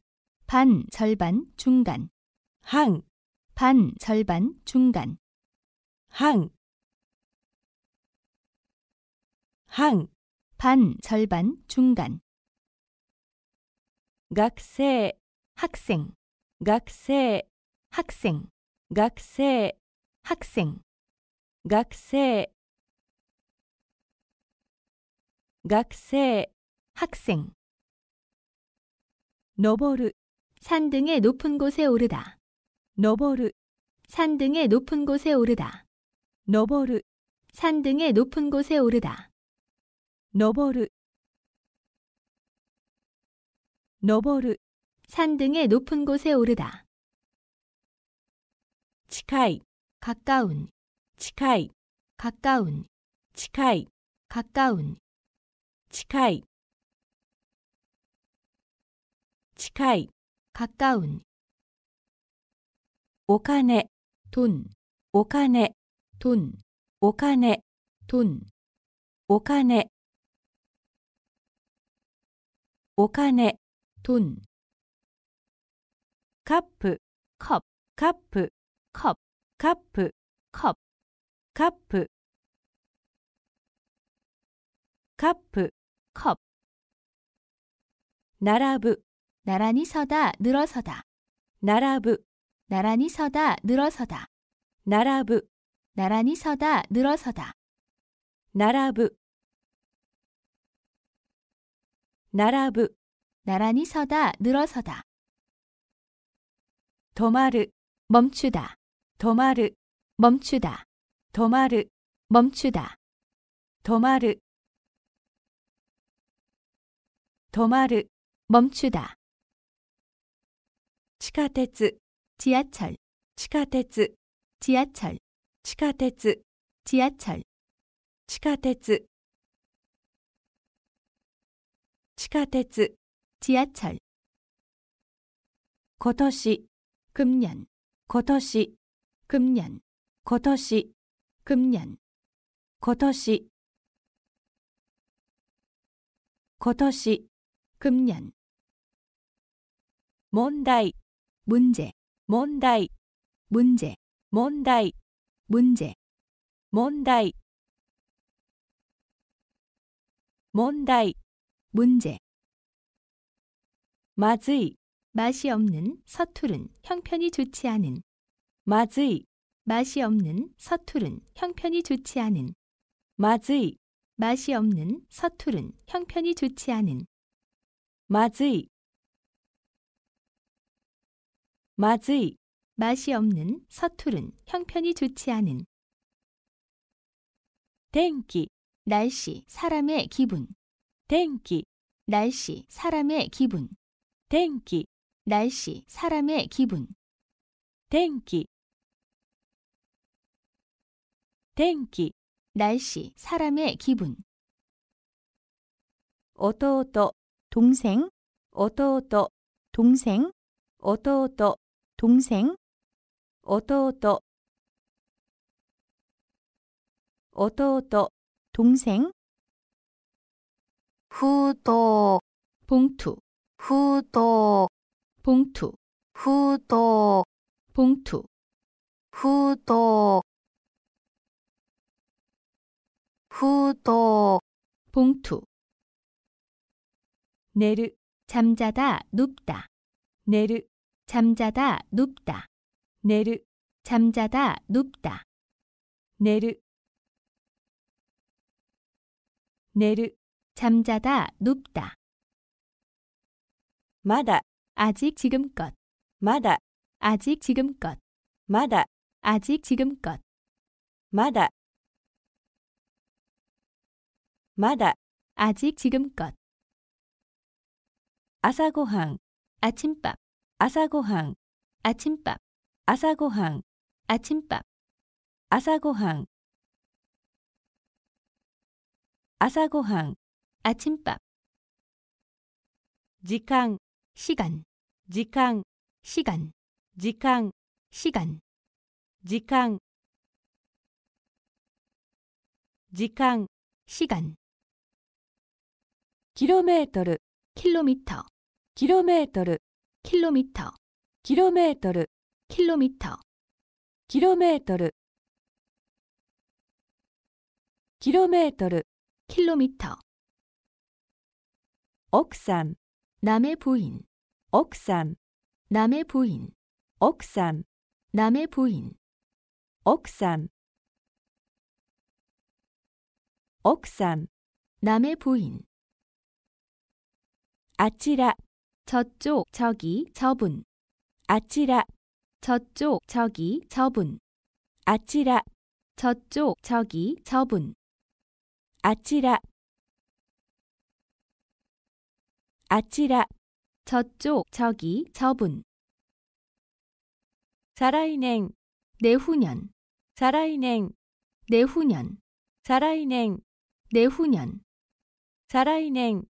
반, 절반, 중간. 항, 반, 절반, 중간. 항, 항, 반, 절반, 중간. 각세, 학생, 각세, 학생, 각세, 학생, 각세, 각세, 학생. 登る산 등의 높은 곳에 오르다. 너버르 산 등의 높은 곳에 오르다. 너버르 산 등의 높은 곳에 오르다. 너버르 너버르 산 등의 높은 곳에 오르다. 치카이 가까운 치카이 가까운 치카이 가까운 치카이 치카이 가까운오카네돈오카네돈오카네돈오카네오카네돈카프컵카프컵카프컵카프카프컵並ぶ 나란히 서다 늘어서다 나라부 나란히 서다 늘어서다 나라부 나란히 서다 늘어서다 나라부 나라부 나란히 서다 늘어서다 도마르 멈추다 도마르 멈추다 도마르 멈추다 도마르 도마르 멈추다 地下鉄地下鉄地下鉄地下鉄地下鉄地下鉄地下鉄地下鉄지하철今年금年今年금年今年금년今年今年금년問題 문제, 문다 문제, 문다 문제, 문다문다 문제. 마이 맛이 없는, 서툴른 형편이 좋지 않은. 마이 맛이 없는, 서투른, 형편이 좋지 않은. 마이 맛이 없는, 서투른, 형편이 좋지 않은. 마이 마즈 맛이 없는, 서투른, 형편이 좋지 않은. 땡기 날씨, 사람의 기분. 땡기 날씨, 사람의 기분. 땡기 날씨, 사람의 기분. 땡기 땡기 날씨, 사람의 기분. 어떠어떠 동생, 어떠어떠 동생, 어떠어떠 동생 어떠어떠 어떠어떠 동생 후독 봉투 후독 봉투 후독 봉투 후독 후독 봉투 내르 잠자다 눕다 내르 잠자다 눕다 내르 잠자다 눕다 내르 내르 잠자다 눕다 마다 아직 지금껏 마다 아직 지금껏 마다 아직 지금껏 마다 마다 아직 지금껏 아사고항 아침밥 아사고항 아침밥 아사고항 아침밥 아사고항 아사고항 아침밥 지캉 시간 지캉 시간 지캉 시간 지캉 지캉 시간 킬로미터 킬로미터 킬로미터 킬로미터 키로메이터르 킬로미터 키로메이터르 키로메이터르 킬로미터 옥산 남의 부인 옥산 남의 부인 옥산 남의 부인 옥산 옥산 남의 부인 아치라 저쪽 저기 저분 아찔라 저쪽 저기 저분 아찔라 저쪽 저기 저분 아찔라아찔라 저쪽 저기 저분 살아인행 내후년 살아인행 내후년 살아인행 내후년 살아인행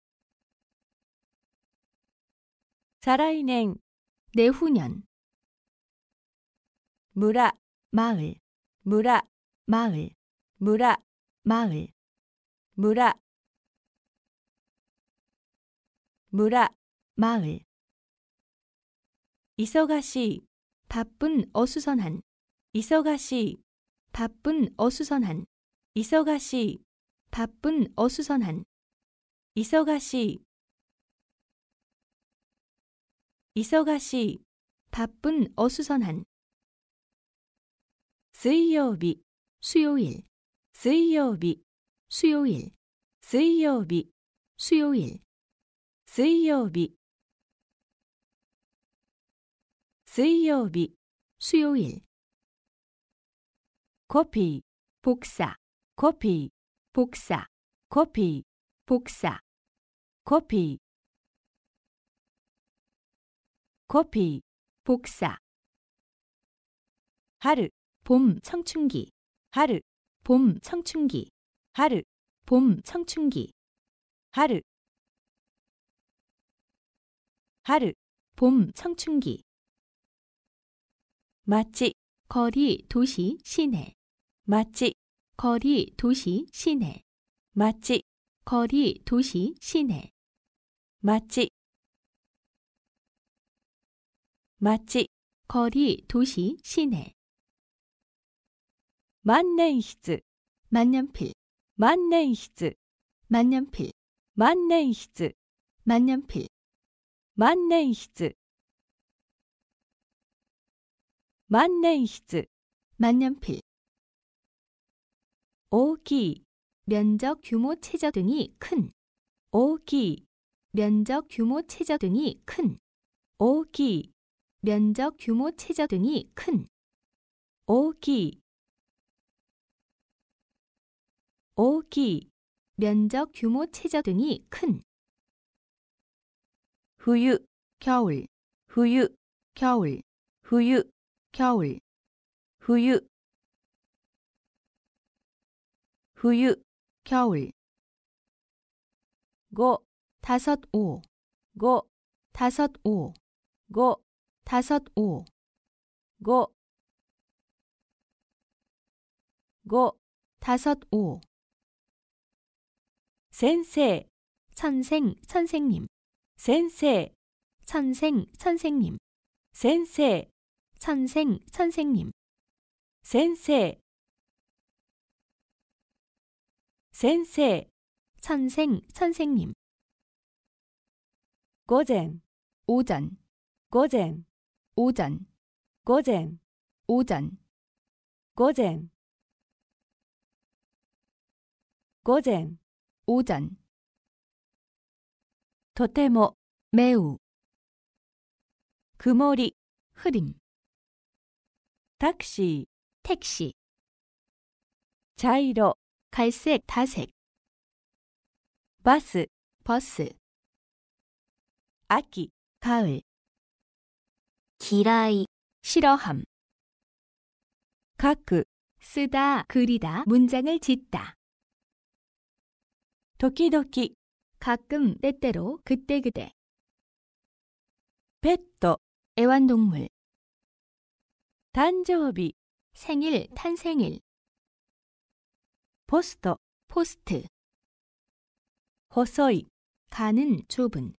자라인행 내후년 무라 마을 무라 마을 무라 마을 무라 무라 마을 이서가시 바쁜 어수선한 이서가시 바쁜 어수선한 이서가시 바쁜 어수선한 이서가시 이서가시 바쁜 어수선한 수요일 수요일 수요일 수요일 수요일 수요일 수요일 수요일 수요일 커피 복사 커피 복사 커피 복사 커피 코피, 복사. 하루, 봄, 청춘기. 하루, 봄, 청춘기. 하루, 봄, 청춘기. 하루. 하루, 봄, 청춘기. 마치 거리, 도시, 시내. 마치 거리, 도시, 시내. 마치 거리, 도시, 시내. 마치 마치 거리, 도시, 시내 만년히즈 만년필 만년히즈 만년필 만년히즈 만년필 만년히즈 만년히즈 만년필 오기 면적 규모 최저 등이 큰 오기 면적 규모 최저 등이 큰 오기 면적, 규모, 최저 등이 큰 오기 오기 면적, 규모, 최저 등이 큰 후유 겨울 후유 겨울 후유 겨울 후유 후유 겨울 고 다섯 오 고 다섯 오고 다섯 오, 고, 고, 다섯 오. 센세, 선생, 선생님, 센세, 선생, 선생님, 센세, 선생, 선생님, 센세, 센세, 선생, 선생님. 고젠, 오전, 고젠. 오전 고잼 오전 고잼 고잼 오전 とても 매우曇り 흐림 택시 택시 자이로 갈색 다색 버스 버스 아기 가을 기라이 싫어함 가각 쓰다 그리다 문장을 짓다 도끼도끼 가끔 때때로 그때그때 펫도 애완동물 단조비 생일 탄생일 포스터 포스트 호소이 가는 좁은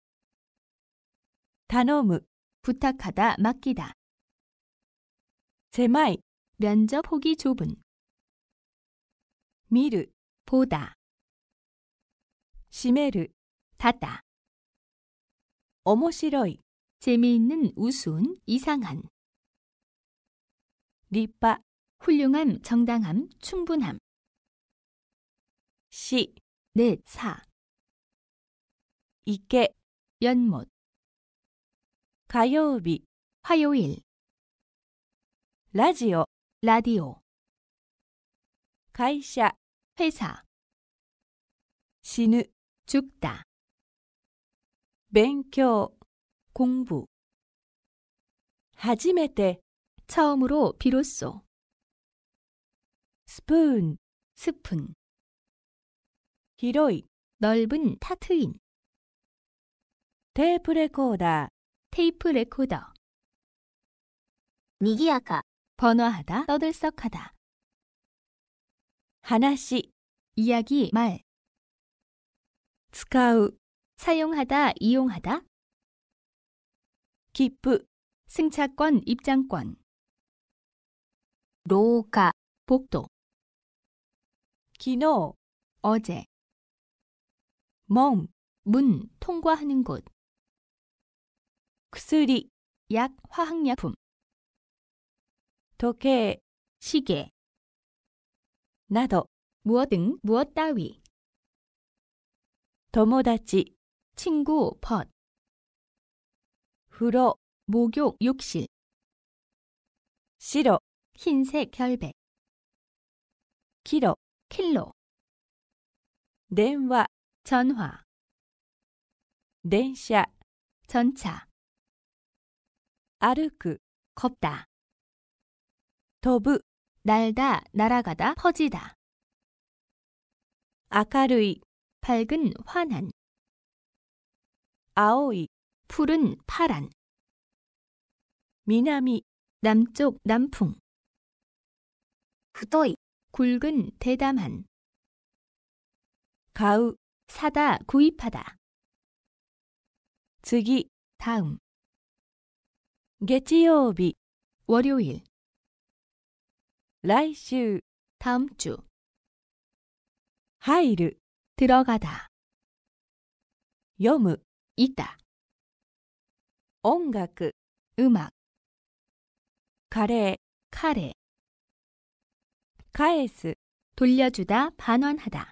다노무 부탁하다, 맡기다. 제마이, 면접 폭이 좁은. 미르, 보다. 시메르, 닫다. 어머시러이, 재미있는, 우스운, 이상한. 리빠, 훌륭함, 정당함, 충분함. 시, 넷, 사. 이게, 연못. 가요비 화요일 라디오 라디오 가이샤 회사 시누 죽다 뱅교 공부 하지메테 처음으로 비로소 스푼 스푼 히로이 넓은 타트인 테이프 레코더 테이프 레코더 니기や카 번화하다 떠들썩하다 하나씩 이야기 말 스카우 사용하다 이용하다 기프 승차권 입장권 廊카 복도 기노 어제 門、문 통과하는 곳 쿠스리 약 화학약품 도케 시계 나도 무엇 등 무엇 따위 도모다치 친구 벗 후로 목욕 욕실 시로 흰색 결백 키로 킬로 낸화 전화 낸샤 전차 아르크 걷다 도브 날다 날아가다 퍼지다 아카르이 밝은 환한 아오이 푸른 파란 미나미 남쪽 남풍 부도이 굵은 대담한 가우 사다 구입하다 즉이 다음 月曜日 월요일 来週 다음 주入る 들어가다 読む 있다 音楽 그 음악 カレー 카레 返す 돌려주다 반환하다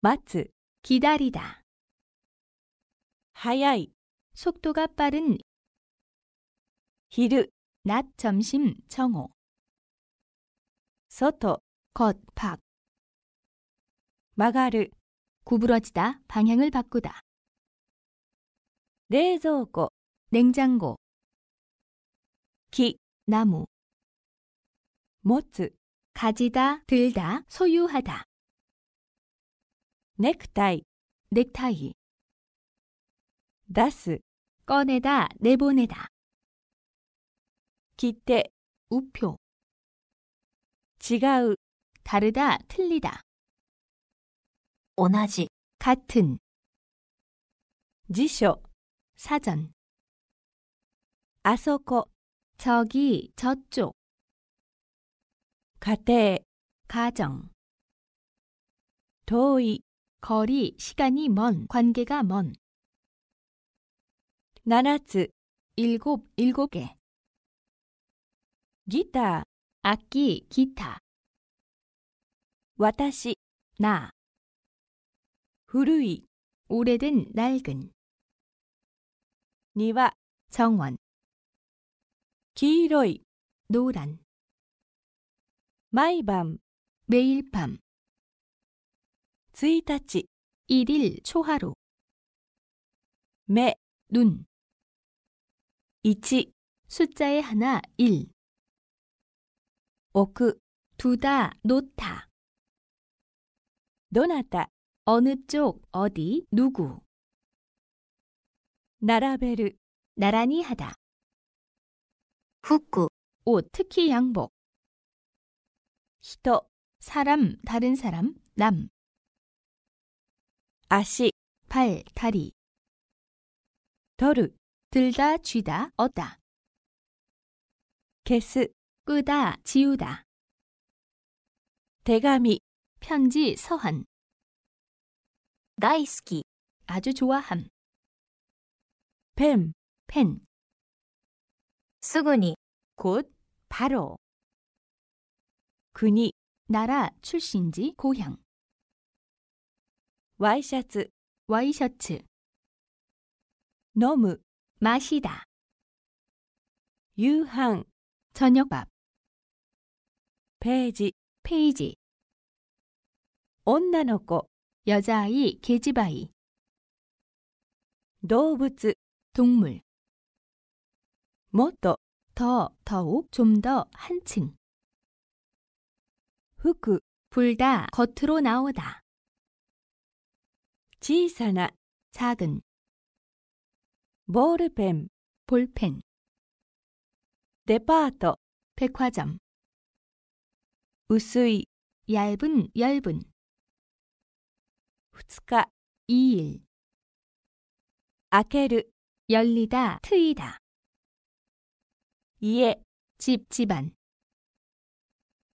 待つ 기다리다 早い 속도가 빠른 히르 낮 점심 청호 서토 겉 밖. 마가르 구부러지다 방향을 바꾸다. 냉장고 냉장고 기 나무 모츠 가지다 들다 소유하다 넥타이 넥타이 다스 꺼내다 내보내다 기대, 우표. 지가우, 다르다, 틀리다. 오나지, 같은. 지쇼, 사전. 아서코, 저기, 저쪽. 가대, 가정. 도이, 거리, 시간이 먼, 관계가 먼. 나나츠, 일곱, 일곱 개. 기타 악기 기타 私나古い 오래된 낡은 니와 정원 기로이 노란 마이밤 매일 밤 1日 1일 초하루 매 눈1 숫자의 하나 1 置크두다 놓다 노나타 어느 쪽 어디 누구 나라베르 나란히 하다 후쿠 옷 특히 양복 히토 사람 다른 사람 남 아시 팔 다리 더르 들다 쥐다 얻다 게스 끄다, 지우다. 대가미, 편지 서한. 나이스키, 아주 좋아함. 뱀, 펜. 수근이, 곧, 바로. 근이, 나라, 출신지, 고향. 와이셔츠, 와이셔츠. 너무, 마시다. 유항, 저녁밥. 페이지, ページ女の子, 여자아이 계집아이 動物, 동물 모토, 더, 더욱, 좀 더, 한층 服, 불다, 겉으로 나오다 지さな 작은 볼펜, 볼펜 데파트, 백화점 우薄い 얇은 얇은 2日 2일 아케르 열리다 트이다 家집 집안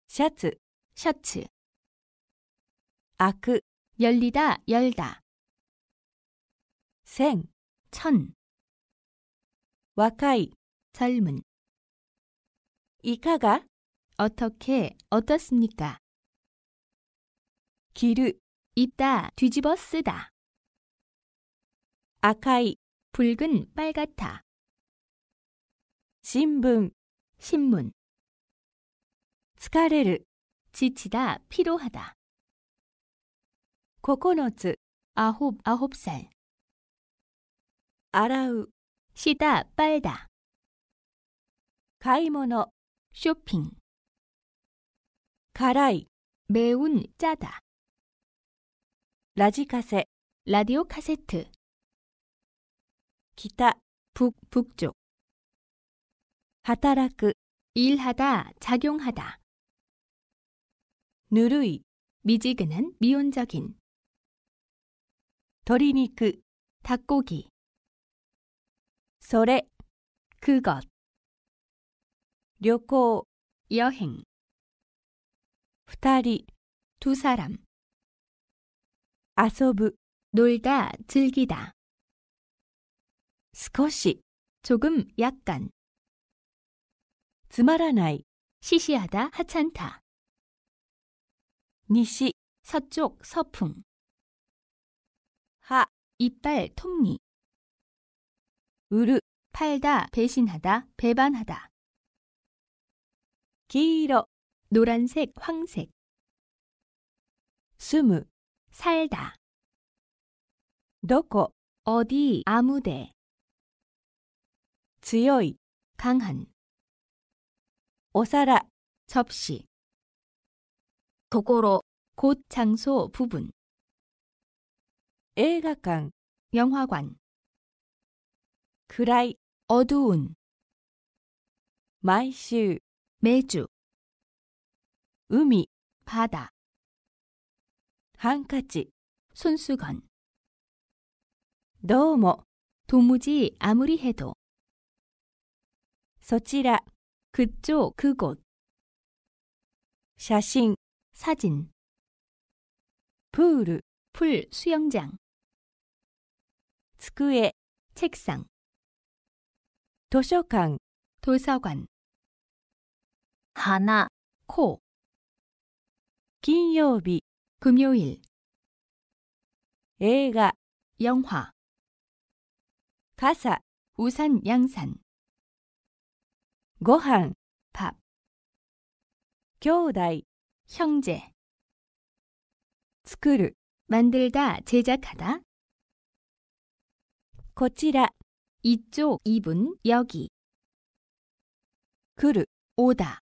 シャツ 셔츠 아크 열리다 열다 생, 천 와카이 젊은 이카가 어떻게, 어떻습니까? 기르, 있다, 뒤집어 쓰다. 아카이, 붉은, 빨갛다. 신문, 신문. 스카레르, 지치다, 피로하다. 코코노츠, 아홉, 아홉 살. 아라우, 시다, 빨다. 가이모노, 쇼핑. 가라이 매운 짜다 라지 카세 라디오 카세트 기타 북 북쪽 하타라크 일하다 작용하다 누르이 미지근한 미온적인 도리니크 닭고기 소레 그것 료코 여행 二人두 사람 아서브 놀다 즐기다 少し 조금 약간 つまらない 시시하다 하찮다 西 서쪽 서풍 하 이빨 톱니 우르 팔다 배신하다 배반하다 기이 노란색, 황색. 스무, 살다. どこ 어디, 아무데. 強い 강한, 오사라 접시. と고로곧 장소, 부분. 映画館 영화관, 그라이 어두운, 毎週 매주. 海, 바다. 한카지 손수건. 너무, 도무지 아무리 해도. そちら, 그쪽, 그곳. 샤真 사진. 푸르 풀, 수영장. 스机, 책상. 도서관, 도서관. 하나, 코. 金曜日 금요일 映画 영화 가사 우산 양산 ご飯밥 교다이 형제 作る 만들다 제작하다 こちら 이쪽 이분 여기 来る 오다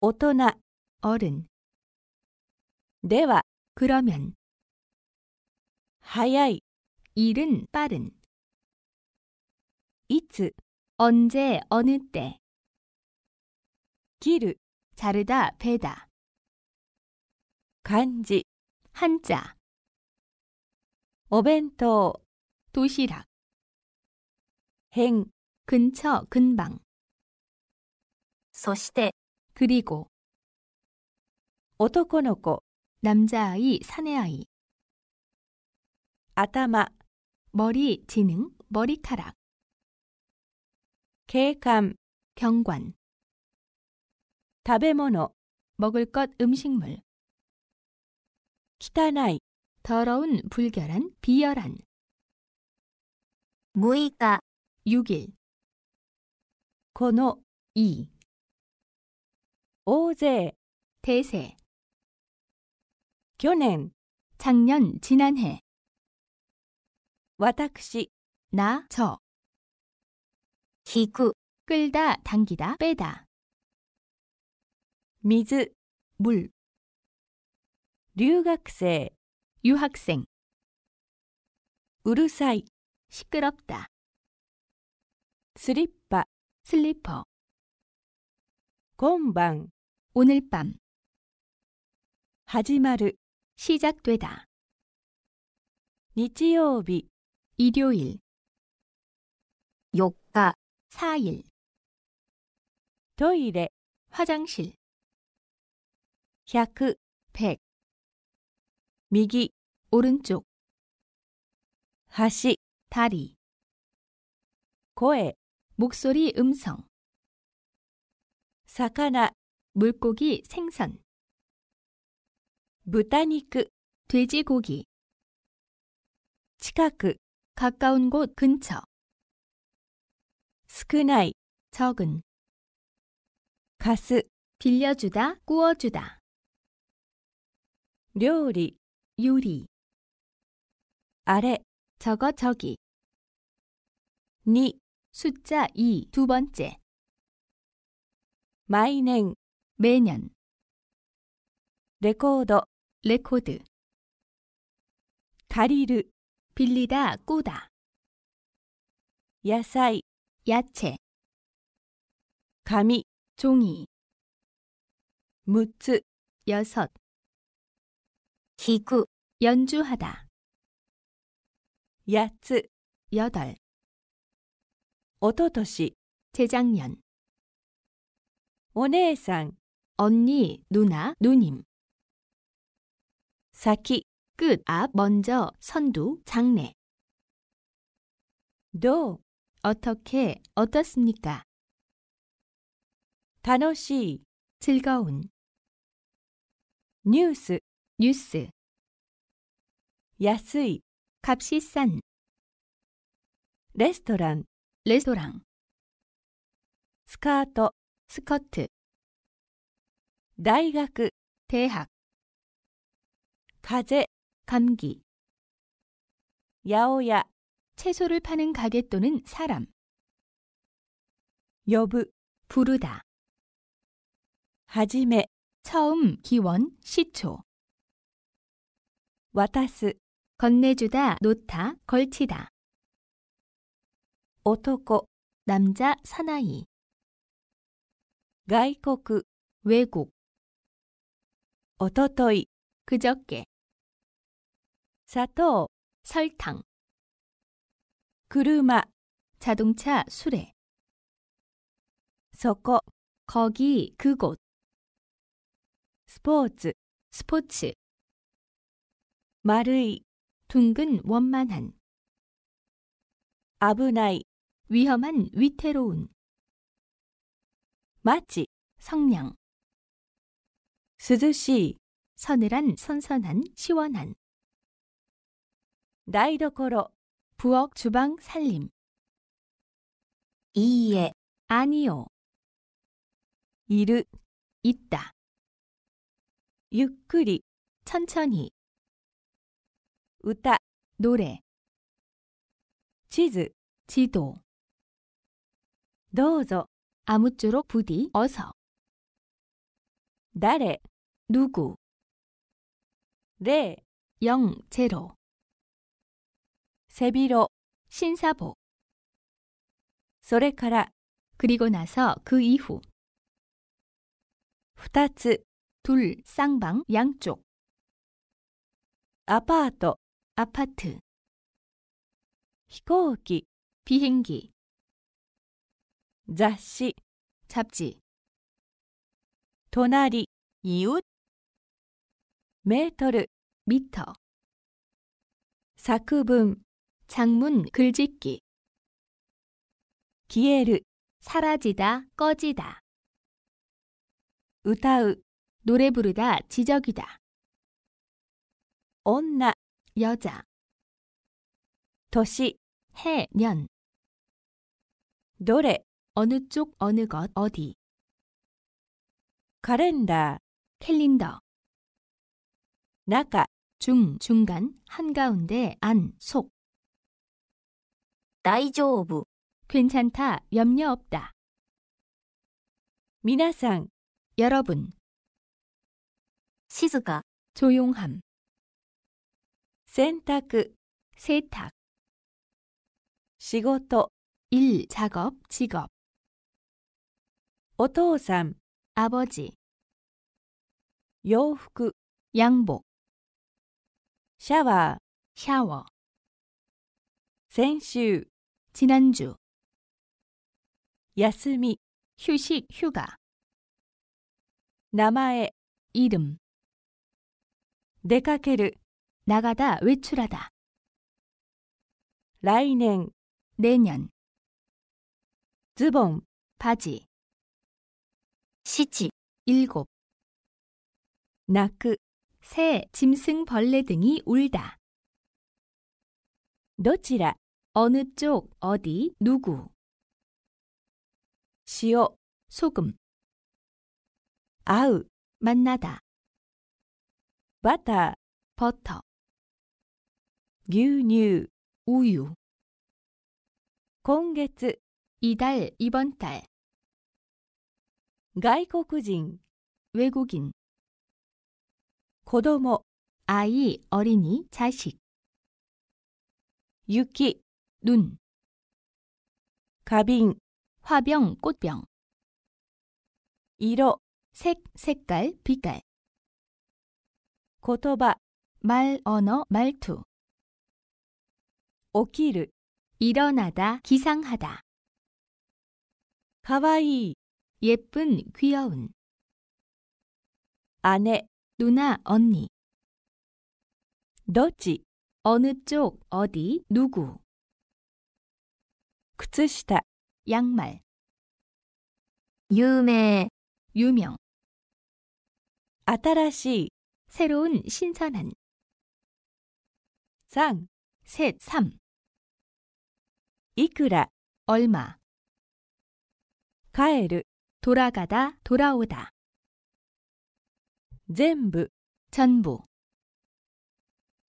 大人 어른 내와 그러면 하야이 일은 빠른 이츠 언제 어느 때 기르 자르다 베다 간지 한자 오벤토 도시락 행 근처 근방 そして그리고 오토코노코 남자아이, 사내아이. 아타마, 머리, 지능, 머리카락. 계획함, 경관. 다베모노, 먹을 것 음식물. 기타나이 더러운, 불결한, 비열한. 무이가, 6일. 고노, 2 오제, 대세. 去年 작년 지난해 私 나, 저. 기구, 끌다, 당기다, 빼다. 水 물, 留学生 유학생, うるさい 시끄럽다, スリッパ 슬리퍼, 今晩 오늘 밤, 始まる 시작되다. 日曜日 일요일 4日 4일 토일레 화장실 100 100 미기 오른쪽 하시 다리 고에 목소리 음성 사카나 물고기 생선 무타니크 돼지고기 치카크 가까운 곳 근처 스크나이 적은 가스 빌려주다 꾸워주다 요리 요리 아래 저거 저기 니 숫자 2 두 번째 마이냉 매년 레코드 레코드 가리르 빌리다 꾸다 야사이 야채 가미 종이 무츠 여섯 기구 연주하다 야츠 여덟 오토토시 재작년 오네상 언니 누나 누님 사키, 끝, 앞, 아, 먼저, 선두, 장래. 도, 어떻게, 어떻습니까? 단어시, 즐거운. 뉴스, 뉴스. 야스이, 값이 싼. 레스토랑, 레스토랑. 스카트, 스커트. 大学、대학 가재, 감기. 야오야, 채소를 파는 가게 또는 사람. 여부, 부르다. 하지메, 처음, 기원, 시초. 와타스, 건네주다, 놓다, 걸치다. 오토코, 남자, 사나이. 가이코크 외국. 오토토이, 그저께 사토 설탕 그르마 자동차 수레 서거 거기 그곳 스포츠 스포츠 마르이 둥근 원만한 아브나이 위험한 위태로운 마치 성냥 스즈시 서늘한, 선선한, 시원한. 라이더코로 부엌, 주방, 살림. 이いえ 아니요. 이르 있다. ゆっ리 천천히 歌 노래 地즈 지도 どうぞ 아무쪼록 부디 어서 나誰 누구 네. 영 제로. 세비로, 신사복. 소れから 그리고 나서 그 이후. 2つ, 둘, 쌍방, 양쪽. 아파트, 아파트. 飛行기 비행기. 雑誌, 잡지. 도隣, 이웃, 메터르 미터 사쿠분 장문 글짓기 기에르 사라지다 꺼지다 우타우 노래 부르다 지적이다 온나 여자 도시 해년 노래 어느 쪽 어느 것 어디 카렌다 캘린더 나가, 중, 중간, 한가운데, 안, 속. 大丈夫, 괜찮다, 염려 없다. 미나상, 여러분. 시즈가, 조용함. 센타크 세탁. 시고토, 일, 작업, 직업. 오토삼, 오 아버지. 洋服、양복. シャワー、シャワー。先週、 지난주. 休み、 휴식, 휴가. 名前、 이름. 出かける、 나가다, 외출하다. 来年、 내년. ズボン、 바지. 시지, 일곱. 泣く、 새, 짐승, 벌레 등이 울다. どち라 어느 쪽, 어디, 누구. 시塩 소금, 아う 만나다, 바타 버터, ー牛乳 우유, 今月 이달, 이번 달, 外国人 외국인, 고도모 아이, 어린이, 자식. 유키 눈. 가빙, 화병, 꽃병. 이로, 색, 색깔, 빛깔. 고토바, 말, 언어, 말투. 오키르, 일어나다, 기상하다. 가와이, 예쁜, 귀여운. 아내, 누나, 언니. 너지 어느 쪽, 어디, 누구. 靴下 양말. 유名 유명. 아新라시 새로운, 신선한. 3 셋, 삼. 이く라 얼마. 가帰る 돌아가다, 돌아오다. 전부 전부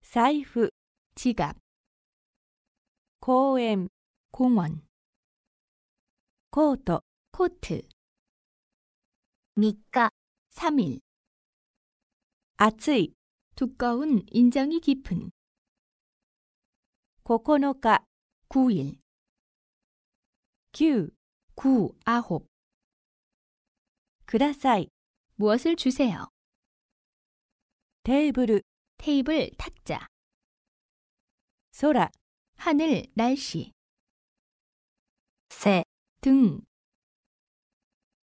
사이프 지갑 공원 공원 코트 코트 3日 3일 아츠이 두꺼운 인정이 깊은 9日 9일 9 9 아홉 그다사이 무엇을 주세요 테이블 테이블 탁자 空 하늘 날씨 새등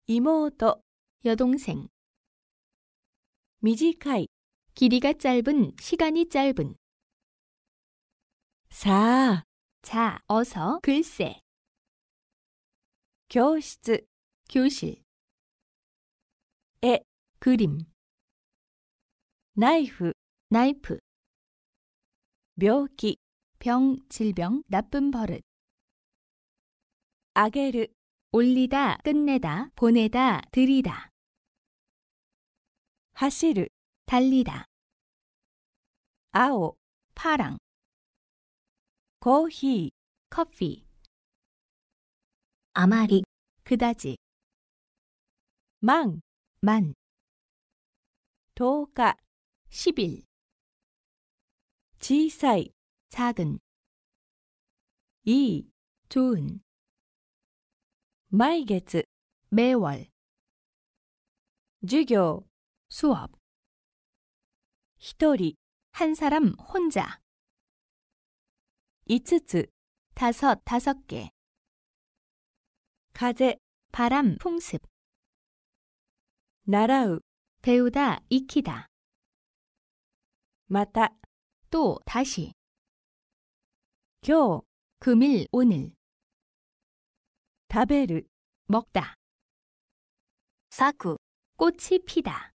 이모도 여동생 短い 길이가 짧은 시간이 짧은 さ자 어서 글쎄 教室 교실 에 그림 나이프, 나이프, 묘기, 병, 질병, 나쁜 버릇. 아げる 올리다, 끝내다, 보내다, 드리다하시る 달리다, 아오, 파랑, 고ー 커피, 아まり 그다지, 망, 만 도가, 1 0 지사이 작은 2. 좋은 마이게츠 매월 주교 수업 히토리 한 사람 혼자 이츠츠 다섯 다섯 개 가제 바람 풍습 나라우 배우다 익히다 마타 또 다시 겨 금일 오늘 다베르 먹다 사쿠 꽃이 피다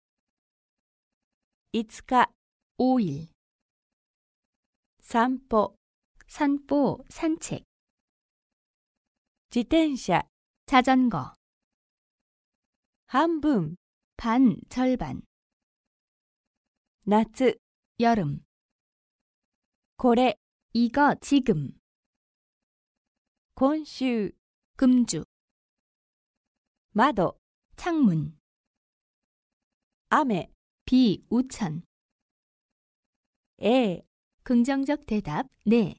이츠카 오일산포산포 산책 지텐샤 자전거 한분 반 절반 나츠 여름 고래 이거 지금 곤슈 금주 마도 창문 아메 비 우천 에 긍정적 대답 네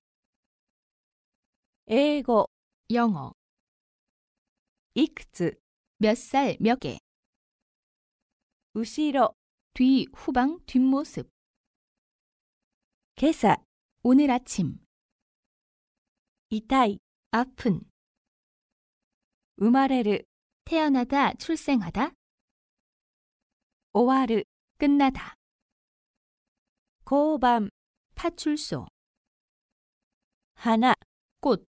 에고 영어 이크츠 몇살 몇개 우시로 뒤 후방 뒷모습 今朝 오늘 아침 痛い 아픈 生まれる 태어나다 출생하다 終わる 끝나다 고밤 파출소 하나 꽃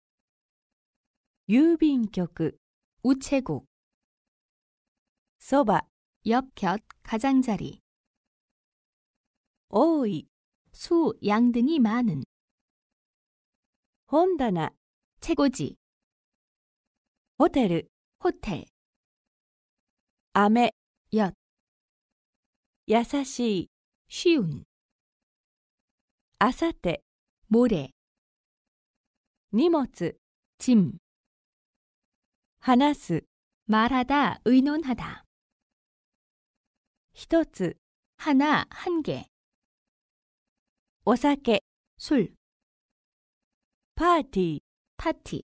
유빈局 우체국 소바 옆곁 가장자리 오이 수, 양 등이 많은. 본다나 최고지 호텔, 호텔. 아메, 엿. 야사시, 쉬운. 아사테, 모래. 니모츠, 짐. 하나스, 말하다, 의논하다. 히토츠, 하나, 한 개. 오사케 술 파티 파티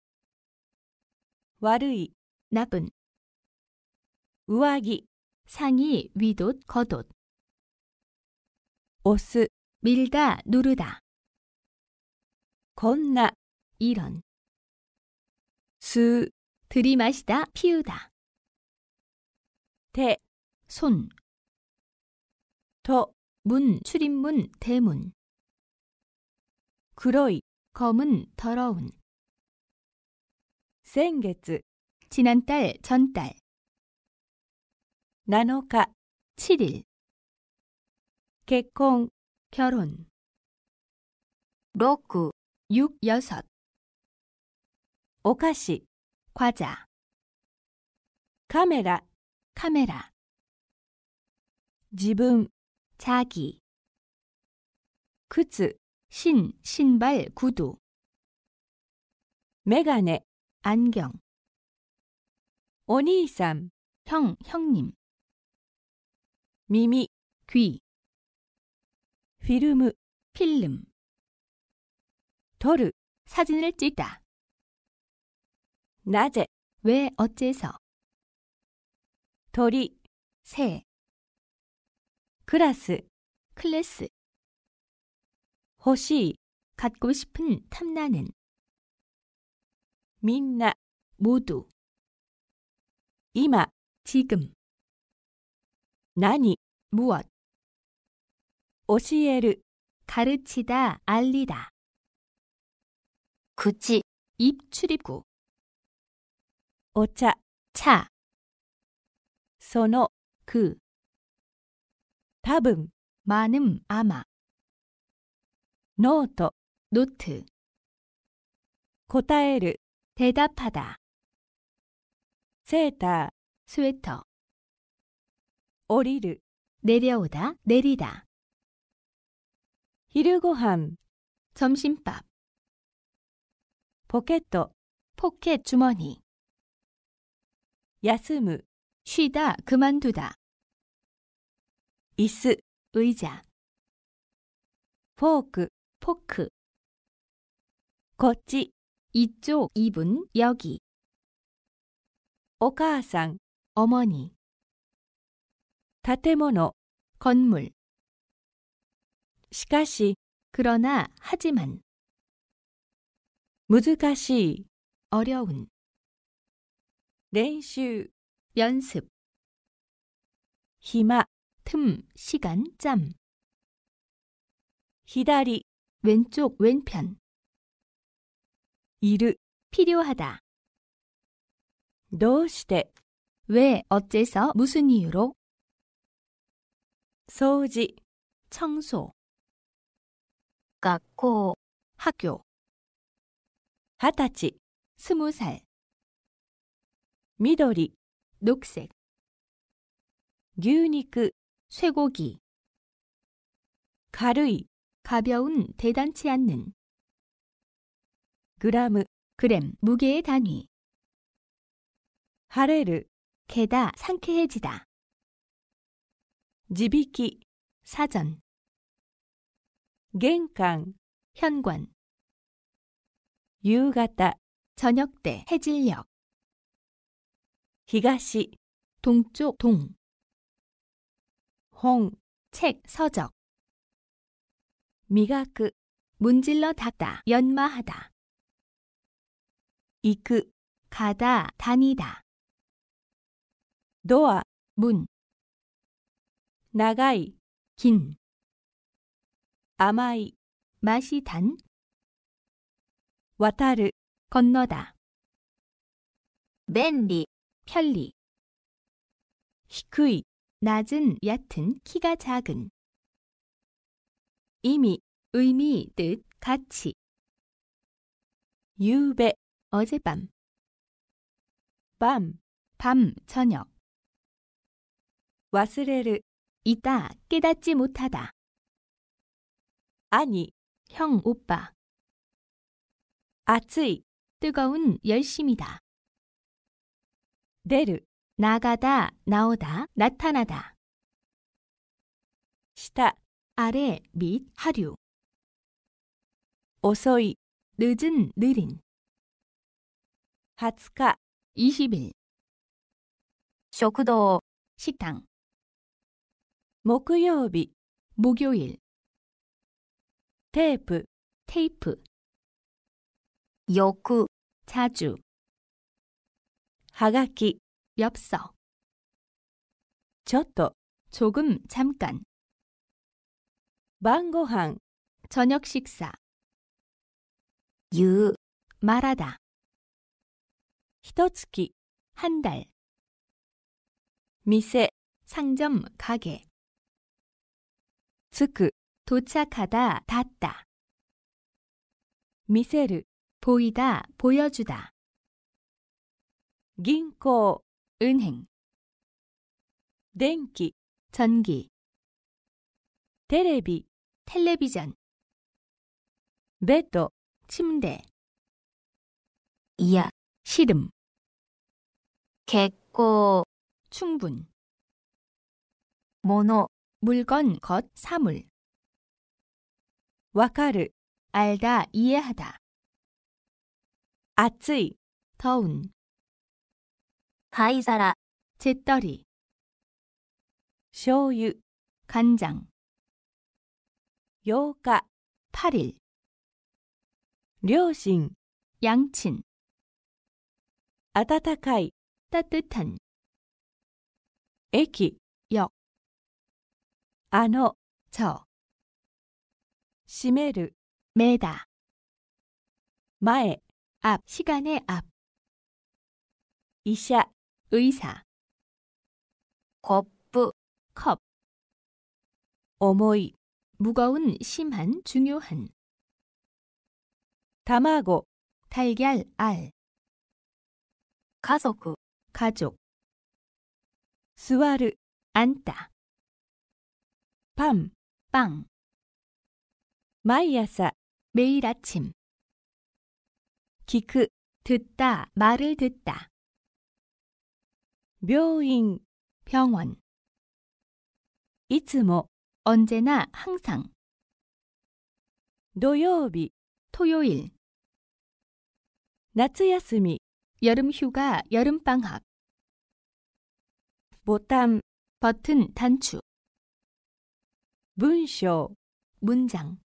와르이 나쁜 우아기 상의 위옷 겉옷 오스 밀다 누르다 건나 이런 스 들이마시다 피우다 대 손 더문 출입문 대문 그로이 검은 더러운 先츠 지난달 전달 나노카 7일 개婚 결혼 로쿠 6 6 오카시 과자 카메라 카메라 지分 자기 靴 신, 신발, 구두. 메가네, 안경. 오니이삼, 형, 형님. 미미, 귀. 필름, 필름. 도르, 사진을 찍다. 낮에, 왜, 어째서. 도리, 새. 그라스 클래스. 欲し 갖고 싶은 탐나는. 민나, 모두. 이마, 지금. 나니, 무엇. 오시에르, 가르치다, 알리다. 구찌, 입 출입구. 오차, 차. 선호, 그. 답은, 많음, 아마. ノート、ノート。答える、대답하 다。 セーター、スウェット。降りる、내려오 다、 내리 다。 昼ごはん、점심 밥。 ポケット、ポケ주머 니。 休む、쉬 다、 그만두 다。 椅子、의자。 포크, 포크 거치 이쪽 입은 여기 오가상 어머니 다테모노 건물 시가시 그러나 하지만 무즈가시 어려운 렌슈 연습 히마 틈 시간 짬 히다리 왼쪽 왼편 이르 필요하다 どうして왜 어째서 무슨 이유로 掃지 청소 学校 학교 二十歳 스무 살미緑 녹색 牛肉 쇠고기 가르이 가벼운 대단치 않는 그라무 그램 무게의 단위 하레르 개다 상쾌해지다 지비키 사전 갱강 현관 유가타 저녁 때 해질녘 히가시 동쪽 동홍 책 서적 미가크 그, 문질러 닦다 연마하다 이크 가다 다니다 도아 문 나가이 긴 아마이 맛이 단 와타르 건너다 맨리 편리 히쿠이 낮은 얕은 키가 작은 이미, 의미, 뜻, 같이. 유배, 어젯밤. 밤, 밤, 저녁. 와스레르, 있다, 깨닫지 못하다. 아니, 형, 오빠. 아츠이, 뜨거운 열심이다. 내르, 나가다, 나오다, 나타나다. 시다, 아래 및 하류 어서이 늦은 느린 20日 20일 食堂 식당 木曜日 목요일 테이프 테이프 요구 자주 하가키 엽서 ちょ 조금 잠깐 晩고飯저녁식사 유, 말하다. 히1키한 달. 미세, 상점, 가게. つく, 도착하다, 닿다. 미세르, 보이다, 보여주다. 긴코, 은행. 電気、 전기. 텔레비 텔레비전 베드 침대 이야 시름 개고 충분 모노 물건 것 사물 와카르 알다 이해하다 아츠이 더운 바이사라 재떨이 쇼유 간장 8日 8일 両親 양친 温かい 따뜻한 駅 역, あの 저, 閉める 매다, 前 앞, 시간의 앞, 医者 의사, 거부, 컵, 重い 무거운, 심한, 중요한. 다마고, 달걀, 알. 가족, 가족. 스와르, 앉다. 밤, 빵. 마이 아사, 매일 아침. 기크, 듣다, 말을 듣다. 묘인, 병원. いつも 언제나 항상 토요일 토요일 나츠야스미 여름 휴가 여름 방학 보탐 버튼 단추 문쇼 문장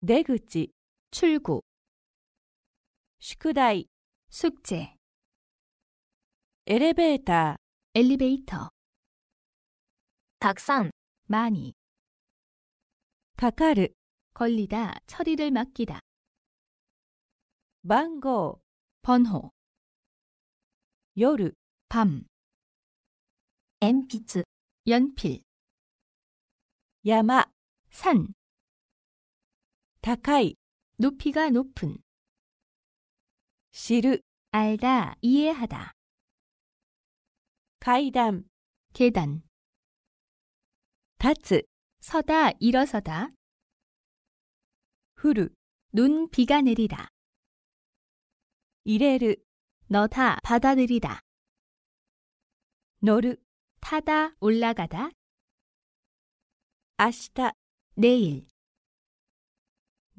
내구지 출구 슈 숙다이 숙제 엘리베이터 엘리베이터 닭산 많이 가까르 걸리다 처리를 맡기다 방고 번호 요르 밤 엠피츠 연필 야마 산 다카이 높이가 높은 시르 알다 이해하다 가이담 계단 立つ서다 일어서다 후る눈 비가 내리다 이레르 너다 받아들이다 노르 타다 올라가다 아시다 내일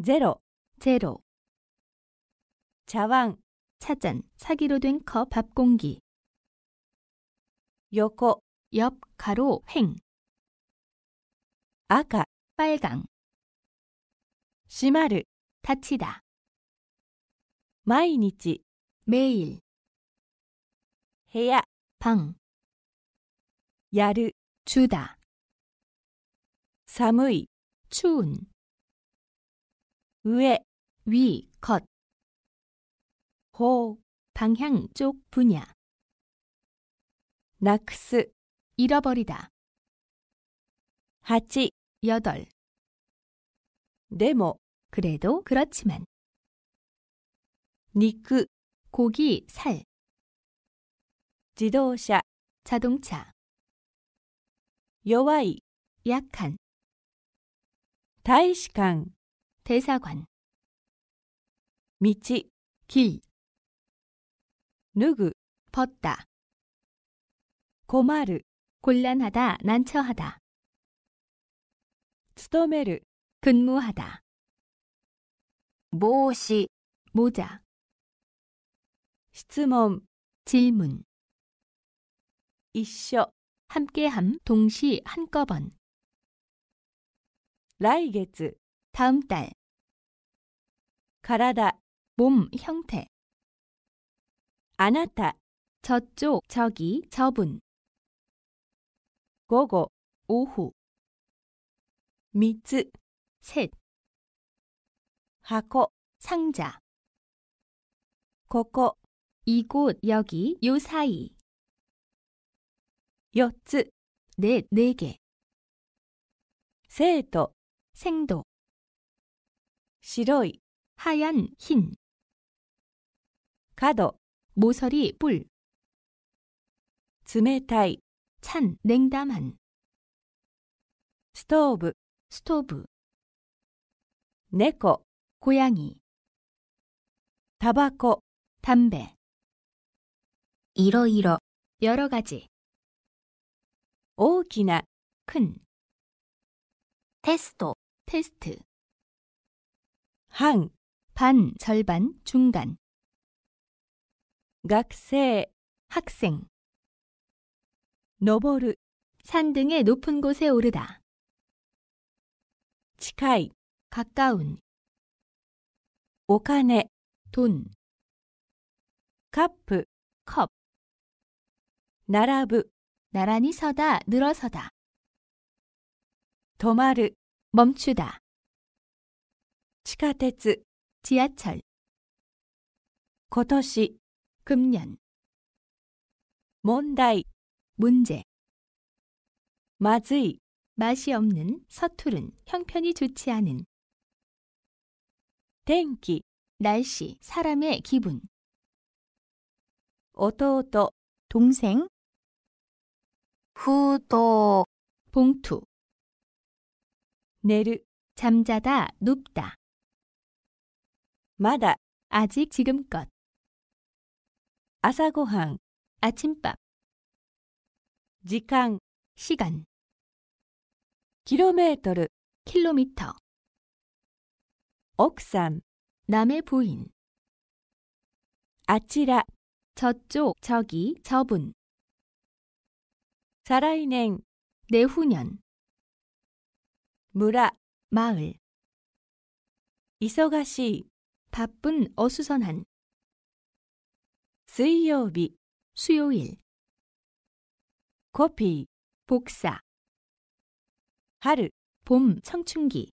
제로 제로 자왕 차잔 사기로 된 컵 밥 공기 요코 옆 가로 횡 아까 빨강 시마르 닫히다 마이니치 매일 해야 방 야르 주다 사무이 추운 위에 위컷호 방향 쪽 분야 낙스 잃어버리다 하치 여덟. 네모 그래도 그렇지만. 니크 고기 살. 지도샤 자동차. 요와이 약한. 다이시간 대사관. 미치 길. 누구 벗다. 고마르 곤란하다 난처하다. 스務메르 근무하다. 모시, 모자. 시質멈 질문. 이緒 함께함, 동시, 한꺼번. 라이来月, 다음 달. 가라다 몸, 형태. 아나타 저쪽, 저기, 저분. 고고 오후. 미츠 셋 하코 상자 코코 이곳 여기 요 사이 여츠 넷네개 세도 생도 시로이 하얀 흰 가도 모서리 뿔 스메타이 찬 냉담한 스토브 스토브 네코 고양이 타바코 담배 이러이러 여러 가지 오き나큰 테스트 테스트 한, 반, 절반, 중간 각세 학생 너버르 산 등의 높은 곳에 오르다 近い 가까운 お金돈 カップ 컵, 並ぶ 나란히 서다, 늘어서다, 止まる 멈추다, 地下鉄 지하철, 今年 금년, 問題 문제, まずい 맛이 없는, 서투른, 형편이 좋지 않은. 天気, 날씨, 사람의 기분. 弟, 동생. 후도, 봉투. 내る 잠자다, 눕다. 마다, 아직 지금껏. 아사고항, 아침밥. 時間, 시간. 킬로미터 킬로미터 옥상 남의 부인 아치라 저쪽 저기 저분 살아인행 내후년 무라 마을 이서가시 바쁜 어수선한 수요비 수요일 커피 복사 하루, 봄, 청춘기.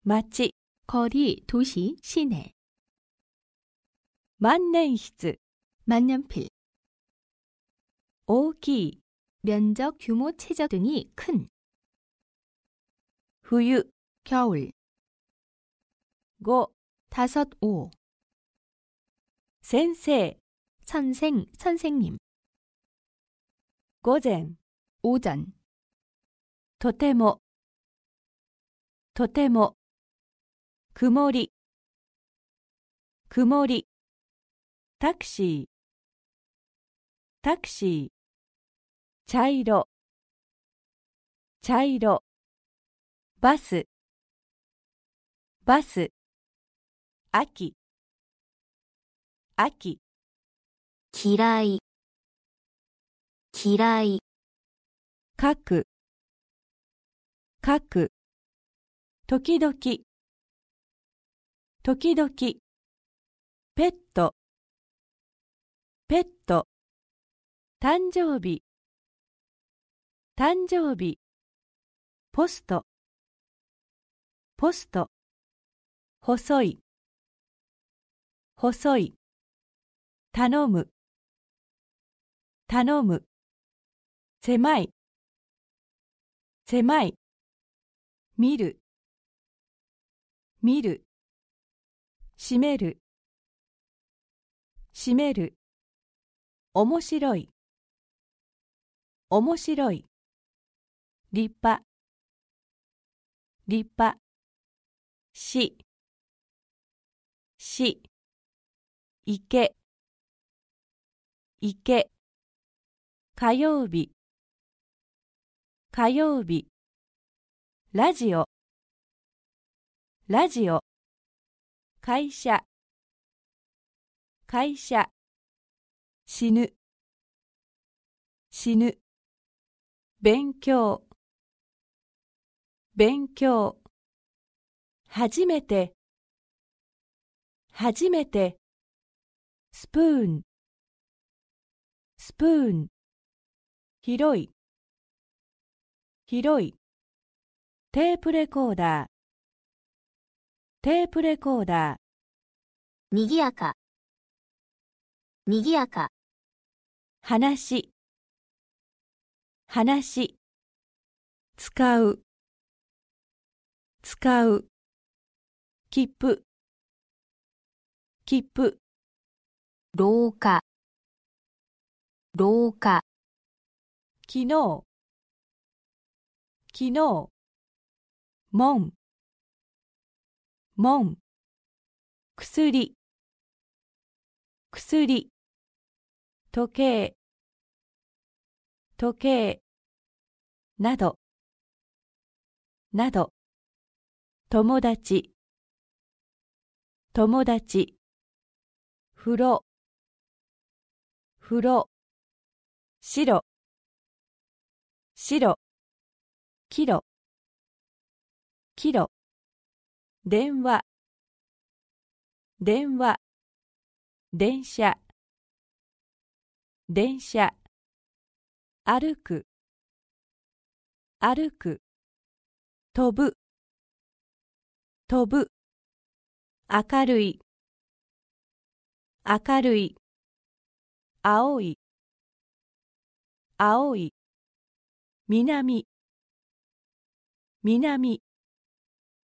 마치, 거리, 도시, 시내. 만년히즈, 만년필. 오기, 면적, 규모, 체적 등이 큰. 후유, 겨울. 고, 다섯, 오. 센세, 선생, 선생님. 고젠, 오전. とてもとても曇り曇りタクシータクシー茶色茶色バスバス秋秋嫌い嫌い書く書く時々時々ペットペット誕生日誕生日ポストポスト細い細い頼む頼む狭い狭い見る見る閉める閉める面白い面白い立派立派し死いけいけ火曜日火曜日ラジオラジオ会社会社死ぬ死ぬ勉強勉強初めて初めてスプーンスプーン広い広いテープレコーダーテープレコーダーにぎやかにぎやか話話使う使う切符切符廊下廊下昨日昨日門門薬薬時計時計などなど友達友達風呂風呂白白キロキロ電話電話電車電車歩く歩く飛ぶ飛ぶ明るい明るい青い青い南南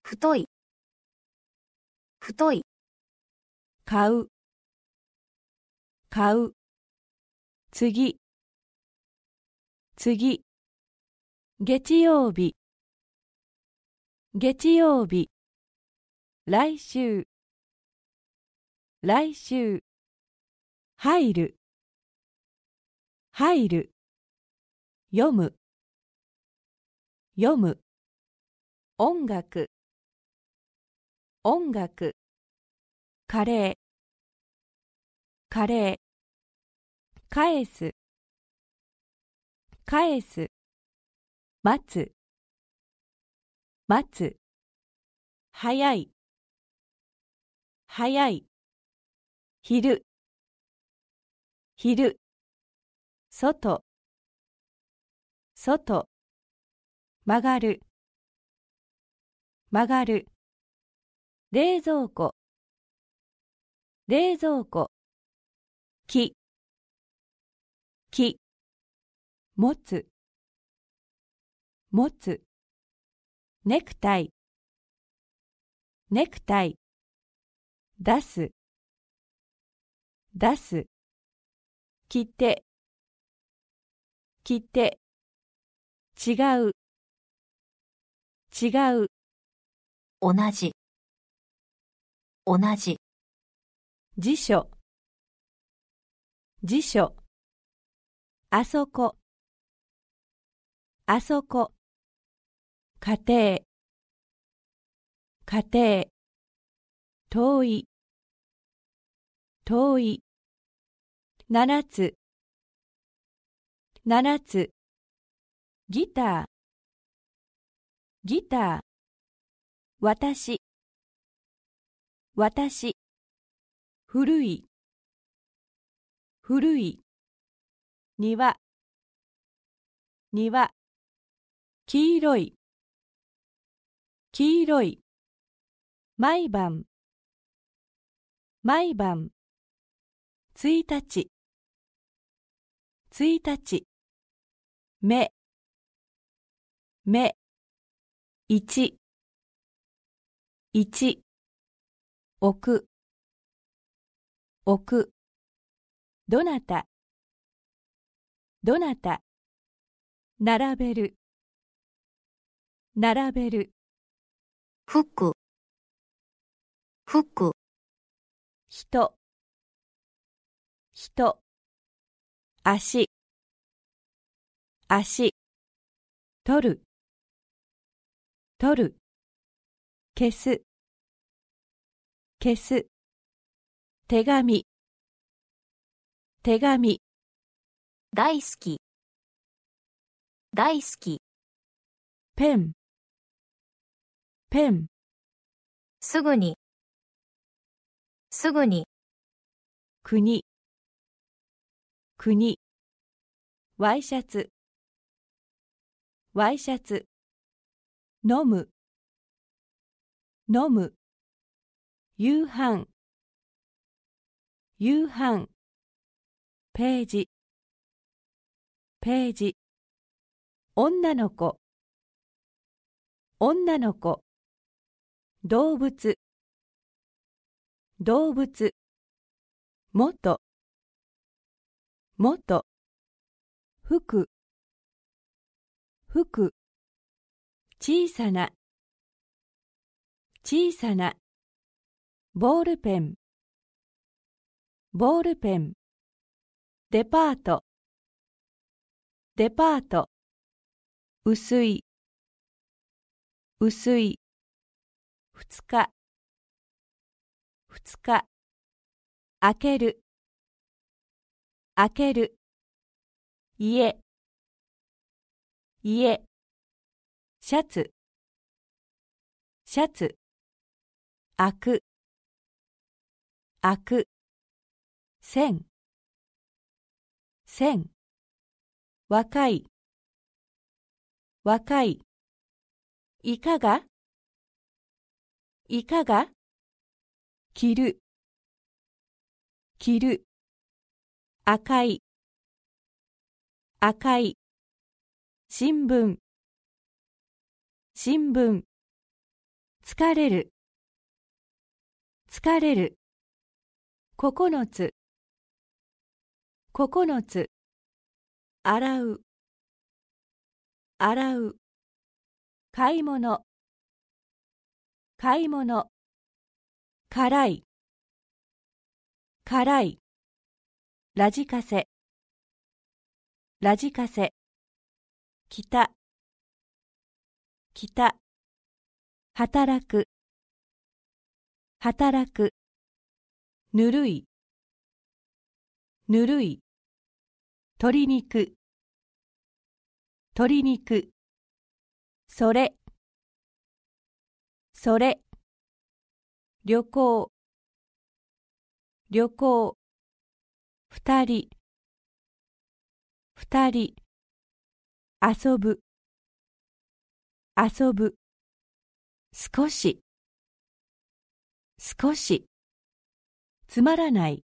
太い太い買う買う次次月曜日月曜日来週来週入る入る読む読む音楽音楽カレーカレー返す返す待つ待つ早い早い昼昼外外曲がる曲がる冷蔵庫冷蔵庫木木持つ持つネクタイネクタイ出す出す着て着て違う違う同じ同じ辞書辞書あそこあそこ家庭家庭遠い遠い七つ七つギターギター私私古い古い庭庭黄色い黄色い毎晩毎晩一日一日目目一一置く置くどなたどなた並べる並べる服服人人足足取る取る消す消す手紙手紙大好き大好きペンペンすぐにすぐに国国ワイシャツワイシャツ飲む飲む夕飯夕飯ページページ女の子女の子動物動物元元服服小さな小さなボールペンボールペンデパートデパート薄い薄い二日二日開ける開ける家家シャツシャツ開く開く線線若い若いいかがいかが着る着る赤い赤い新聞新聞疲れる疲れる9つ9つ洗う洗う買い物買い物辛い辛いラジカセラジカセたはた働く働くぬるいぬるい鶏肉鶏肉それそれ旅行旅行二人二人遊ぶ遊ぶ少し少しつまらない、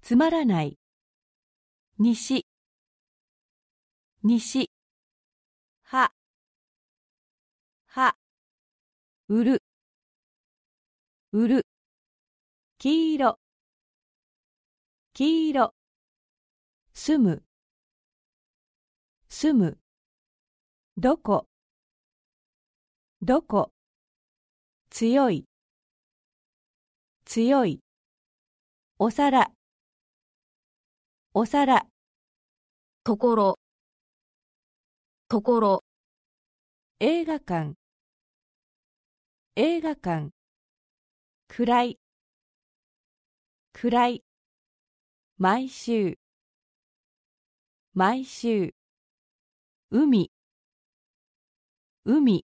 つまらない。西、西。は、は。うる、うる。黄色、黄色。住む、住む。どこ、どこ。強い、強いお皿お皿ところところ映画館映画館暗い暗い毎週毎週海海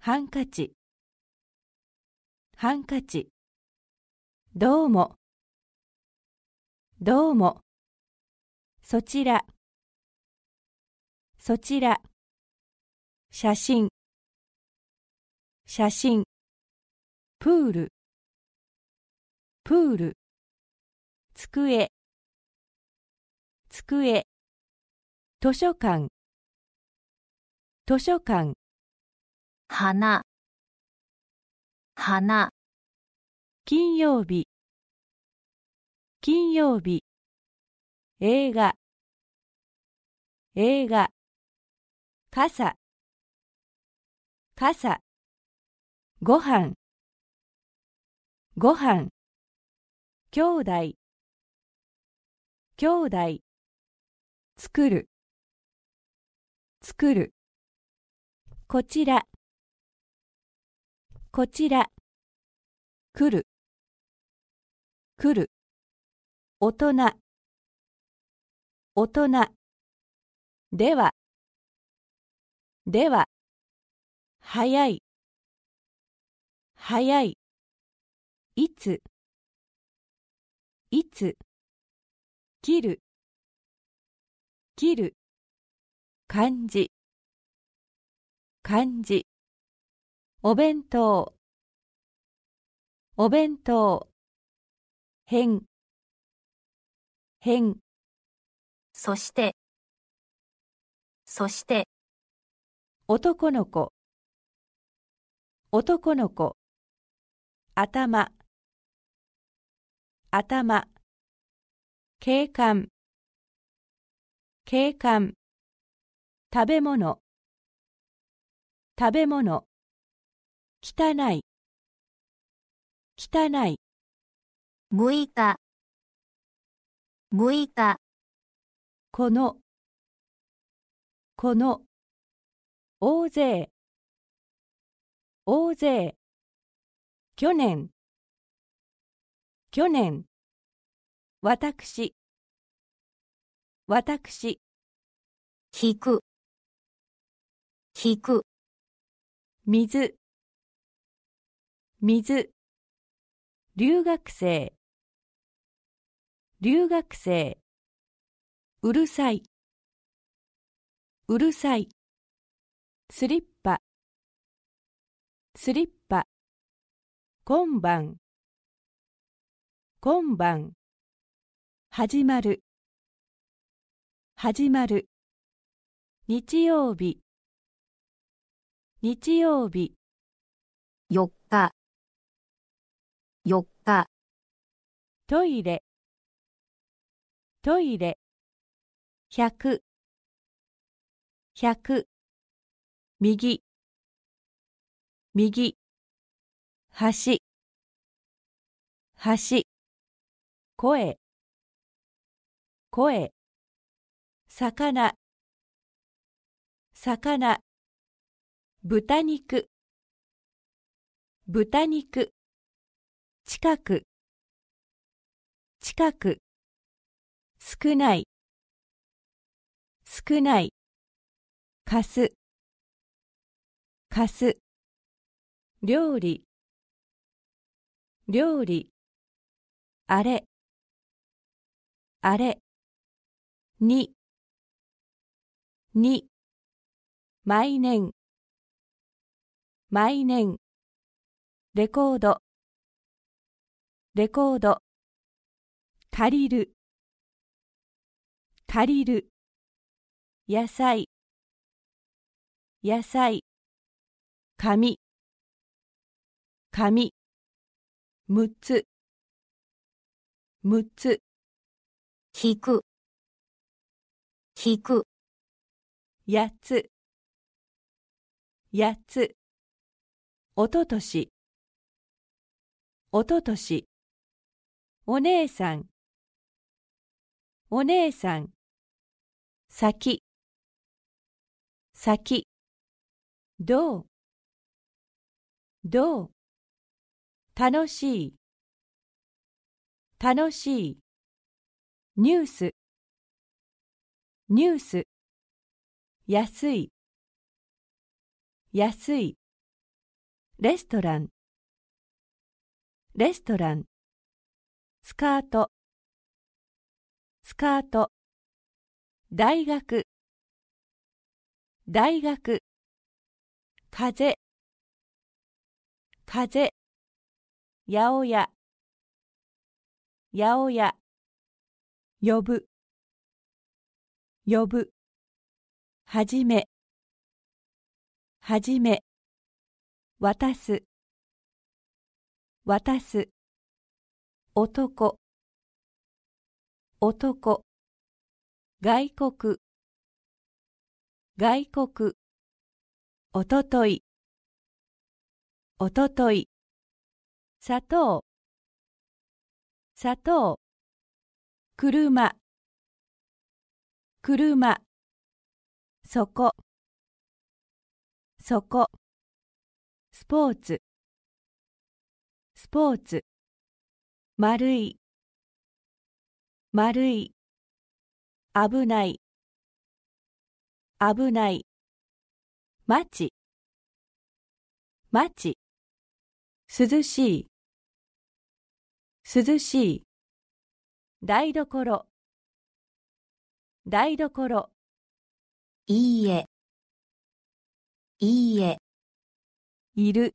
ハンカチハンカチどうも、どうも。そちら、そちら。写真、写真。プール、プール。机、机。図書館、図書館。花、花。金曜日金曜日映画映画傘傘ご飯ご飯兄弟兄弟作る作るこちらこちら来る来る大人大人ではでは早い早いいついつ切る切る漢字漢字お弁当お弁当変変そしてそして男の子男の子頭頭警官警官食べ物食べ物汚い汚い6日六日このこの大勢大勢去年去年私私引く引く水水留学生留学生うるさいうるさいスリッパスリッパ今晩今晩始まる始まる日曜日日曜日4日4日トイレトイレ100 100右右橋橋声声魚魚豚肉豚肉近く近く少ない、少ない。貸す、貸す。料理、料理。あれ、あれ。に、に。毎年、毎年。レコード、レコード。借りる借りる野菜野菜紙紙六つ六つ引く引く八つ八つおととしおととしお姉さんお姉さん先先どうどう楽しい楽しいニュースニュース安い安いレストランレストランスカートスカート大学大学風風八百屋八百屋呼ぶ呼ぶはじめはじめ渡す渡す男男外国外国おとといおととい砂糖砂糖車車そこそこスポーツスポーツ丸い丸い危ない危ないち待ち涼しい涼しい台所台所いいえいいえいる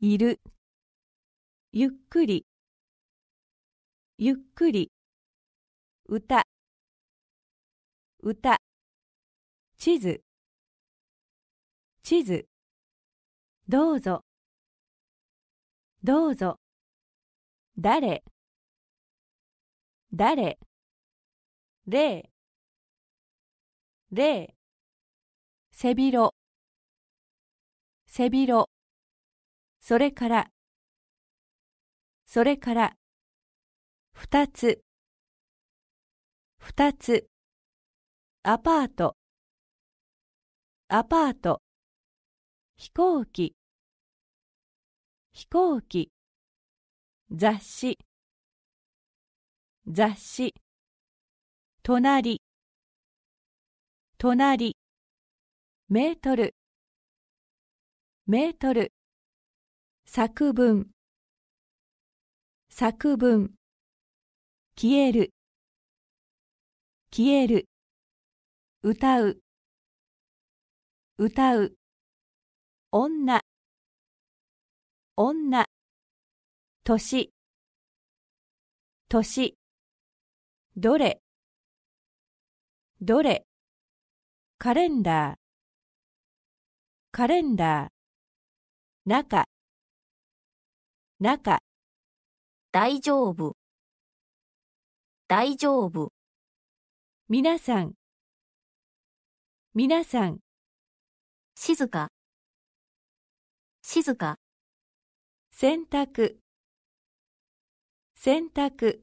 いるゆっくりゆっくり歌歌地図地図どうぞどうぞ誰誰霊霊背広背広それからそれから二つ二つアパートアパート飛行機飛行機雑誌雑誌隣隣メートルメートル作文作文消える消える歌う歌う女女年年どれどれカレンダーカレンダー中中大丈夫大丈夫皆さん皆さん静か静か洗濯洗濯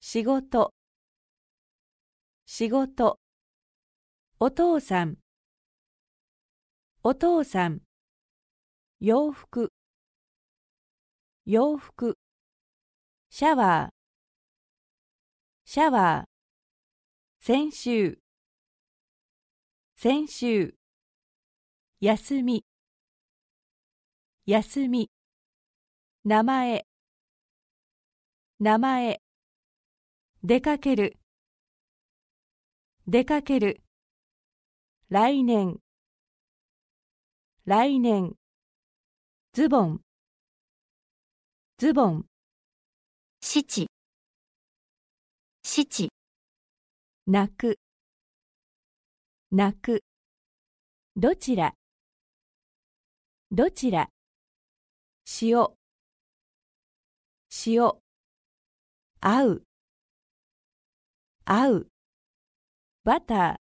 仕事仕事お父さんお父さん洋服洋服シャワーシャワー先週先週休み休み名前名前出かける出かける来年来年ズボンズボン七七泣く泣くどちらどちら塩塩合う合うバター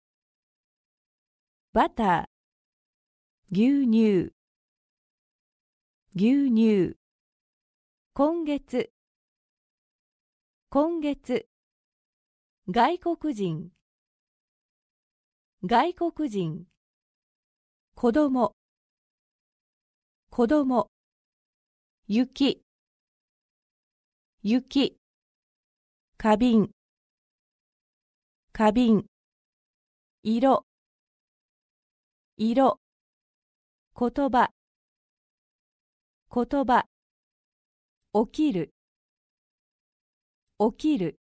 バター牛乳牛乳今月今月外国人外国人子供子供雪雪花瓶花瓶色色言葉言葉起きる起きる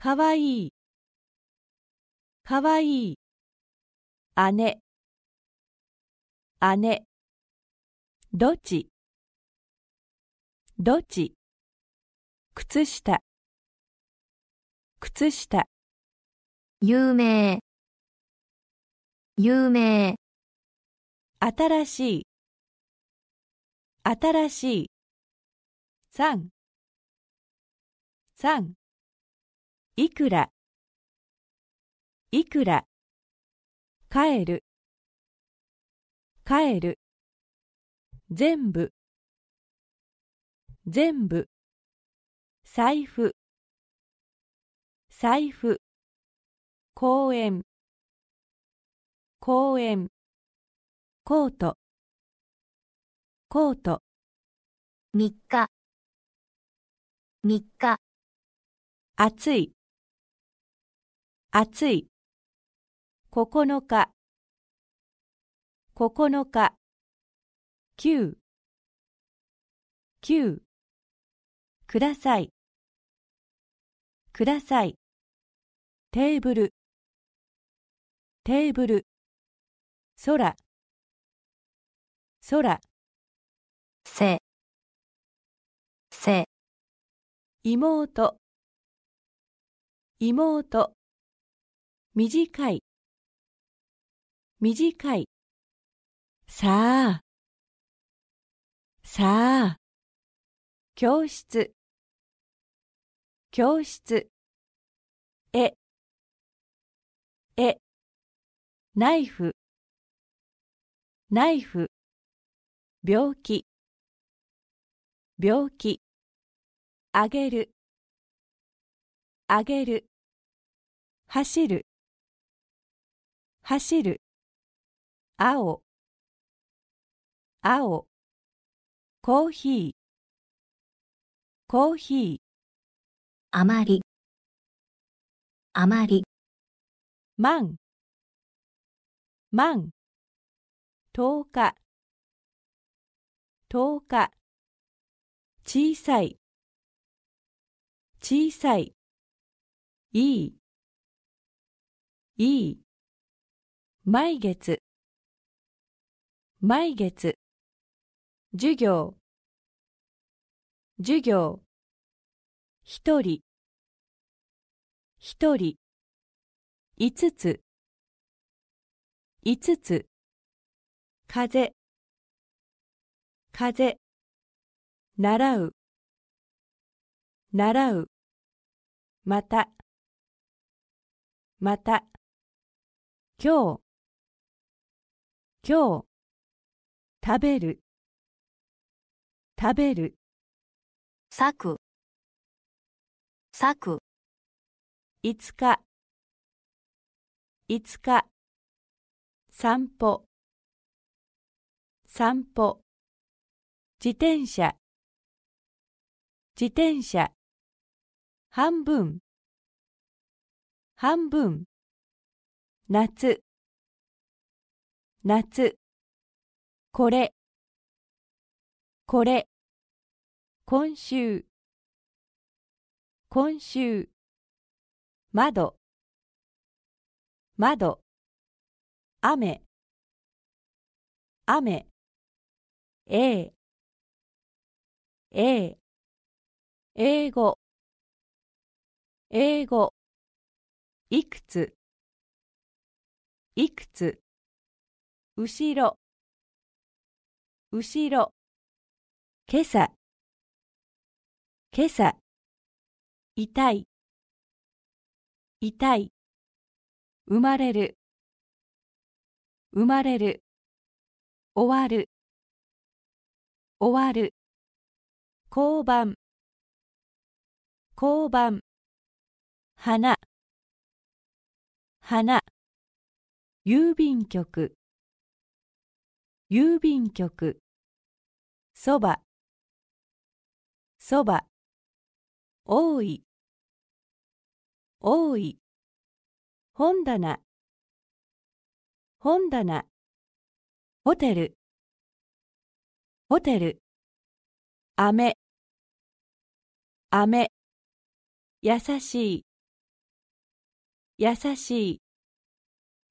かわいいかわいい姉姉どっちどっち靴下靴下有名有名新しい新しい三三いくらいくら帰る帰る全部全部財布財布公園公園コートコート三日三日暑い暑い9日9日9 9くださいくださいテーブルテーブル空空せせ妹妹短い短いさあさあ教室教室ええナイフナイフ病気病気あげるあげる走る走る青青コーヒーコーヒーあまりあまりマンマン10日10日小さい小さいいいいい毎月毎月授業授業一人一人五つ五つ風風習う習うまたまた今日今日食べる食べる咲く咲くいつかいつか散歩散歩自転車自転車半分半分夏夏これこれ今週今週窓窓雨雨ええ英語英語いくついくつ後ろ後ろ今朝今朝痛い痛い生まれる生まれる終わる終わる交番交番花花郵便局郵便局そばそば多い多い本棚本棚ホテルホテル雨雨優しい優しい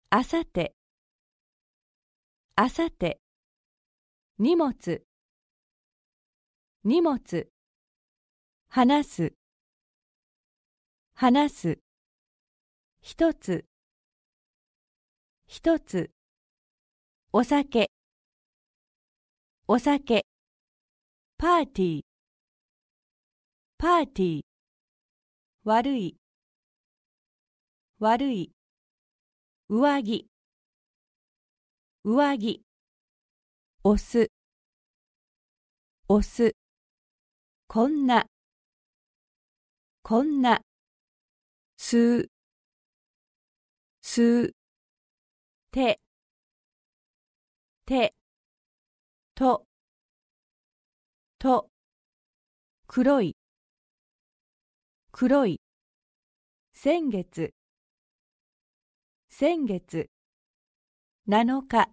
あさてあさて荷物荷物話す話す一つ一つお酒お酒パーティーパーティー悪い悪い上着上着押す押すこんなこんな吸う吸う手手とと黒い黒い先月先月7日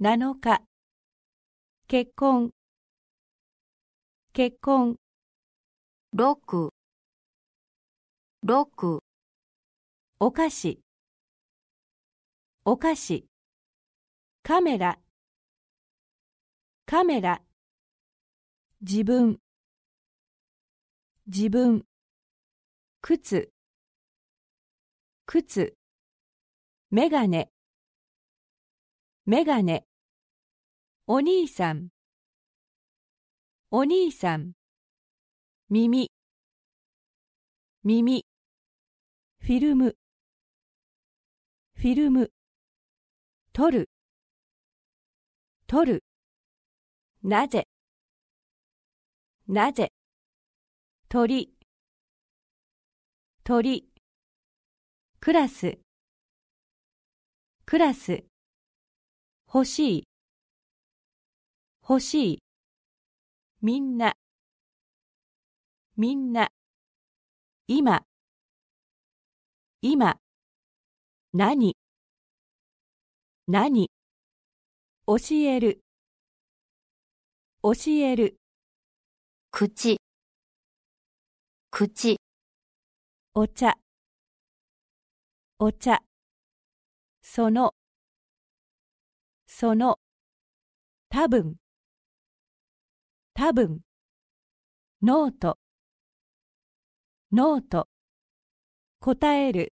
7日結婚結婚六六お菓子お菓子カメラカメラ自分自分靴靴メガネメガネお兄さんお兄さん耳耳フィルムフィルム取る取るなぜなぜ鳥鳥クラスクラス欲しい欲しいみんなみんな今今何何教える教える口口お茶お茶そのその多分多分ノートノート答える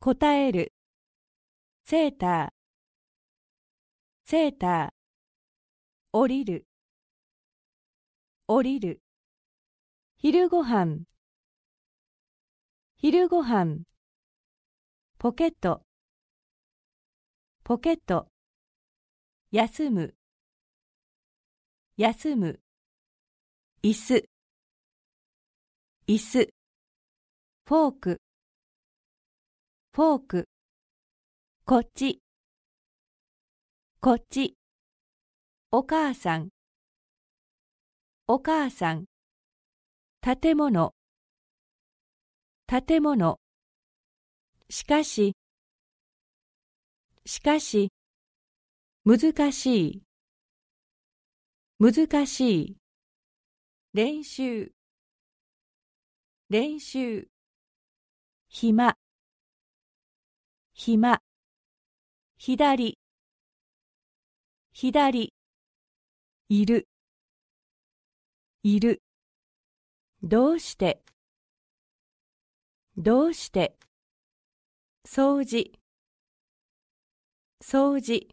答えるセーターセーター降りる降りる昼ごはん昼ごはんポケットポケット休む休む椅子椅子フォークフォークこっちこっちお母さんお母さん建物建物しかししかし、難しい、難しい、練習、練習、暇、暇、左、左、いる、いる、どうして、どうして、掃除掃除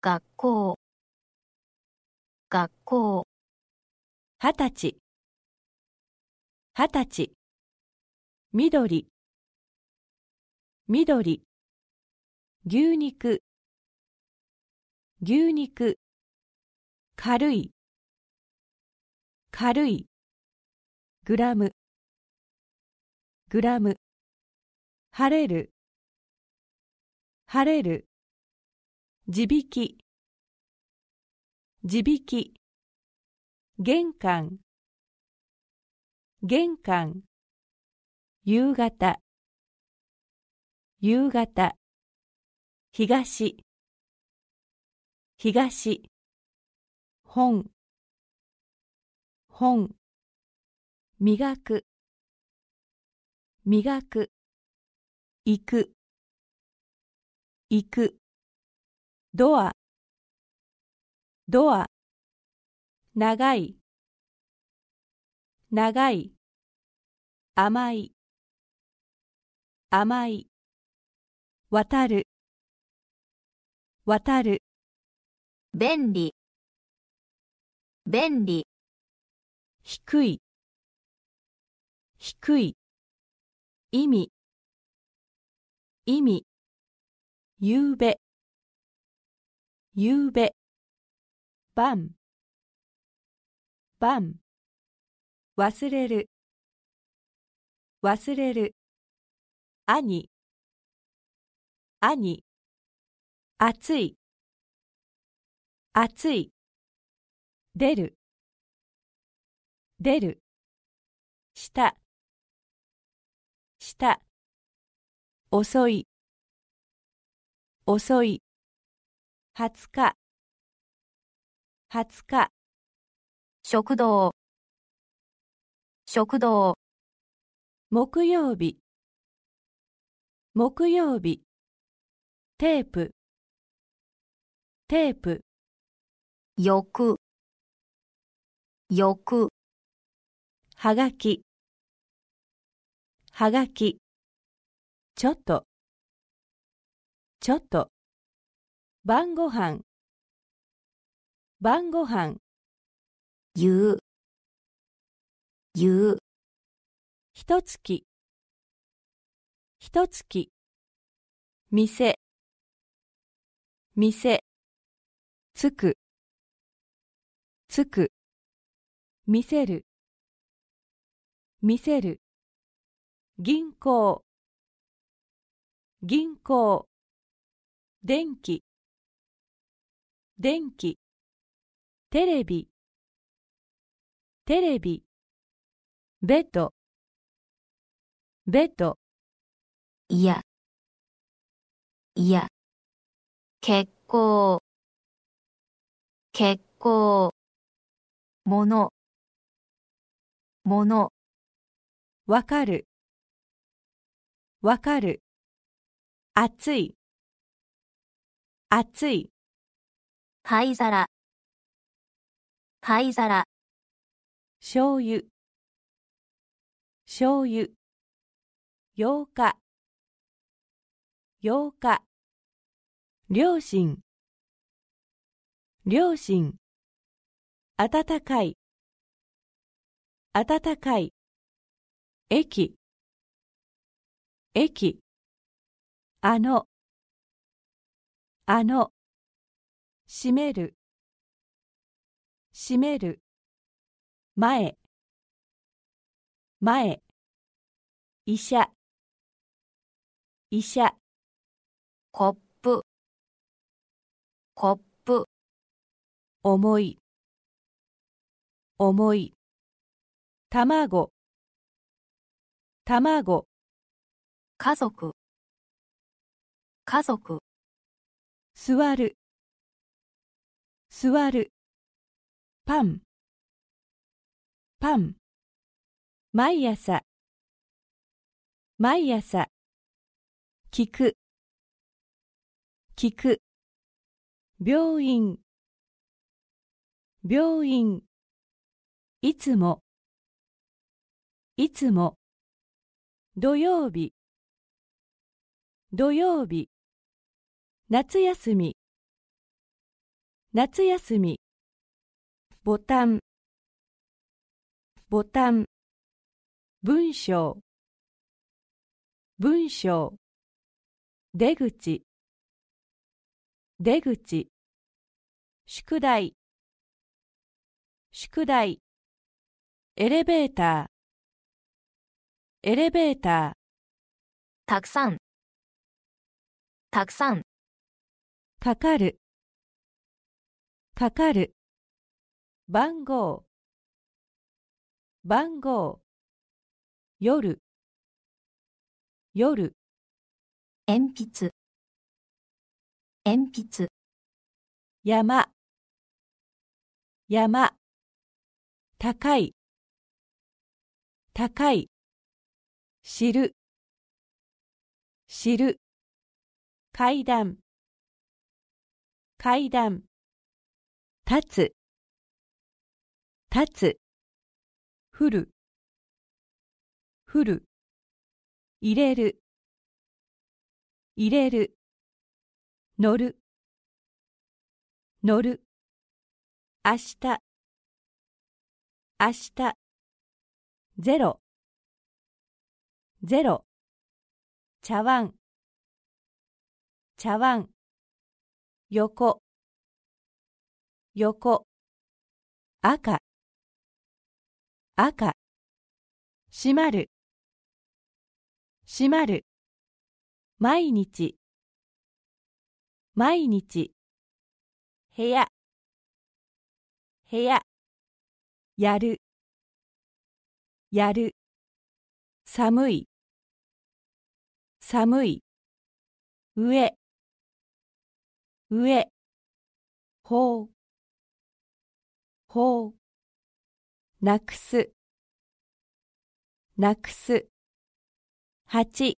学校学校二十歳二十歳緑緑牛肉牛肉軽い軽いグラムグラム晴れる晴れる自引き自引き玄関玄関夕方夕方東東本本磨く磨く行く行くドアドア長い長い甘い甘い渡る渡る便利便利低い低い意味意味ゆうべゆうべばんばん忘れる忘れる兄兄暑い暑い出る出るしたした遅い遅い20日20日食堂食堂木曜日木曜日テープテープ欲欲はがきはがきちょっとちょっと晩ご飯晩ご飯言う言うひとつき。ひとつき。店店つくつく見せる見せる銀行銀行電気電気テレビテレビベッドベッドいやいや結構結構ものものわかるわかる暑い暑い。灰皿、灰皿。醤油、醤油。洋日、洋日。両親、両親。暖かい、暖かい。駅、駅。あの、あの閉める閉める前前医者医者コップコップ重い重い卵卵家族家族座る座るパンパン毎朝毎朝聞く聞く病院病院いつもいつも土曜日土曜日夏休み夏休みボタンボタン文章文章出口出口宿題宿題エレベーターエレベーターたくさんたくさんかかるかかる番号番号夜夜鉛筆鉛筆山山高い高い知る知る階段階段立つ立つ降る降る入れる入れる乗る乗る明日明日ゼロゼロ茶碗茶碗横横赤赤閉まる閉まる毎日毎日部屋部屋やるやる寒い寒い上上ほうほうなくすなくす八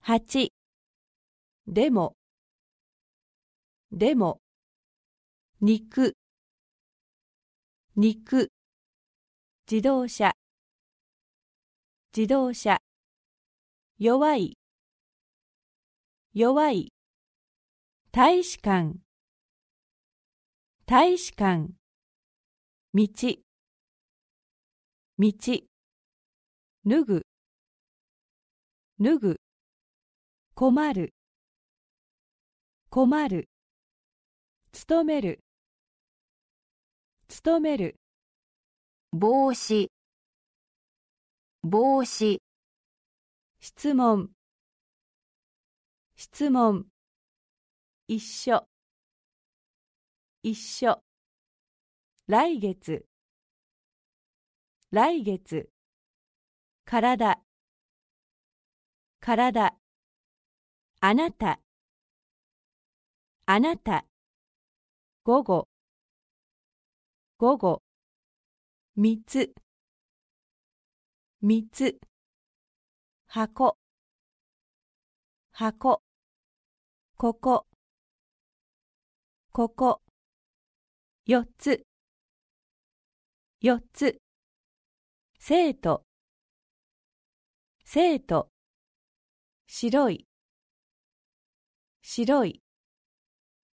八でもでも肉肉自動車自動車弱い弱い大使館大使館道道脱ぐ脱ぐ困る困る勤める勤める帽子帽子質問質問一緒一緒来月来月体体あなたあなた午後午後三つ三つ箱箱ここここっつ4つ生徒生徒白い白い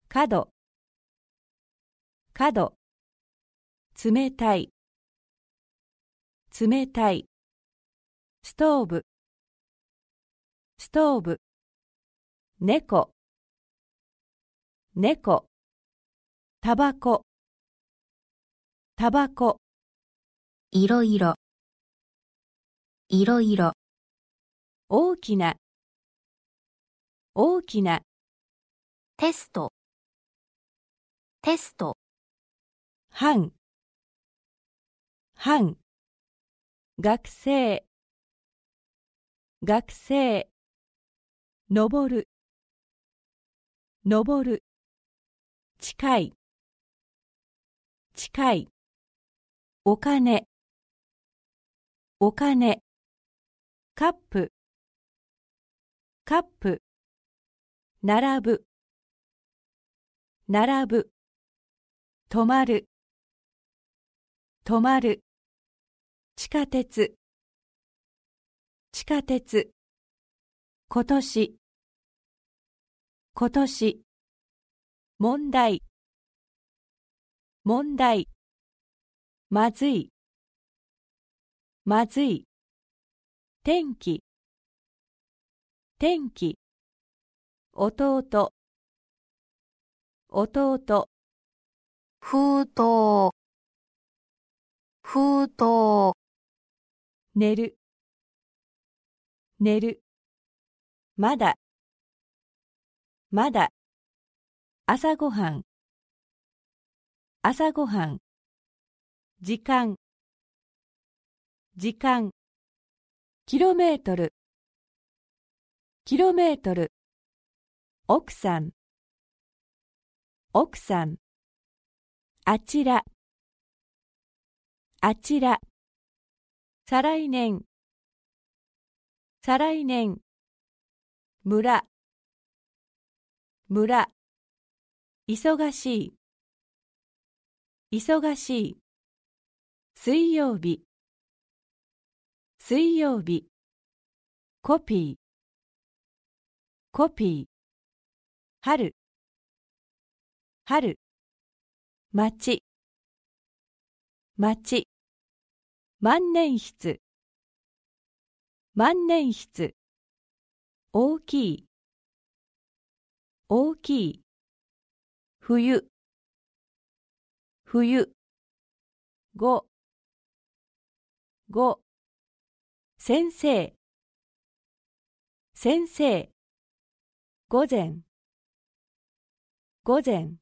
角角冷たい冷たいストーブストーブ猫猫タバコタバコいろいろいろいろ大きな大きなテストテスト半半学生学生登る登る近い近いお金お金カップカップ並ぶ並ぶ止まる止まる地下鉄地下鉄今年今年問題問題まずいまずい天気天気弟弟封筒封筒寝る寝るまだまだ朝ごはん朝ごはん時間時間キロメートルキロメートル奥さん奥さんあちらあちら再来年再来年村村忙しい忙しい水曜日水曜日コピーコピー春春町町万年筆万年筆大きい大きい冬冬五五先生先生午前午前